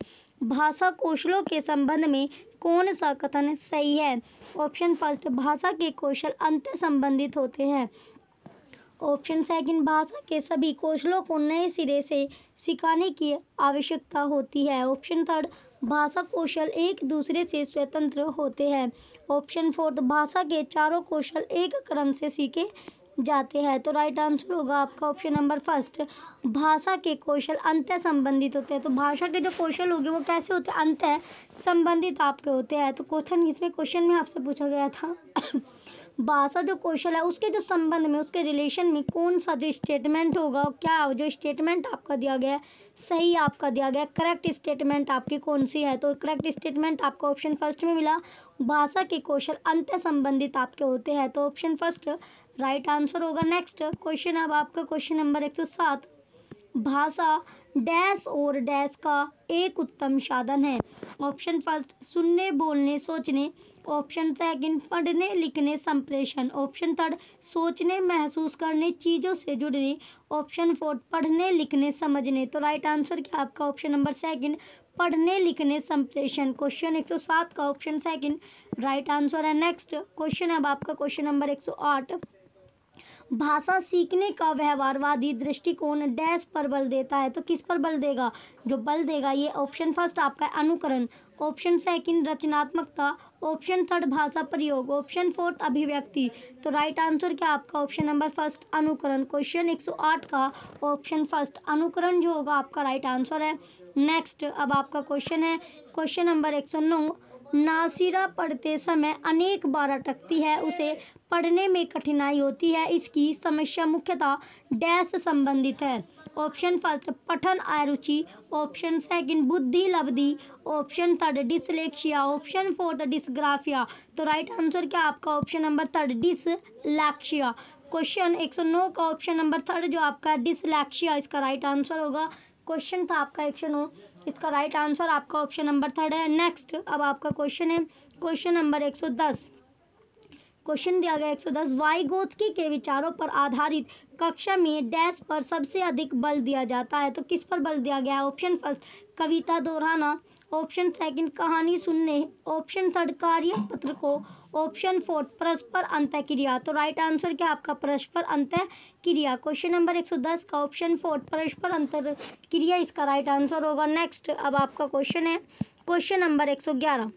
भाषा कौशलों के संबंध में कौन सा कथन सही है ऑप्शन फर्स्ट भाषा के कौशल अंत संबंधित होते हैं ऑप्शन सेकंड भाषा के सभी कौशलों को नए सिरे से सिखाने की आवश्यकता होती है ऑप्शन थर्ड भाषा कौशल एक दूसरे से स्वतंत्र होते हैं ऑप्शन फोर्थ भाषा के चारों कौशल एक क्रम से सीखे जाते हैं तो राइट आंसर होगा आपका ऑप्शन नंबर फर्स्ट भाषा के कौशल अंत संबंधित होते हैं तो भाषा के जो कौशल होंगे वो कैसे होते हैं अंत संबंधित आपके होते हैं तो क्वेश्चन इसमें क्वेश्चन में आपसे पूछा गया था भाषा जो कौशल है उसके जो संबंध में उसके रिलेशन में कौन सा जो स्टेटमेंट होगा क्या जो स्टेटमेंट आपका दिया गया है सही आपका दिया गया करेक्ट स्टेटमेंट आपकी कौन सी है तो करेक्ट स्टेटमेंट आपको ऑप्शन फर्स्ट में मिला भाषा के कौशल अंत संबंधित आपके होते हैं तो ऑप्शन फर्स्ट राइट आंसर होगा नेक्स्ट क्वेश्चन अब आपका क्वेश्चन नंबर एक सौ सात भाषा डैश और डैश का एक उत्तम साधन है ऑप्शन फर्स्ट सुनने बोलने सोचने ऑप्शन सेकंड पढ़ने लिखने संप्रेषण ऑप्शन थर्ड सोचने महसूस करने चीज़ों से जुड़ने ऑप्शन फोर्थ पढ़ने लिखने समझने तो राइट आंसर क्या आपका ऑप्शन नंबर सेकंड पढ़ने लिखने संप्रेषण क्वेश्चन एक सौ सात का ऑप्शन सेकंड राइट आंसर है नेक्स्ट क्वेश्चन अब आपका क्वेश्चन नंबर एक सौ आठ भाषा सीखने का व्यवहारवादी दृष्टिकोण डैश पर बल देता है तो किस पर बल देगा जो बल देगा ये ऑप्शन फर्स्ट आपका अनुकरण ऑप्शन सेकंड रचनात्मकता ऑप्शन थर्ड भाषा प्रयोग ऑप्शन फोर्थ अभिव्यक्ति तो राइट आंसर क्या आपका ऑप्शन नंबर फर्स्ट अनुकरण क्वेश्चन 108 का ऑप्शन फर्स्ट अनुकरण जो होगा आपका राइट आंसर है नेक्स्ट अब आपका क्वेश्चन है क्वेश्चन नंबर नौ नासिरा पढ़ते समय अनेक बार अटकती है उसे पढ़ने में कठिनाई होती है इसकी समस्या मुख्यतः डैश संबंधित है ऑप्शन फर्स्ट पठन अरुचि ऑप्शन सेकंड बुद्धि लब्धि option third dyslexia option fourth dysgraphia तो राइट आंसर क्या आपका option number third dyslexia question 109 का ऑप्शन नंबर थर्ड जो आपका डिसलैक्शिया इसका राइट आंसर होगा क्वेश्चन था आपका एक्शन हो इसका राइट आंसर आपका ऑप्शन नंबर थर्ड है नेक्स्ट अब आपका क्वेश्चन है क्वेश्चन नंबर एक सौ दस क्वेश्चन दिया गया एक सौ दस वाइगोत्की के विचारों पर आधारित कक्षा में डैश पर सबसे अधिक बल दिया जाता है तो किस पर बल दिया गया है ऑप्शन फर्स्ट कविता दोहराना ऑप्शन सेकंड कहानी सुनने ऑप्शन थर्ड कार्य पत्र को ऑप्शन फोर्थ परस्पर अंत्य क्रिया तो राइट आंसर क्या आपका परस्पर अंत्य क्रिया क्वेश्चन नंबर एक सौ दस का ऑप्शन फोर्थ परस्पर अंतर क्रिया इसका राइट आंसर होगा नेक्स्ट अब आपका क्वेश्चन है क्वेश्चन नंबर एक सौ ग्यारह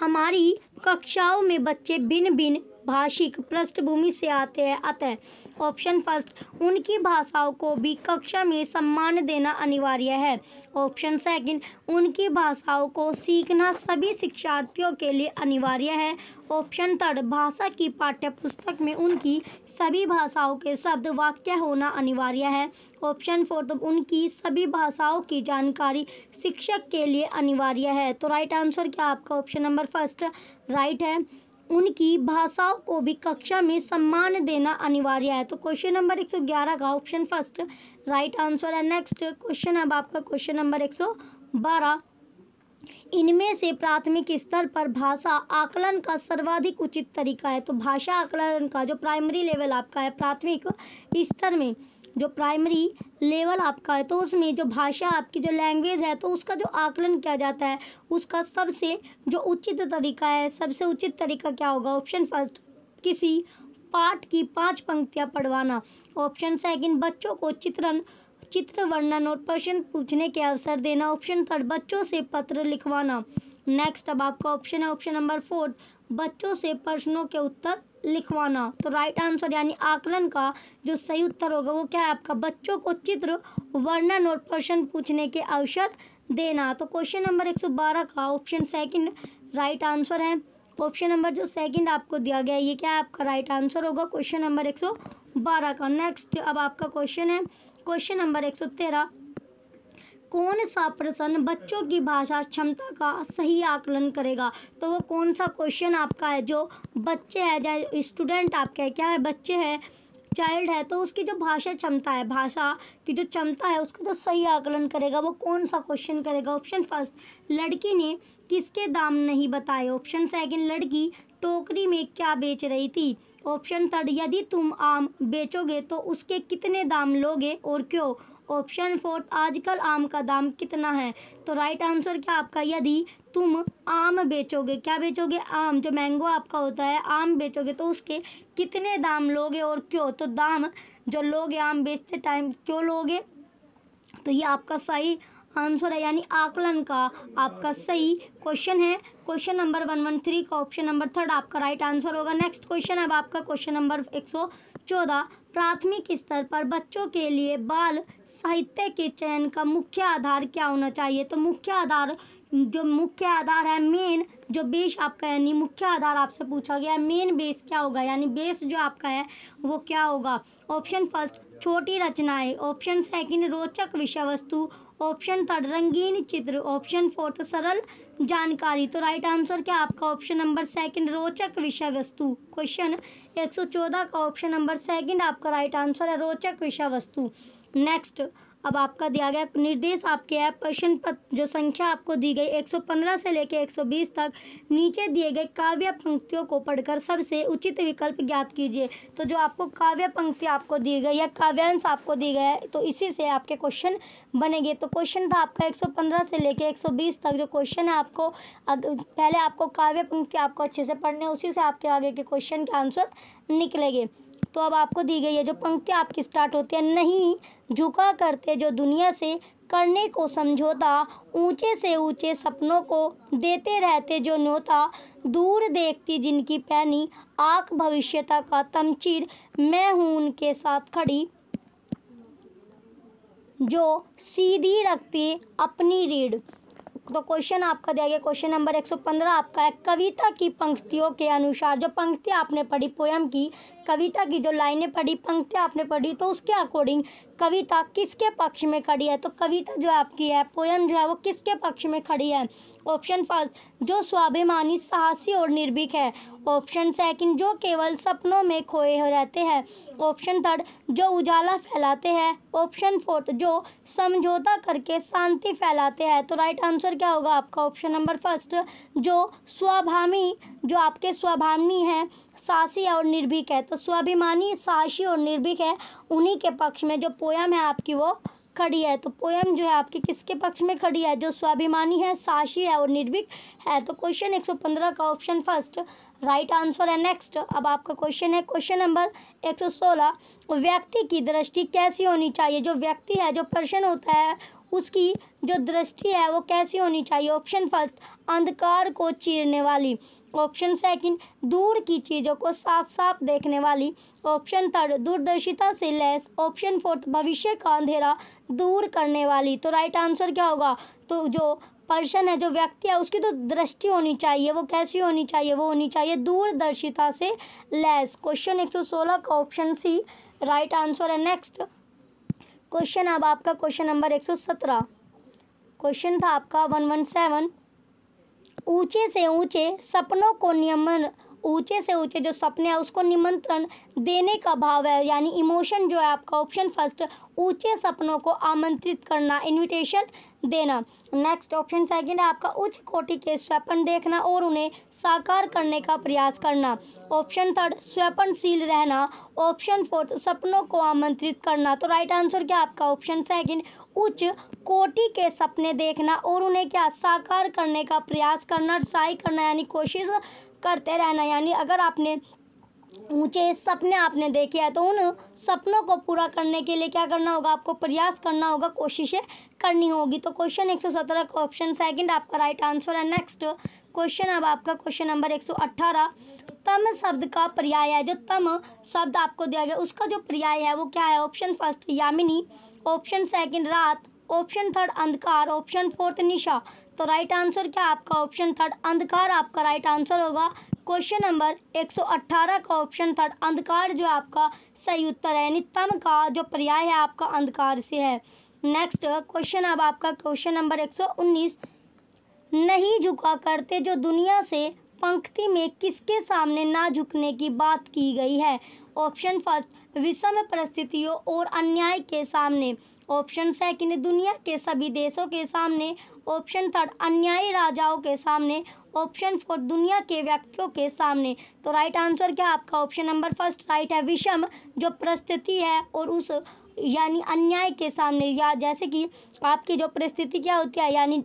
हमारी कक्षाओं में बच्चे भिन्न भिन्न भाषिक पृष्ठभूमि से आते हैं अतः ऑप्शन फर्स्ट उनकी भाषाओं को भी कक्षा में सम्मान देना अनिवार्य है ऑप्शन सेकंड उनकी भाषाओं को सीखना सभी शिक्षार्थियों के लिए अनिवार्य है ऑप्शन थर्ड भाषा की पाठ्य पुस्तक में उनकी सभी भाषाओं के शब्द वाक्य होना अनिवार्य है ऑप्शन फोर्थ तो उनकी सभी भाषाओं की जानकारी शिक्षक के लिए अनिवार्य है तो राइट आंसर क्या आपका ऑप्शन नंबर फर्स्ट राइट है उनकी भाषाओं को भी कक्षा में सम्मान देना अनिवार्य है तो क्वेश्चन नंबर 111 का ऑप्शन फर्स्ट राइट आंसर है नेक्स्ट क्वेश्चन अब आपका क्वेश्चन नंबर 112 इनमें से प्राथमिक स्तर पर भाषा आकलन का सर्वाधिक उचित तरीका है तो भाषा आकलन का जो प्राइमरी लेवल आपका है प्राथमिक स्तर में जो प्राइमरी लेवल आपका है तो उसमें जो भाषा आपकी जो लैंग्वेज है तो उसका जो आकलन किया जाता है उसका सबसे जो उचित तरीका है सबसे उचित तरीका क्या होगा ऑप्शन फर्स्ट किसी पाठ की पांच पंक्तियां पढ़वाना ऑप्शन सेकंड बच्चों को चित्रण चित्र वर्णन और प्रश्न पूछने के अवसर देना ऑप्शन थर्ड बच्चों से पत्र लिखवाना नेक्स्ट अब आपका ऑप्शन है ऑप्शन नंबर फोर्थ बच्चों से प्रश्नों के उत्तर लिखवाना तो राइट आंसर यानी आकलन का जो सही उत्तर होगा वो क्या है आपका बच्चों को चित्र वर्णन और प्रश्न पूछने के अवसर देना तो क्वेश्चन नंबर 112 का ऑप्शन सेकंड राइट आंसर है ऑप्शन नंबर जो सेकंड आपको दिया गया है ये क्या है आपका राइट आंसर होगा क्वेश्चन नंबर 112 का नेक्स्ट अब आपका क्वेश्चन है क्वेश्चन नंबर एक सौ तेरह कौन सा प्रश्न बच्चों की भाषा क्षमता का सही आकलन करेगा तो वो कौन सा क्वेश्चन आपका है जो बच्चे है चाहे स्टूडेंट आपके है क्या है बच्चे है चाइल्ड है तो उसकी जो भाषा क्षमता है भाषा की जो क्षमता है उसका जो सही आकलन करेगा वो कौन सा क्वेश्चन करेगा ऑप्शन फर्स्ट लड़की ने किसके दाम नहीं बताए ऑप्शन सेकंड लड़की टोकरी में क्या बेच रही थी ऑप्शन थर्ड यदि तुम आम बेचोगे तो उसके कितने दाम लोगे और क्यों ऑप्शन फोर्थ आजकल आम का दाम कितना है तो राइट आंसर क्या आपका यदि तुम आम बेचोगे क्या बेचोगे आम जो मैंगो आपका होता है आम बेचोगे तो उसके कितने दाम लोगे और क्यों तो दाम जो लोगे आम बेचते टाइम क्यों लोगे तो ये आपका सही आंसर है यानी आकलन का आपका सही क्वेश्चन है question number one one three का ऑप्शन नंबर थर्ड आपका राइट आंसर होगा नेक्स्ट क्वेश्चन अब आपका क्वेश्चन नंबर एक सौ चौदह प्राथमिक स्तर पर बच्चों के लिए बाल साहित्य के चयन का मुख्य आधार क्या होना चाहिए तो मुख्य आधार जो मुख्य आधार है मेन जो बेस आपका यानी मुख्य आधार आपसे पूछा गया है मेन बेस क्या होगा यानी बेस जो आपका है वो क्या होगा ऑप्शन फर्स्ट छोटी रचनाएं ऑप्शन सेकंड रोचक विषय वस्तु ऑप्शन थर्ड रंगीन चित्र ऑप्शन फोर्थ सरल जानकारी तो राइट आंसर क्या आपका ऑप्शन नंबर सेकंड रोचक विषय वस्तु क्वेश्चन 114 का ऑप्शन नंबर सेकंड आपका राइट आंसर है रोचक विषय वस्तु नेक्स्ट अब आपका दिया गया निर्देश आपके है प्रश्न पत्र जो संख्या आपको दी गई 115 से लेकर 120 तक नीचे दिए गए काव्य पंक्तियों को पढ़कर सबसे उचित विकल्प ज्ञात कीजिए तो जो आपको काव्य पंक्ति आपको दी गई या काव्यांश आपको दी गया है तो इसी से आपके क्वेश्चन बनेंगे तो क्वेश्चन था आपका 115 से लेकर 120 तक जो क्वेश्चन है आपको पहले आपको काव्य पंक्ति आपको अच्छे से पढ़ने उसी से आपके आगे के क्वेश्चन के आंसर निकलेंगे तो अब आपको दी गई है जो पंक्ति आपकी स्टार्ट होती है नहीं झुका करते जो दुनिया से करने को समझौता ऊंचे से ऊंचे सपनों को देते रहते जो न्योता दूर देखती जिनकी पैनी आँख भविष्यता का तमचीर मैं हूँ उनके साथ खड़ी जो सीधी रखती अपनी रीढ़ तो क्वेश्चन आपका दिया गया क्वेश्चन नंबर 115 आपका है कविता की पंक्तियों के अनुसार जो पंक्ति आपने पढ़ी पोयम की कविता की जो लाइनें पढ़ी पंक्तियाँ आपने पढ़ी तो उसके अकॉर्डिंग कविता किसके पक्ष में खड़ी है तो कविता जो आपकी है पोएम जो है वो किसके पक्ष में खड़ी है ऑप्शन फर्स्ट जो स्वाभिमानी साहसी और निर्भीक है ऑप्शन सेकंड जो केवल सपनों में खोए हो रहते हैं ऑप्शन थर्ड जो उजाला फैलाते हैं ऑप्शन फोर्थ जो समझौता करके शांति फैलाते हैं तो राइट आंसर क्या होगा आपका ऑप्शन नंबर फर्स्ट जो स्वाभामी जो आपके स्वाभिमानी हैं सासी और निर्भीक है तो स्वाभिमानी साहसी और निर्भीक है उन्हीं के पक्ष में जो पोयम है आपकी वो खड़ी है तो पोयम जो है आपकी किसके पक्ष में खड़ी है जो स्वाभिमानी है साहसी है और निर्भीक तो है तो क्वेश्चन 115 का ऑप्शन फर्स्ट राइट आंसर है नेक्स्ट अब आपका क्वेश्चन है क्वेश्चन नंबर 116 व्यक्ति की दृष्टि कैसी होनी चाहिए जो व्यक्ति है जो प्रश्न होता है उसकी जो दृष्टि है वो कैसी होनी चाहिए ऑप्शन फर्स्ट अंधकार को चीरने वाली ऑप्शन सेकंड दूर की चीज़ों को साफ साफ देखने वाली ऑप्शन थर्ड दूरदर्शिता से लेस ऑप्शन फोर्थ भविष्य का अंधेरा दूर करने वाली तो राइट आंसर क्या होगा तो जो पर्सन है जो व्यक्ति है उसकी तो दृष्टि होनी चाहिए वो कैसी होनी चाहिए वो होनी चाहिए दूरदर्शिता से लेस क्वेश्चन एक सौ सोलह का ऑप्शन सी राइट आंसर है नेक्स्ट क्वेश्चन अब आपका क्वेश्चन नंबर एक सौ सत्रह क्वेश्चन था आपका वन वन सेवन ऊंचे से ऊंचे सपनों को नियमन ऊंचे से ऊंचे जो सपने हैं उसको निमंत्रण देने का भाव है यानी इमोशन जो है आपका ऑप्शन फर्स्ट ऊंचे सपनों को आमंत्रित करना इनविटेशन देना नेक्स्ट ऑप्शन सेकेंड है आपका उच्च कोटि के स्वपन देखना और उन्हें साकार करने का प्रयास करना ऑप्शन थर्ड स्वपनशील रहना ऑप्शन फोर्थ सपनों को आमंत्रित करना तो राइट आंसर क्या आपका ऑप्शन सेकेंड उच्च कोटि के सपने देखना और उन्हें क्या साकार करने का प्रयास करना ट्राई करना यानी कोशिश करते रहना यानी अगर आपने ऊँचे सपने आपने देखे हैं तो उन सपनों को पूरा करने के लिए क्या करना होगा आपको प्रयास करना होगा कोशिशें करनी होगी तो क्वेश्चन एक सौ सत्रह का ऑप्शन सेकंड आपका राइट आंसर है नेक्स्ट क्वेश्चन अब आपका क्वेश्चन नंबर एक सौ अट्ठारह तम शब्द का पर्याय है जो तम शब्द आपको दिया गया उसका जो पर्याय है वो क्या है ऑप्शन फर्स्ट यामिनी ऑप्शन सेकेंड रात ऑप्शन थर्ड अंधकार ऑप्शन फोर्थ निशा तो राइट आंसर क्या आपका ऑप्शन थर्ड अंधकार आपका राइट आंसर होगा क्वेश्चन नंबर 118 का ऑप्शन थर्ड अंधकार जो आपका सही उत्तर है यानी तम का जो पर्याय है आपका अंधकार से है नेक्स्ट क्वेश्चन अब आपका क्वेश्चन नंबर 119 नहीं झुका करते जो दुनिया से पंक्ति में किसके सामने ना झुकने की बात की गई है ऑप्शन फर्स्ट विषम परिस्थितियों और अन्याय के सामने ऑप्शन सेकंड दुनिया के सभी देशों के सामने ऑप्शन थर्ड अन्यायी राजाओं के सामने ऑप्शन फोर दुनिया के व्यक्तियों के सामने तो राइट आंसर क्या आपका ऑप्शन नंबर फर्स्ट राइट है विषम जो परिस्थिति है और उस यानी अन्याय के सामने या जैसे कि आपकी जो परिस्थिति क्या होती है यानी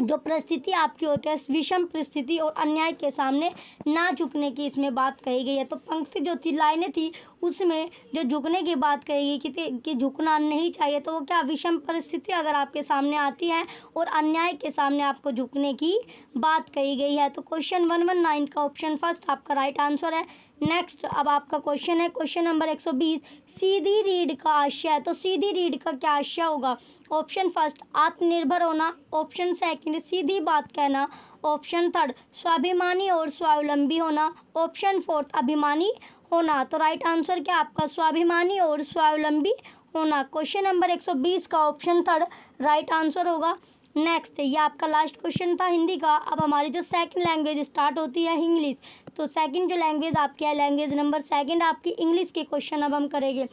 जो परिस्थिति आपकी होती है विषम परिस्थिति और अन्याय के सामने ना झुकने की इसमें बात कही गई है तो पंक्ति जो थी लाइनें थी उसमें जो झुकने की बात कही गई कि कि झुकना नहीं चाहिए तो वो क्या विषम परिस्थिति अगर आपके सामने आती है और अन्याय के सामने आपको झुकने की बात कही गई है तो क्वेश्चन वन वन नाइन का ऑप्शन फर्स्ट आपका राइट आंसर है नेक्स्ट अब आपका क्वेश्चन है क्वेश्चन नंबर 120 सीधी रीड का आशय तो सीधी रीड का क्या आशय होगा ऑप्शन फर्स्ट आत्मनिर्भर होना ऑप्शन सेकंड सीधी बात कहना ऑप्शन थर्ड स्वाभिमानी और स्वावलंबी होना ऑप्शन फोर्थ अभिमानी होना तो राइट आंसर क्या आपका स्वाभिमानी और स्वावलंबी होना क्वेश्चन नंबर 120 का ऑप्शन थर्ड राइट आंसर होगा नेक्स्ट ये आपका लास्ट क्वेश्चन था हिंदी का अब हमारी जो सेकंड लैंग्वेज स्टार्ट होती है इंग्लिश तो सेकंड जो लैंग्वेज आपकी है लैंग्वेज नंबर सेकंड आपकी इंग्लिश के क्वेश्चन अब हम करेंगे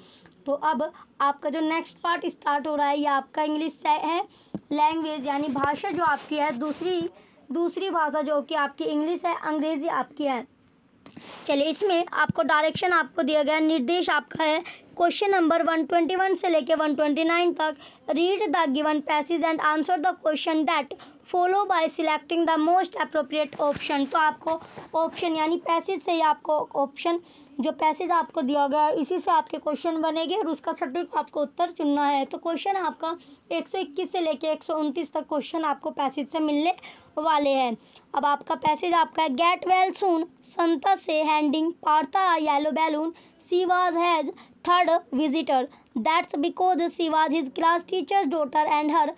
तो अब आपका जो नेक्स्ट पार्ट स्टार्ट हो रहा है ये आपका इंग्लिश है लैंग्वेज यानी भाषा जो आपकी है दूसरी दूसरी भाषा जो कि आपकी इंग्लिश है अंग्रेज़ी आपकी है चलिए इसमें आपको डायरेक्शन आपको दिया गया निर्देश आपका है क्वेश्चन नंबर 121 से ट्वेंटी 129 तक read the given passage and answer the question that follow by selecting the most appropriate option तो आपको ऑप्शन यानी पैसेज से ही आपको ऑप्शन जो पैसेज आपको दिया गया है इसी से आपके क्वेश्चन बनेंगे और उसका सटीक आपको उत्तर चुनना है तो क्वेश्चन आपका 121 से लेकर उनतीस तक क्वेश्चन आपको पैसेज से मिलने वाले हैं अब आपका पैसेज आपका है गेट वेल सून संता से handing Partha yellow balloon she was his third visitor. That's because she was his class teacher's daughter and her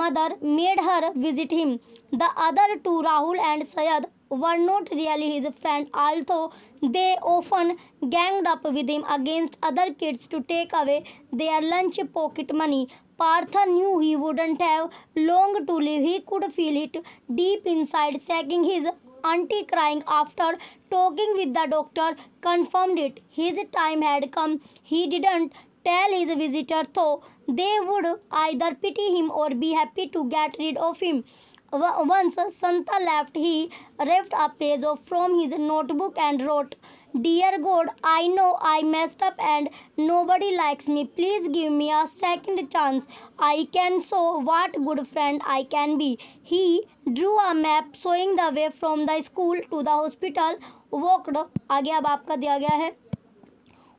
mother made her visit him. The other two, Rahul and Sayed, were not really his friend, although they often ganged up with him against other kids to take away their lunch pocket money. Partha knew he wouldn't have long to live. He could feel it deep inside, sagging his auntie crying after talking with the doctor confirmed it. His time had come. He didn't tell his visitor, though they would either pity him or be happy to get rid of him. Once Santa left, he ripped a page from his notebook and wrote, dear God I know I messed up and nobody likes me please give me a second chance I can so what good friend I can be he drew a map showing the way from the school to the hospital walked आगे अब आपका दिया गया है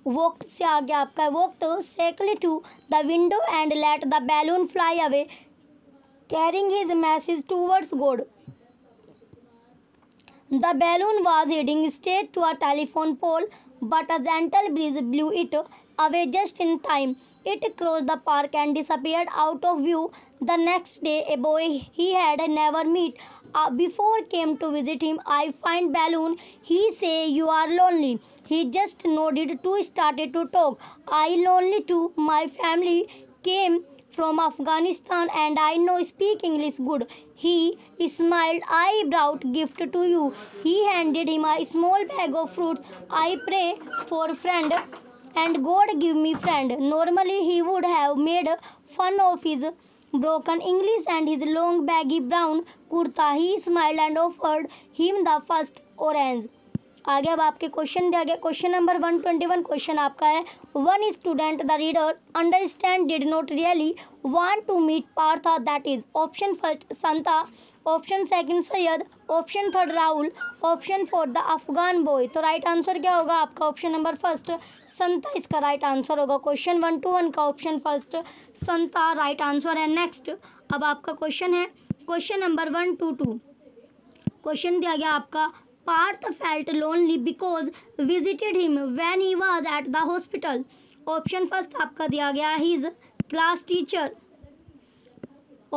वोक्ट से आगे आपका walked shakily to the window and let the balloon fly away carrying his message towards God The balloon was heading straight to a telephone pole, but a gentle breeze blew it away just in time. It crossed the park and disappeared out of view. The next day, a boy he had never met uh, before came to visit him. I find balloon. He say you are lonely. He just nodded to started to talk. I lonely too. My family came from Afghanistan and I know speak English good. He smiled, I brought gift to you. He handed him a small bag of fruit. I pray for friend and God give me friend. Normally he would have made fun of his broken English and his long baggy brown kurta. He smiled and offered him the first orange. आगे अब आपके question दिया गया question number one twenty one question आपका है one student the reader understand did not really want to meet Partha that is option first Santa option second Syed option third Rahul option fourth the Afghan boy तो right answer क्या होगा आपका option number first Santa इसका right answer होगा question one two one का option first Santa right answer है next अब आपका क्वेश्चन है question number one two two question दिया गया आपका Partha felt lonely because visited him when he was at the hospital option first आपका दिया गया he is class teacher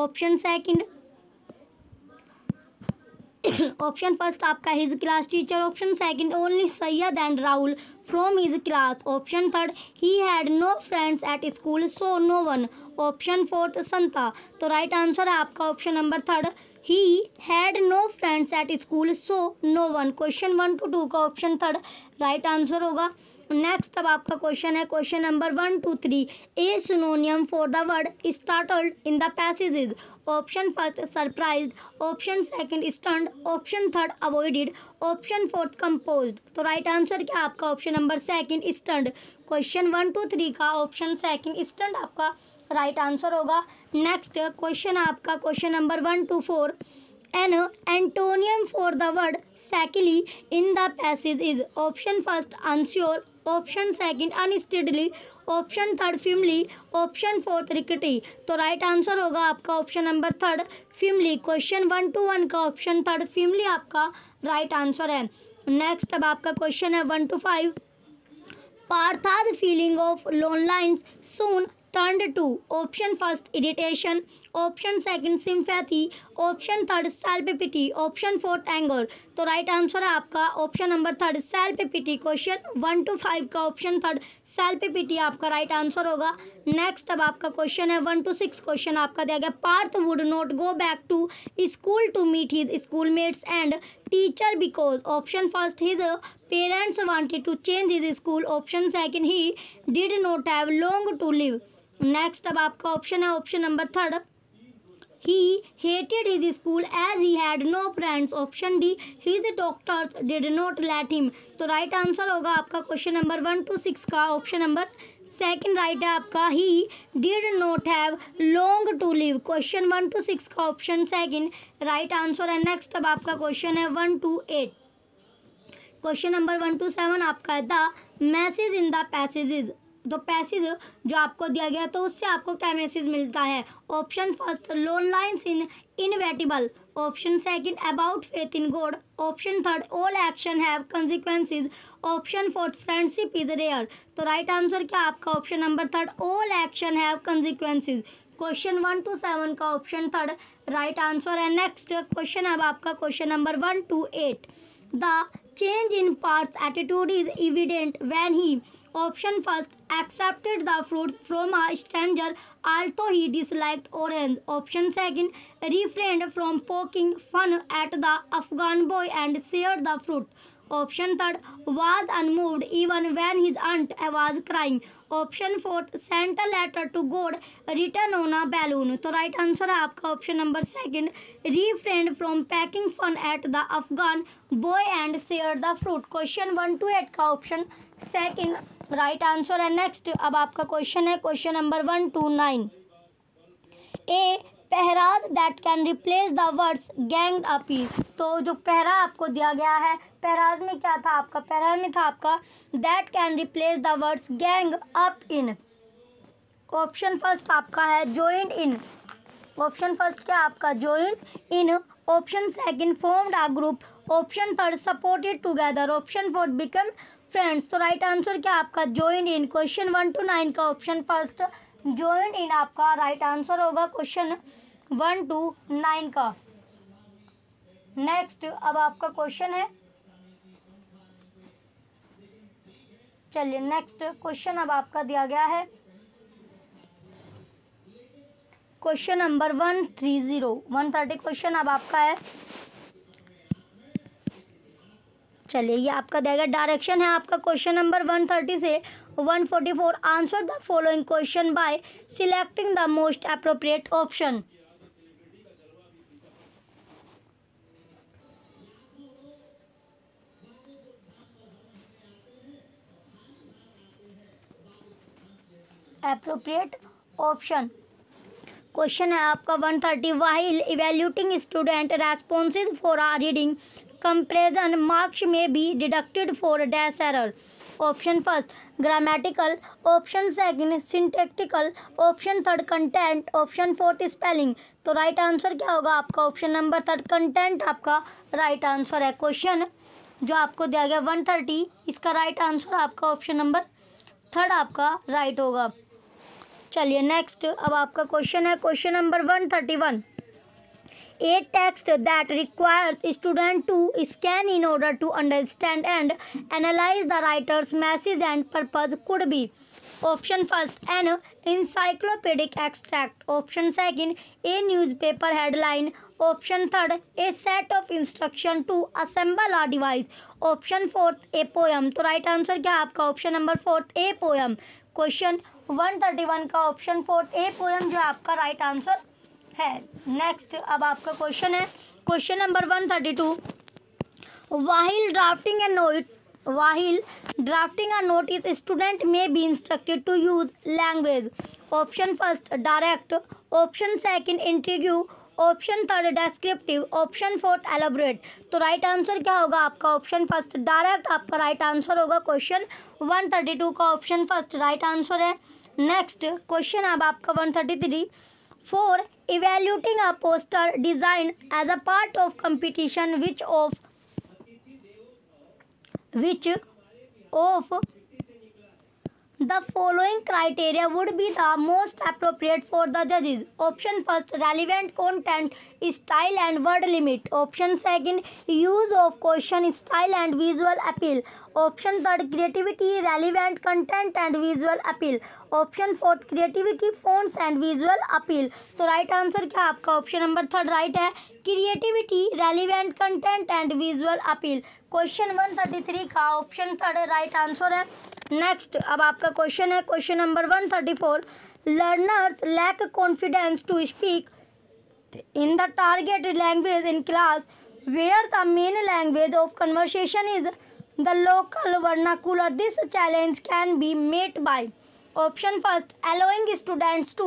option second option first आपका his class teacher option second only Syed and Rahul from his class option third he had no friends at school so no one option fourth Santa तो right right answer है आपका option number third he had no friends at school so no one question one two two का option third right answer होगा next अब आपका question है question number one two three a synonym for the word startled in the passages option first surprise option second stunned option third avoided option fourth composed तो right answer क्या आपका option number second stunned question one two three का option second stunned आपका right answer होगा next question आपका question number one two four an antonym for the word shakily in the passage is option first unsure option second unsteadily option third firmly option fourth rickety तो right answer होगा आपका option number third firmly question one two one का option third firmly आपका right answer है next अब आपका question है one two five Partha's feeling of loneliness soon turned to option first irritation, option second sympathy, option third self pity option fourth anger तो right answer है आपका option number third self pity question one two five का option third self pity आपका right answer होगा next अब आपका question है one two six question आपका दिया गया Parth would not go back to school to meet his school mates and teacher because option first his parents wanted to change his school option second he did not have long to live next अब आपका option है option number third he hated his school as he had no friends option D his doctors did not let him तो right answer होगा आपका question number one two six का option number second right है आपका he did not have long to live question one two six का option second right answer है next अब आपका क्वेश्चन है one two eight question number one two seven आपका है the message in the passages तो पैसेज जो आपको दिया गया तो उससे आपको क्या मैसेज मिलता है option first loneliness is inevitable option second about faith in God option third all action have consequences. Option fourth friendship is rare तो राइट आंसर क्या आपका option number third all action have consequences question one two seven का option third right answer है next question अब आपका question number one two eight the change in Parth's attitude is evident when he option first accepted the fruit from a stranger although he disliked orange option second refrained from poking fun at the Afghan boy and share the fruit option third was unmoved even when his aunt was crying option fourth sent a letter to God return on a balloon तो right answer है आपका option number second refrained from poking fun at the Afghan boy and share the fruit question one two eight का option second right answer है next अब आपका question है question number one two nine a phrase that can replace the words gang up तो जो पहरा आपको दिया गया है पहराज में क्या था आपका पहरा में था आपका that can replace the words gang up in option first आपका है जॉइंट इन ऑप्शन फर्स्ट क्या आपका joined in option second formed a group option third supported together option fourth become friends तो राइट आंसर क्या आपका join in question one two nine का option first join in आपका right answer होगा question one two nine का next अब आपका question है चलिए नेक्स्ट क्वेश्चन अब आपका दिया गया है question number one three zero one thirty question अब आपका है चलिए ये आपका देगा डायरेक्शन है आपका क्वेश्चन नंबर वन थर्टी से one forty four answer the following question by selecting the most appropriate option appropriate option question है आपका one thirty while evaluating student responses for our reading comprehension marks may be deducted for dash error option first grammatical option second syntactical option third content option fourth spelling तो right answer क्या होगा आपका option number third content आपका right answer है question जो आपको दिया गया वन थर्टी इसका राइट आंसर आपका ऑप्शन नंबर थर्ड आपका राइट होगा चलिए नेक्स्ट अब आपका क्वेश्चन है question number one thirty one a text that requires student to scan in order to understand and analyse the writer's message and purpose could be option first an encyclopedic extract option second a newspaper headline option third a set of instruction to assemble a device option fourth a poem तो right answer क्या आपका option number fourth a poem question one thirty one का option fourth a poem जो आपका right answer है next अब आपका question है question number one thirty two drafting and note while drafting drafting note is student may be instructed to use language option first direct option second interview option third descriptive option fourth elaborate तो right answer क्या होगा आपका option first direct आपका right answer होगा question one thirty two का option first right answer है next question अब आपका one thirty three for evaluating a poster design as a part of competition which of which of the following criteria would be the most appropriate for the जजेज option first relevant content style and word limit option second use of question style and visual appeal option third creativity relevant content and visual appeal option fourth creativity fonts and visual appeal तो right answer क्या आपका option number third right है creativity relevant content and visual appeal question one thirty three का option third right answer है next अब आपका question है question number one thirty four learners lack confidence to speak in the target language in class where the main language of conversation is the local vernacular this challenge can be met by option first allowing students to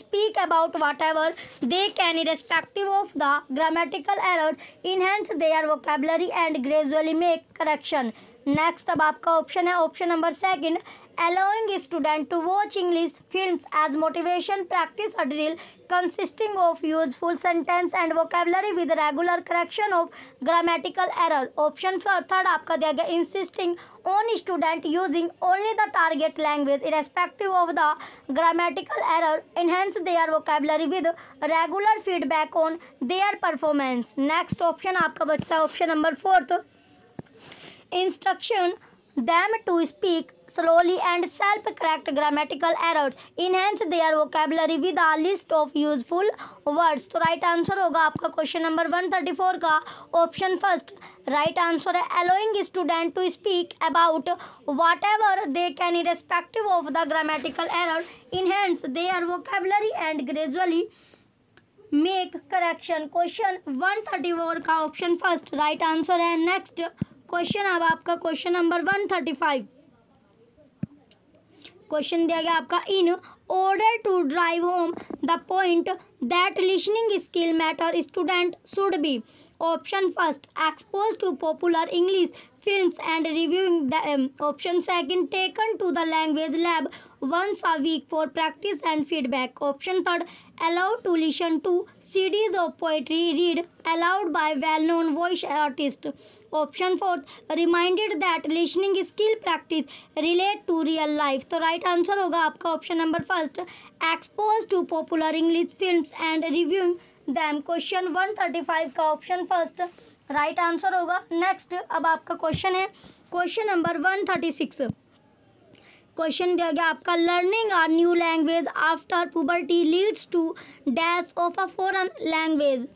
speak about whatever they can irrespective of the grammatical error enhance their vocabulary and gradually make correction next अब आपका option है option number second allowing student to watch English film as motivation practice a drill consisting of useful sentence and vocabulary with regular correction of grammatical error option third आपका दिया गया insisting on student using only the target language irrespective of the grammatical error enhance their vocabulary with regular feedback on their performance next option आपका बचता है option number fourth instruction them to speak slowly and self-correct grammatical errors. Enhance their vocabulary with a list of useful words. So right answer hoga aapka question number 134 option first. Right answer allowing student to speak about whatever they can irrespective of the grammatical error. Enhance their vocabulary and gradually make correction. Question 134 ka option first. Right answer and next. Question अब आपका question number one thirty five question दिया गया आपका in order to drive home the point that listening skill matter student should be option first expose to popular English film and reviewing option second taken to the language lab once a week for practice and feedback. Option third, allowed to listen to CDs of poetry read aloud by well-known voice artist. Option fourth, reminded that listening skill practice relate to real life. तो right right answer होगा आपका option number first expose to popular English films and reviewing them question one thirty five का option first right answer होगा next अब आपका question है question number one thirty six question दिया गया आपका learning a new language after puberty leads to dash of a foreign language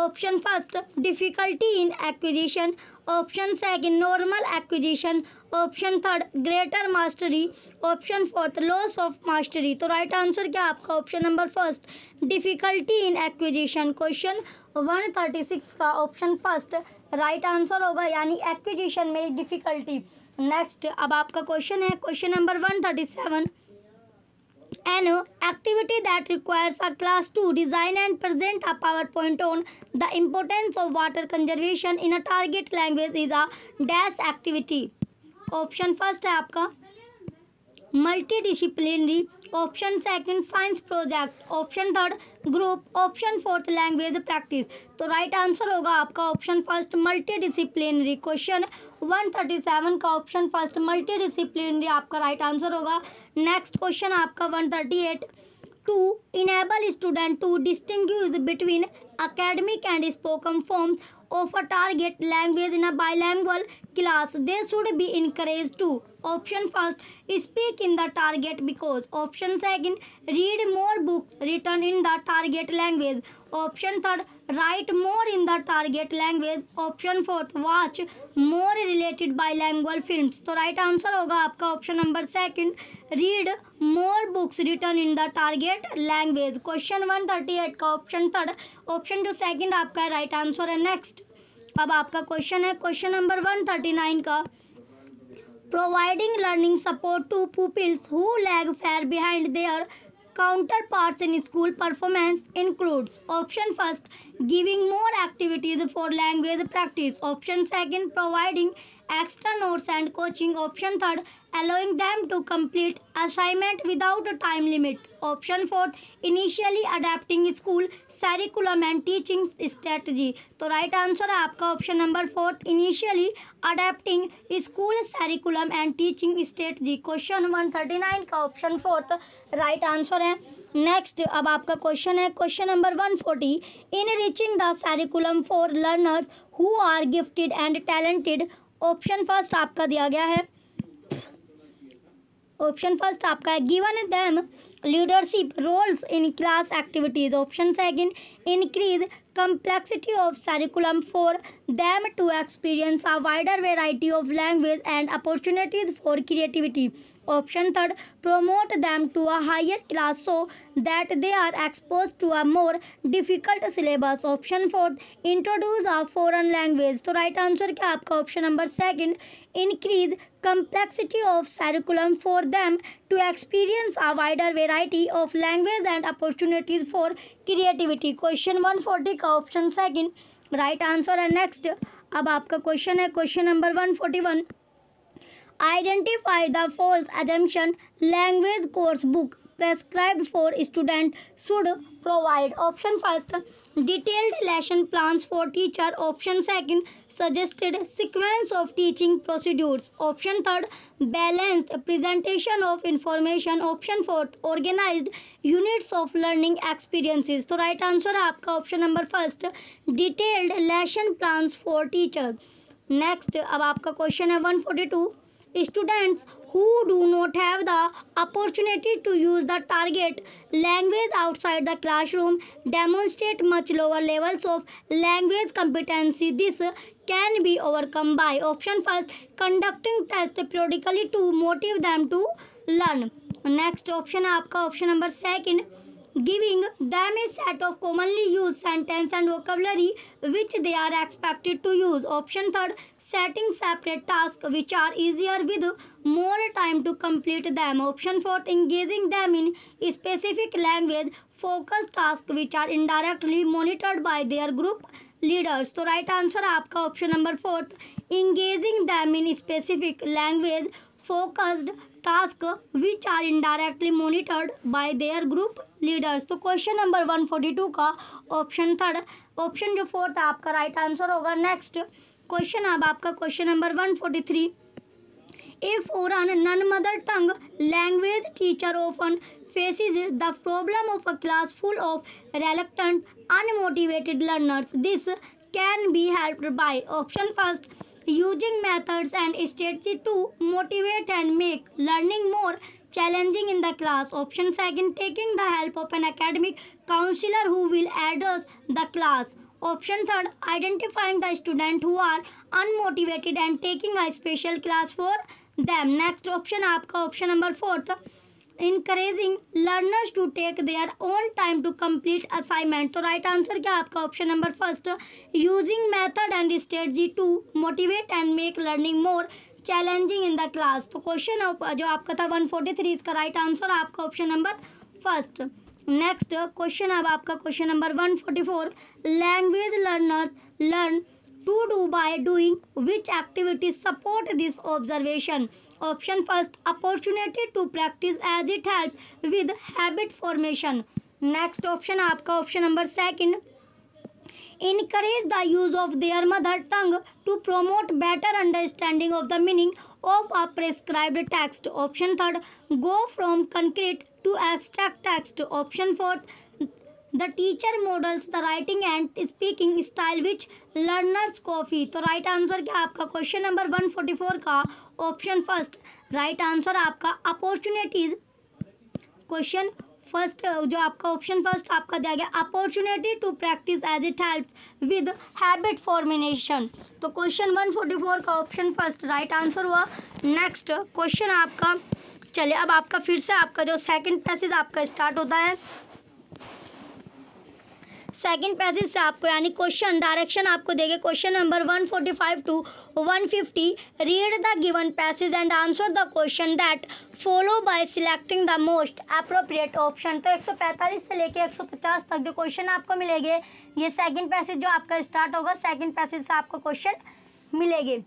option first difficulty in acquisition option second normal acquisition option third greater mastery option fourth loss of mastery तो right right answer क्या आपका option number first difficulty in acquisition question one thirty six का option first right answer होगा यानी acquisition में difficulty next अब आपका question है question number one thirty seven an activity that requires a class to design and present a PowerPoint on the importance of water conservation in a target language is a dash activity option first है आपका multidisciplinary option second science project option third group option fourth language practice तो right answer होगा आपका option first multidisciplinary question one thirty seven का option first multi disciplinary आपका right answer होगा next question आपका one thirty eight to enable student to distinguish between academic and spoken form of a target language in a bilingual class they should be encouraged to option first speak in the target because option second read more books written in the target language option third write more in the target language option fourth watch more related by language film तो right answer होगा आपका option number second read more books written in the target language question one thirty eight का option third option two second आपका right answer है next अब आपका question है question number one thirty nine का providing learning support to pupils who lag far behind their counterparts in school performance includes option first giving more activities for language practice option second providing extra notes and coaching option third allowing them to complete assignment without a time limit. Option 4 initially adapting school curriculum and teaching strategy. to so right answer है आपका option number 4 initially adapting school curriculum and teaching strategy. Question 139 ka option 4 right answer hai next अब आपका question है question number 140 enriching the curriculum for learners who are gifted and talented option first आपका दिया गया है option first आपका है given them leadership roles in class activities option second increase complexity of curriculum for them to experience a wider variety of language and opportunities for creativity option third promote them to a higher class so that they are expose to a more difficult syllabus option fourth introduce a foreign language तो right answer क्या आपका option number second increase complexity of curriculum for them to experience a wider variety of language and opportunities for creativity question 140 का option second right answer है next अब आपका question है question 141 identify the false assumption language course book prescribed for student should provide option first detailed lesson plan for teacher option second suggested sequence of teaching procedures option third balanced presentation of information option fourth organise units of learning experiences तो right answer है आपका option number first detailed lesson plan for teacher next अब आपका question है one forty two students who do not have the opportunity to use the target language outside the classroom demonstrate much lower levels of language competency. This can be overcome by option first conducting tests periodically to motivate them to learn. Next option, option आपका second giving them a set of commonly used sentence and vocabulary which they are expected to use. Option third, setting separate tasks which are easier with more time to complete them. Option fourth, engaging them in specific language focused tasks which are indirectly monitored by their group leaders. So, right answer, आपका option number fourth engaging them in specific language-focused task which are indirectly monitored by their group leaders तो question number one forty two का option third option जो fourth आपका right right answer होगा next question अब आपका question number one forty three a foreign non mother tongue language teacher often faces the problem of a class full of reluctant unmotivated learners this can be help by option first using methods and strategy to motivate and make learning more challenging in the class. Option second, taking the help of an academic counselor who will address the class. Option third, identifying the student who are unmotivated and taking a special class for them. Next option, आपका option number fourth. Encouraging learners to take their own time to complete assignment तो right answer क्या आपका option number first using method and strategy to motivate and make learning more challenging in the class तो question जो आपका था one forty three इसका right answer आपका option number first next question अब आपका question number one forty four language learners learn to do by doing which activities support this observation option first opportunity to practice as it help with habit formation next option आपका option number second increase the use of their mother tongue to promote better understanding of the meaning of a prescribed text option third go from concrete to abstract text option fourth the teacher models the writing and speaking style which learners copy तो right answer क्या आपका question number one forty four का option first right answer आपका opportunities question first जो आपका option first आपका दिया गया opportunity to practice as it help with habit formation तो क्वेश्चन वन फोर्टी फोर का ऑप्शन फर्स्ट राइट आंसर हुआ नेक्स्ट क्वेश्चन आपका चलिए अब आपका फिर से आपका जो सेकंड पैसेज आपका स्टार्ट होता है सेकंड पैसेज से आपको यानी क्वेश्चन डायरेक्शन आपको देंगे question number one forty five to one fifty read the given passage and answer the question that follow by selecting the most appropriate option तो 145 से लेके 150 तक जो क्वेश्चन आपको मिलेंगे ये सेकंड पैसेज जो आपका स्टार्ट होगा सेकेंड पैसेज से आपको क्वेश्चन मिलेंगे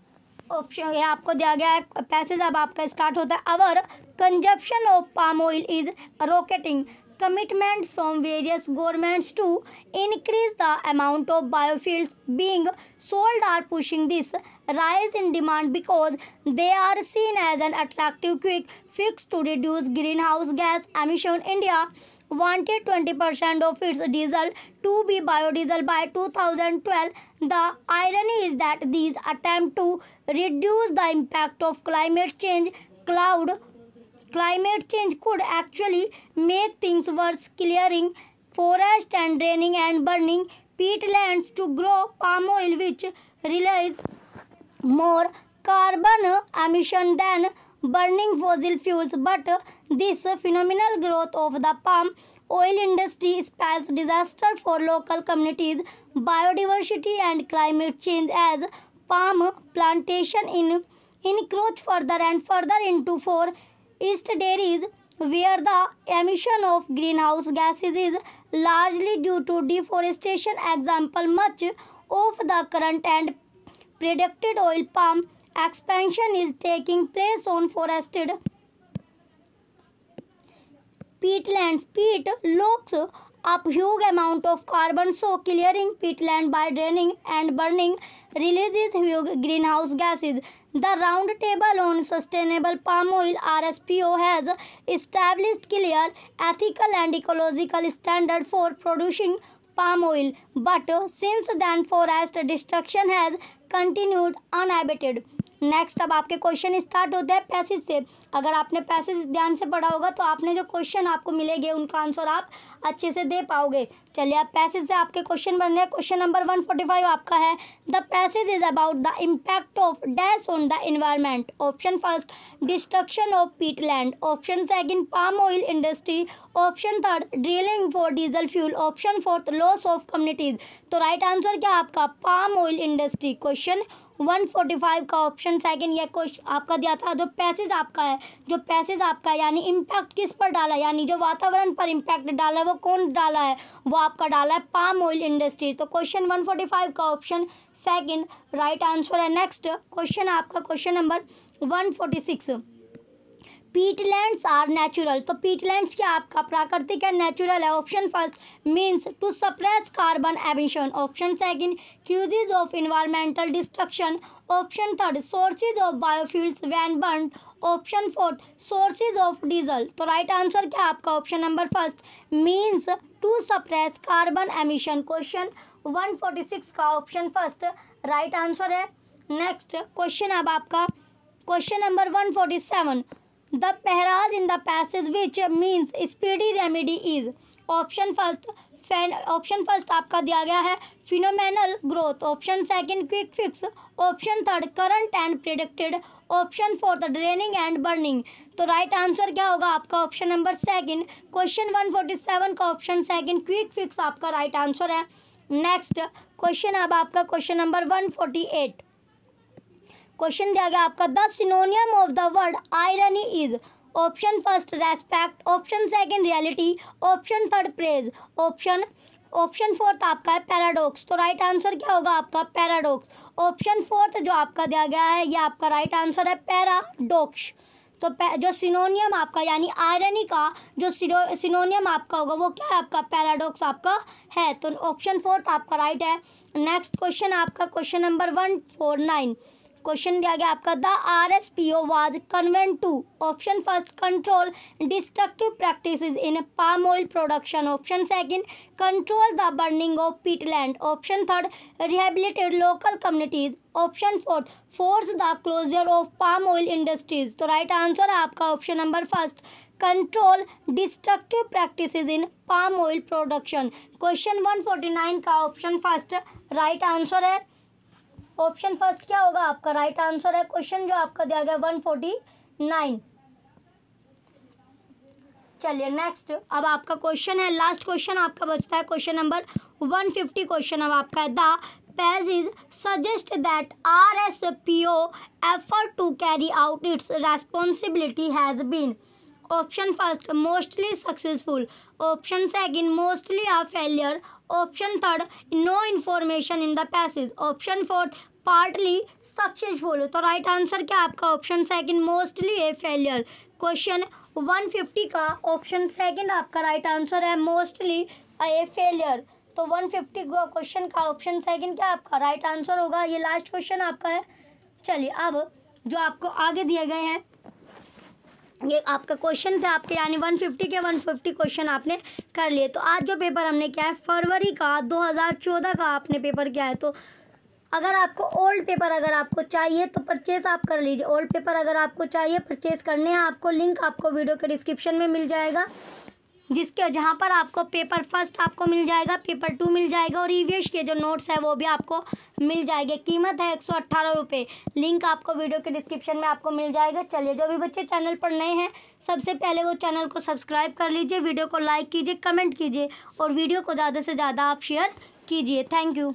ऑप्शन ये आपको दिया गया है पैसेज अब आपका स्टार्ट होता है our consumption of palm oil is rocketing commitment from various governments to increase the amount of biofuels being sold are pushing this rise in demand because they are seen as an attractive quick fix to reduce greenhouse gas emission. India wanted 20% of its diesel to be biodiesel by 2012. The irony is that these attempts to reduce the impact of climate change cloud Climate change could actually make things worse, clearing forest and draining and burning peatlands to grow palm oil, which relies more carbon emission than burning fossil fuels. But this phenomenal growth of the palm oil industry spells disaster for local communities, biodiversity and climate change as palm plantation in encroach further and further into for East dairies where the emission of greenhouse gases is largely due to deforestation example much of the current and predicted oil palm expansion is taking place on forested peatlands peat locks up huge amount of carbon so clearing peatland by draining and burning releases huge greenhouse gases the Roundtable on Sustainable Palm Oil RSPO has established clear ethical and ecological standards for producing palm oil, but since then forest destruction has continued unabated. Next अब आपके question start होते हैं passage से अगर आपने passage ध्यान से पढ़ा होगा तो आपने जो क्वेश्चन आपको मिलेंगे उनका आंसर आप अच्छे से दे पाओगे चलिए आप पैसेज से आपके क्वेश्चन बन रहे हैं question number one forty five आपका है the passage is about the impact of dash on the environment option first destruction of peatland option second palm oil industry option third drilling for diesel fuel option fourth loss of communities तो right right answer क्या आपका palm oil industry question one forty five का option second यह question आपका दिया था जो passage आपका है जो पैसेज आपका है यानी इम्पैक्ट किस पर डाला है यानी जो वातावरण पर इम्पैक्ट डाला है वो कौन डाला है वो आपका डाला है पाम ऑयल इंडस्ट्रीज तो क्वेश्चन वन फोर्टी फाइव का ऑप्शन सेकेंड राइट आंसर है नेक्स्ट क्वेश्चन आपका question number one forty six peatlands are natural तो पीटलैंड्स क्या आपका प्राकृतिक है नेचुरल है option first means to suppress carbon emission option second causes of environmental destruction option third sources of biofuels when burn option fourth sources of diesel तो right right answer क्या आपका option number first means to suppress carbon emission question one का option first right answer है next question अब आपका question number one forty seven the phrase in the passage which means speedy remedy is option first fan option first आपका दिया गया है phenomenal growth option second quick fix option third current and predicted option fourth draining and burning तो right right answer क्या होगा आपका option number second question one forty seven का option second quick fix आपका राइट right आंसर है next question अब आपका question number eight question दिया गया आपका the synonym of the word irony is option first respect option second reality option third praise option option fourth आपका है paradox तो राइट आंसर क्या होगा आपका पैराडॉक्स ऑप्शन फोर्थ जो आपका दिया गया है ये आपका राइट आंसर है पैराडॉक्स तो जो सिनोनियम आपका यानी आयरनी का जो सिनोनियम आपका होगा वो क्या है आपका पैराडॉक्स आपका है तो ऑप्शन फोर्थ आपका राइट है नेक्स्ट क्वेश्चन आपका question number one four nine question दिया गया आपका the R S P O was convened to option first control destructive practice in palm oil production option second control the burning of peatland option third rehabilitate local communities option fourth force the closure of palm oil industries तो right answer है आपका option number first control destructive practice in palm oil production question 149 का option first right answer है option first क्या होगा आपका right right answer है question जो आपका दिया गया वन फोर्टी नाइन चलिए नेक्स्ट अब आपका क्वेश्चन है लास्ट क्वेश्चन आपका बचता है question number one fifty question अब आपका है the page is suggest that R S P O effort to carry out its responsibility has been option first mostly successful option second mostly a failure option third no information in the passage option fourth partly successful तो right right answer तो क्या आपका option second mostly a failure question one fifty का option second आपका right right answer है mostly a failure तो one का question का ऑप्शन सेकंड क्या आपका राइट right आंसर होगा ये लास्ट क्वेश्चन आपका है चलिए अब जो आपको आगे दिए गए हैं ये आपका क्वेश्चन था आपके यानी 150 के 150 क्वेश्चन आपने कर लिए तो आज जो पेपर हमने किया है फरवरी का 2014 का आपने पेपर किया है तो अगर आपको ओल्ड पेपर अगर आपको चाहिए तो परचेस आप कर लीजिए ओल्ड पेपर अगर आपको चाहिए परचेस करने हैं आपको लिंक आपको वीडियो के डिस्क्रिप्शन में मिल जाएगा जिसके जहाँ पर आपको पेपर फर्स्ट आपको मिल जाएगा पेपर टू मिल जाएगा और ई e के जो नोट्स है वो भी आपको मिल जाएंगे कीमत है एक सौ लिंक आपको वीडियो के डिस्क्रिप्शन में आपको मिल जाएगा चलिए जो भी बच्चे चैनल पर नए हैं सबसे पहले वो चैनल को सब्सक्राइब कर लीजिए वीडियो को लाइक कीजिए कमेंट कीजिए और वीडियो को ज़्यादा से ज़्यादा आप शेयर कीजिए थैंक यू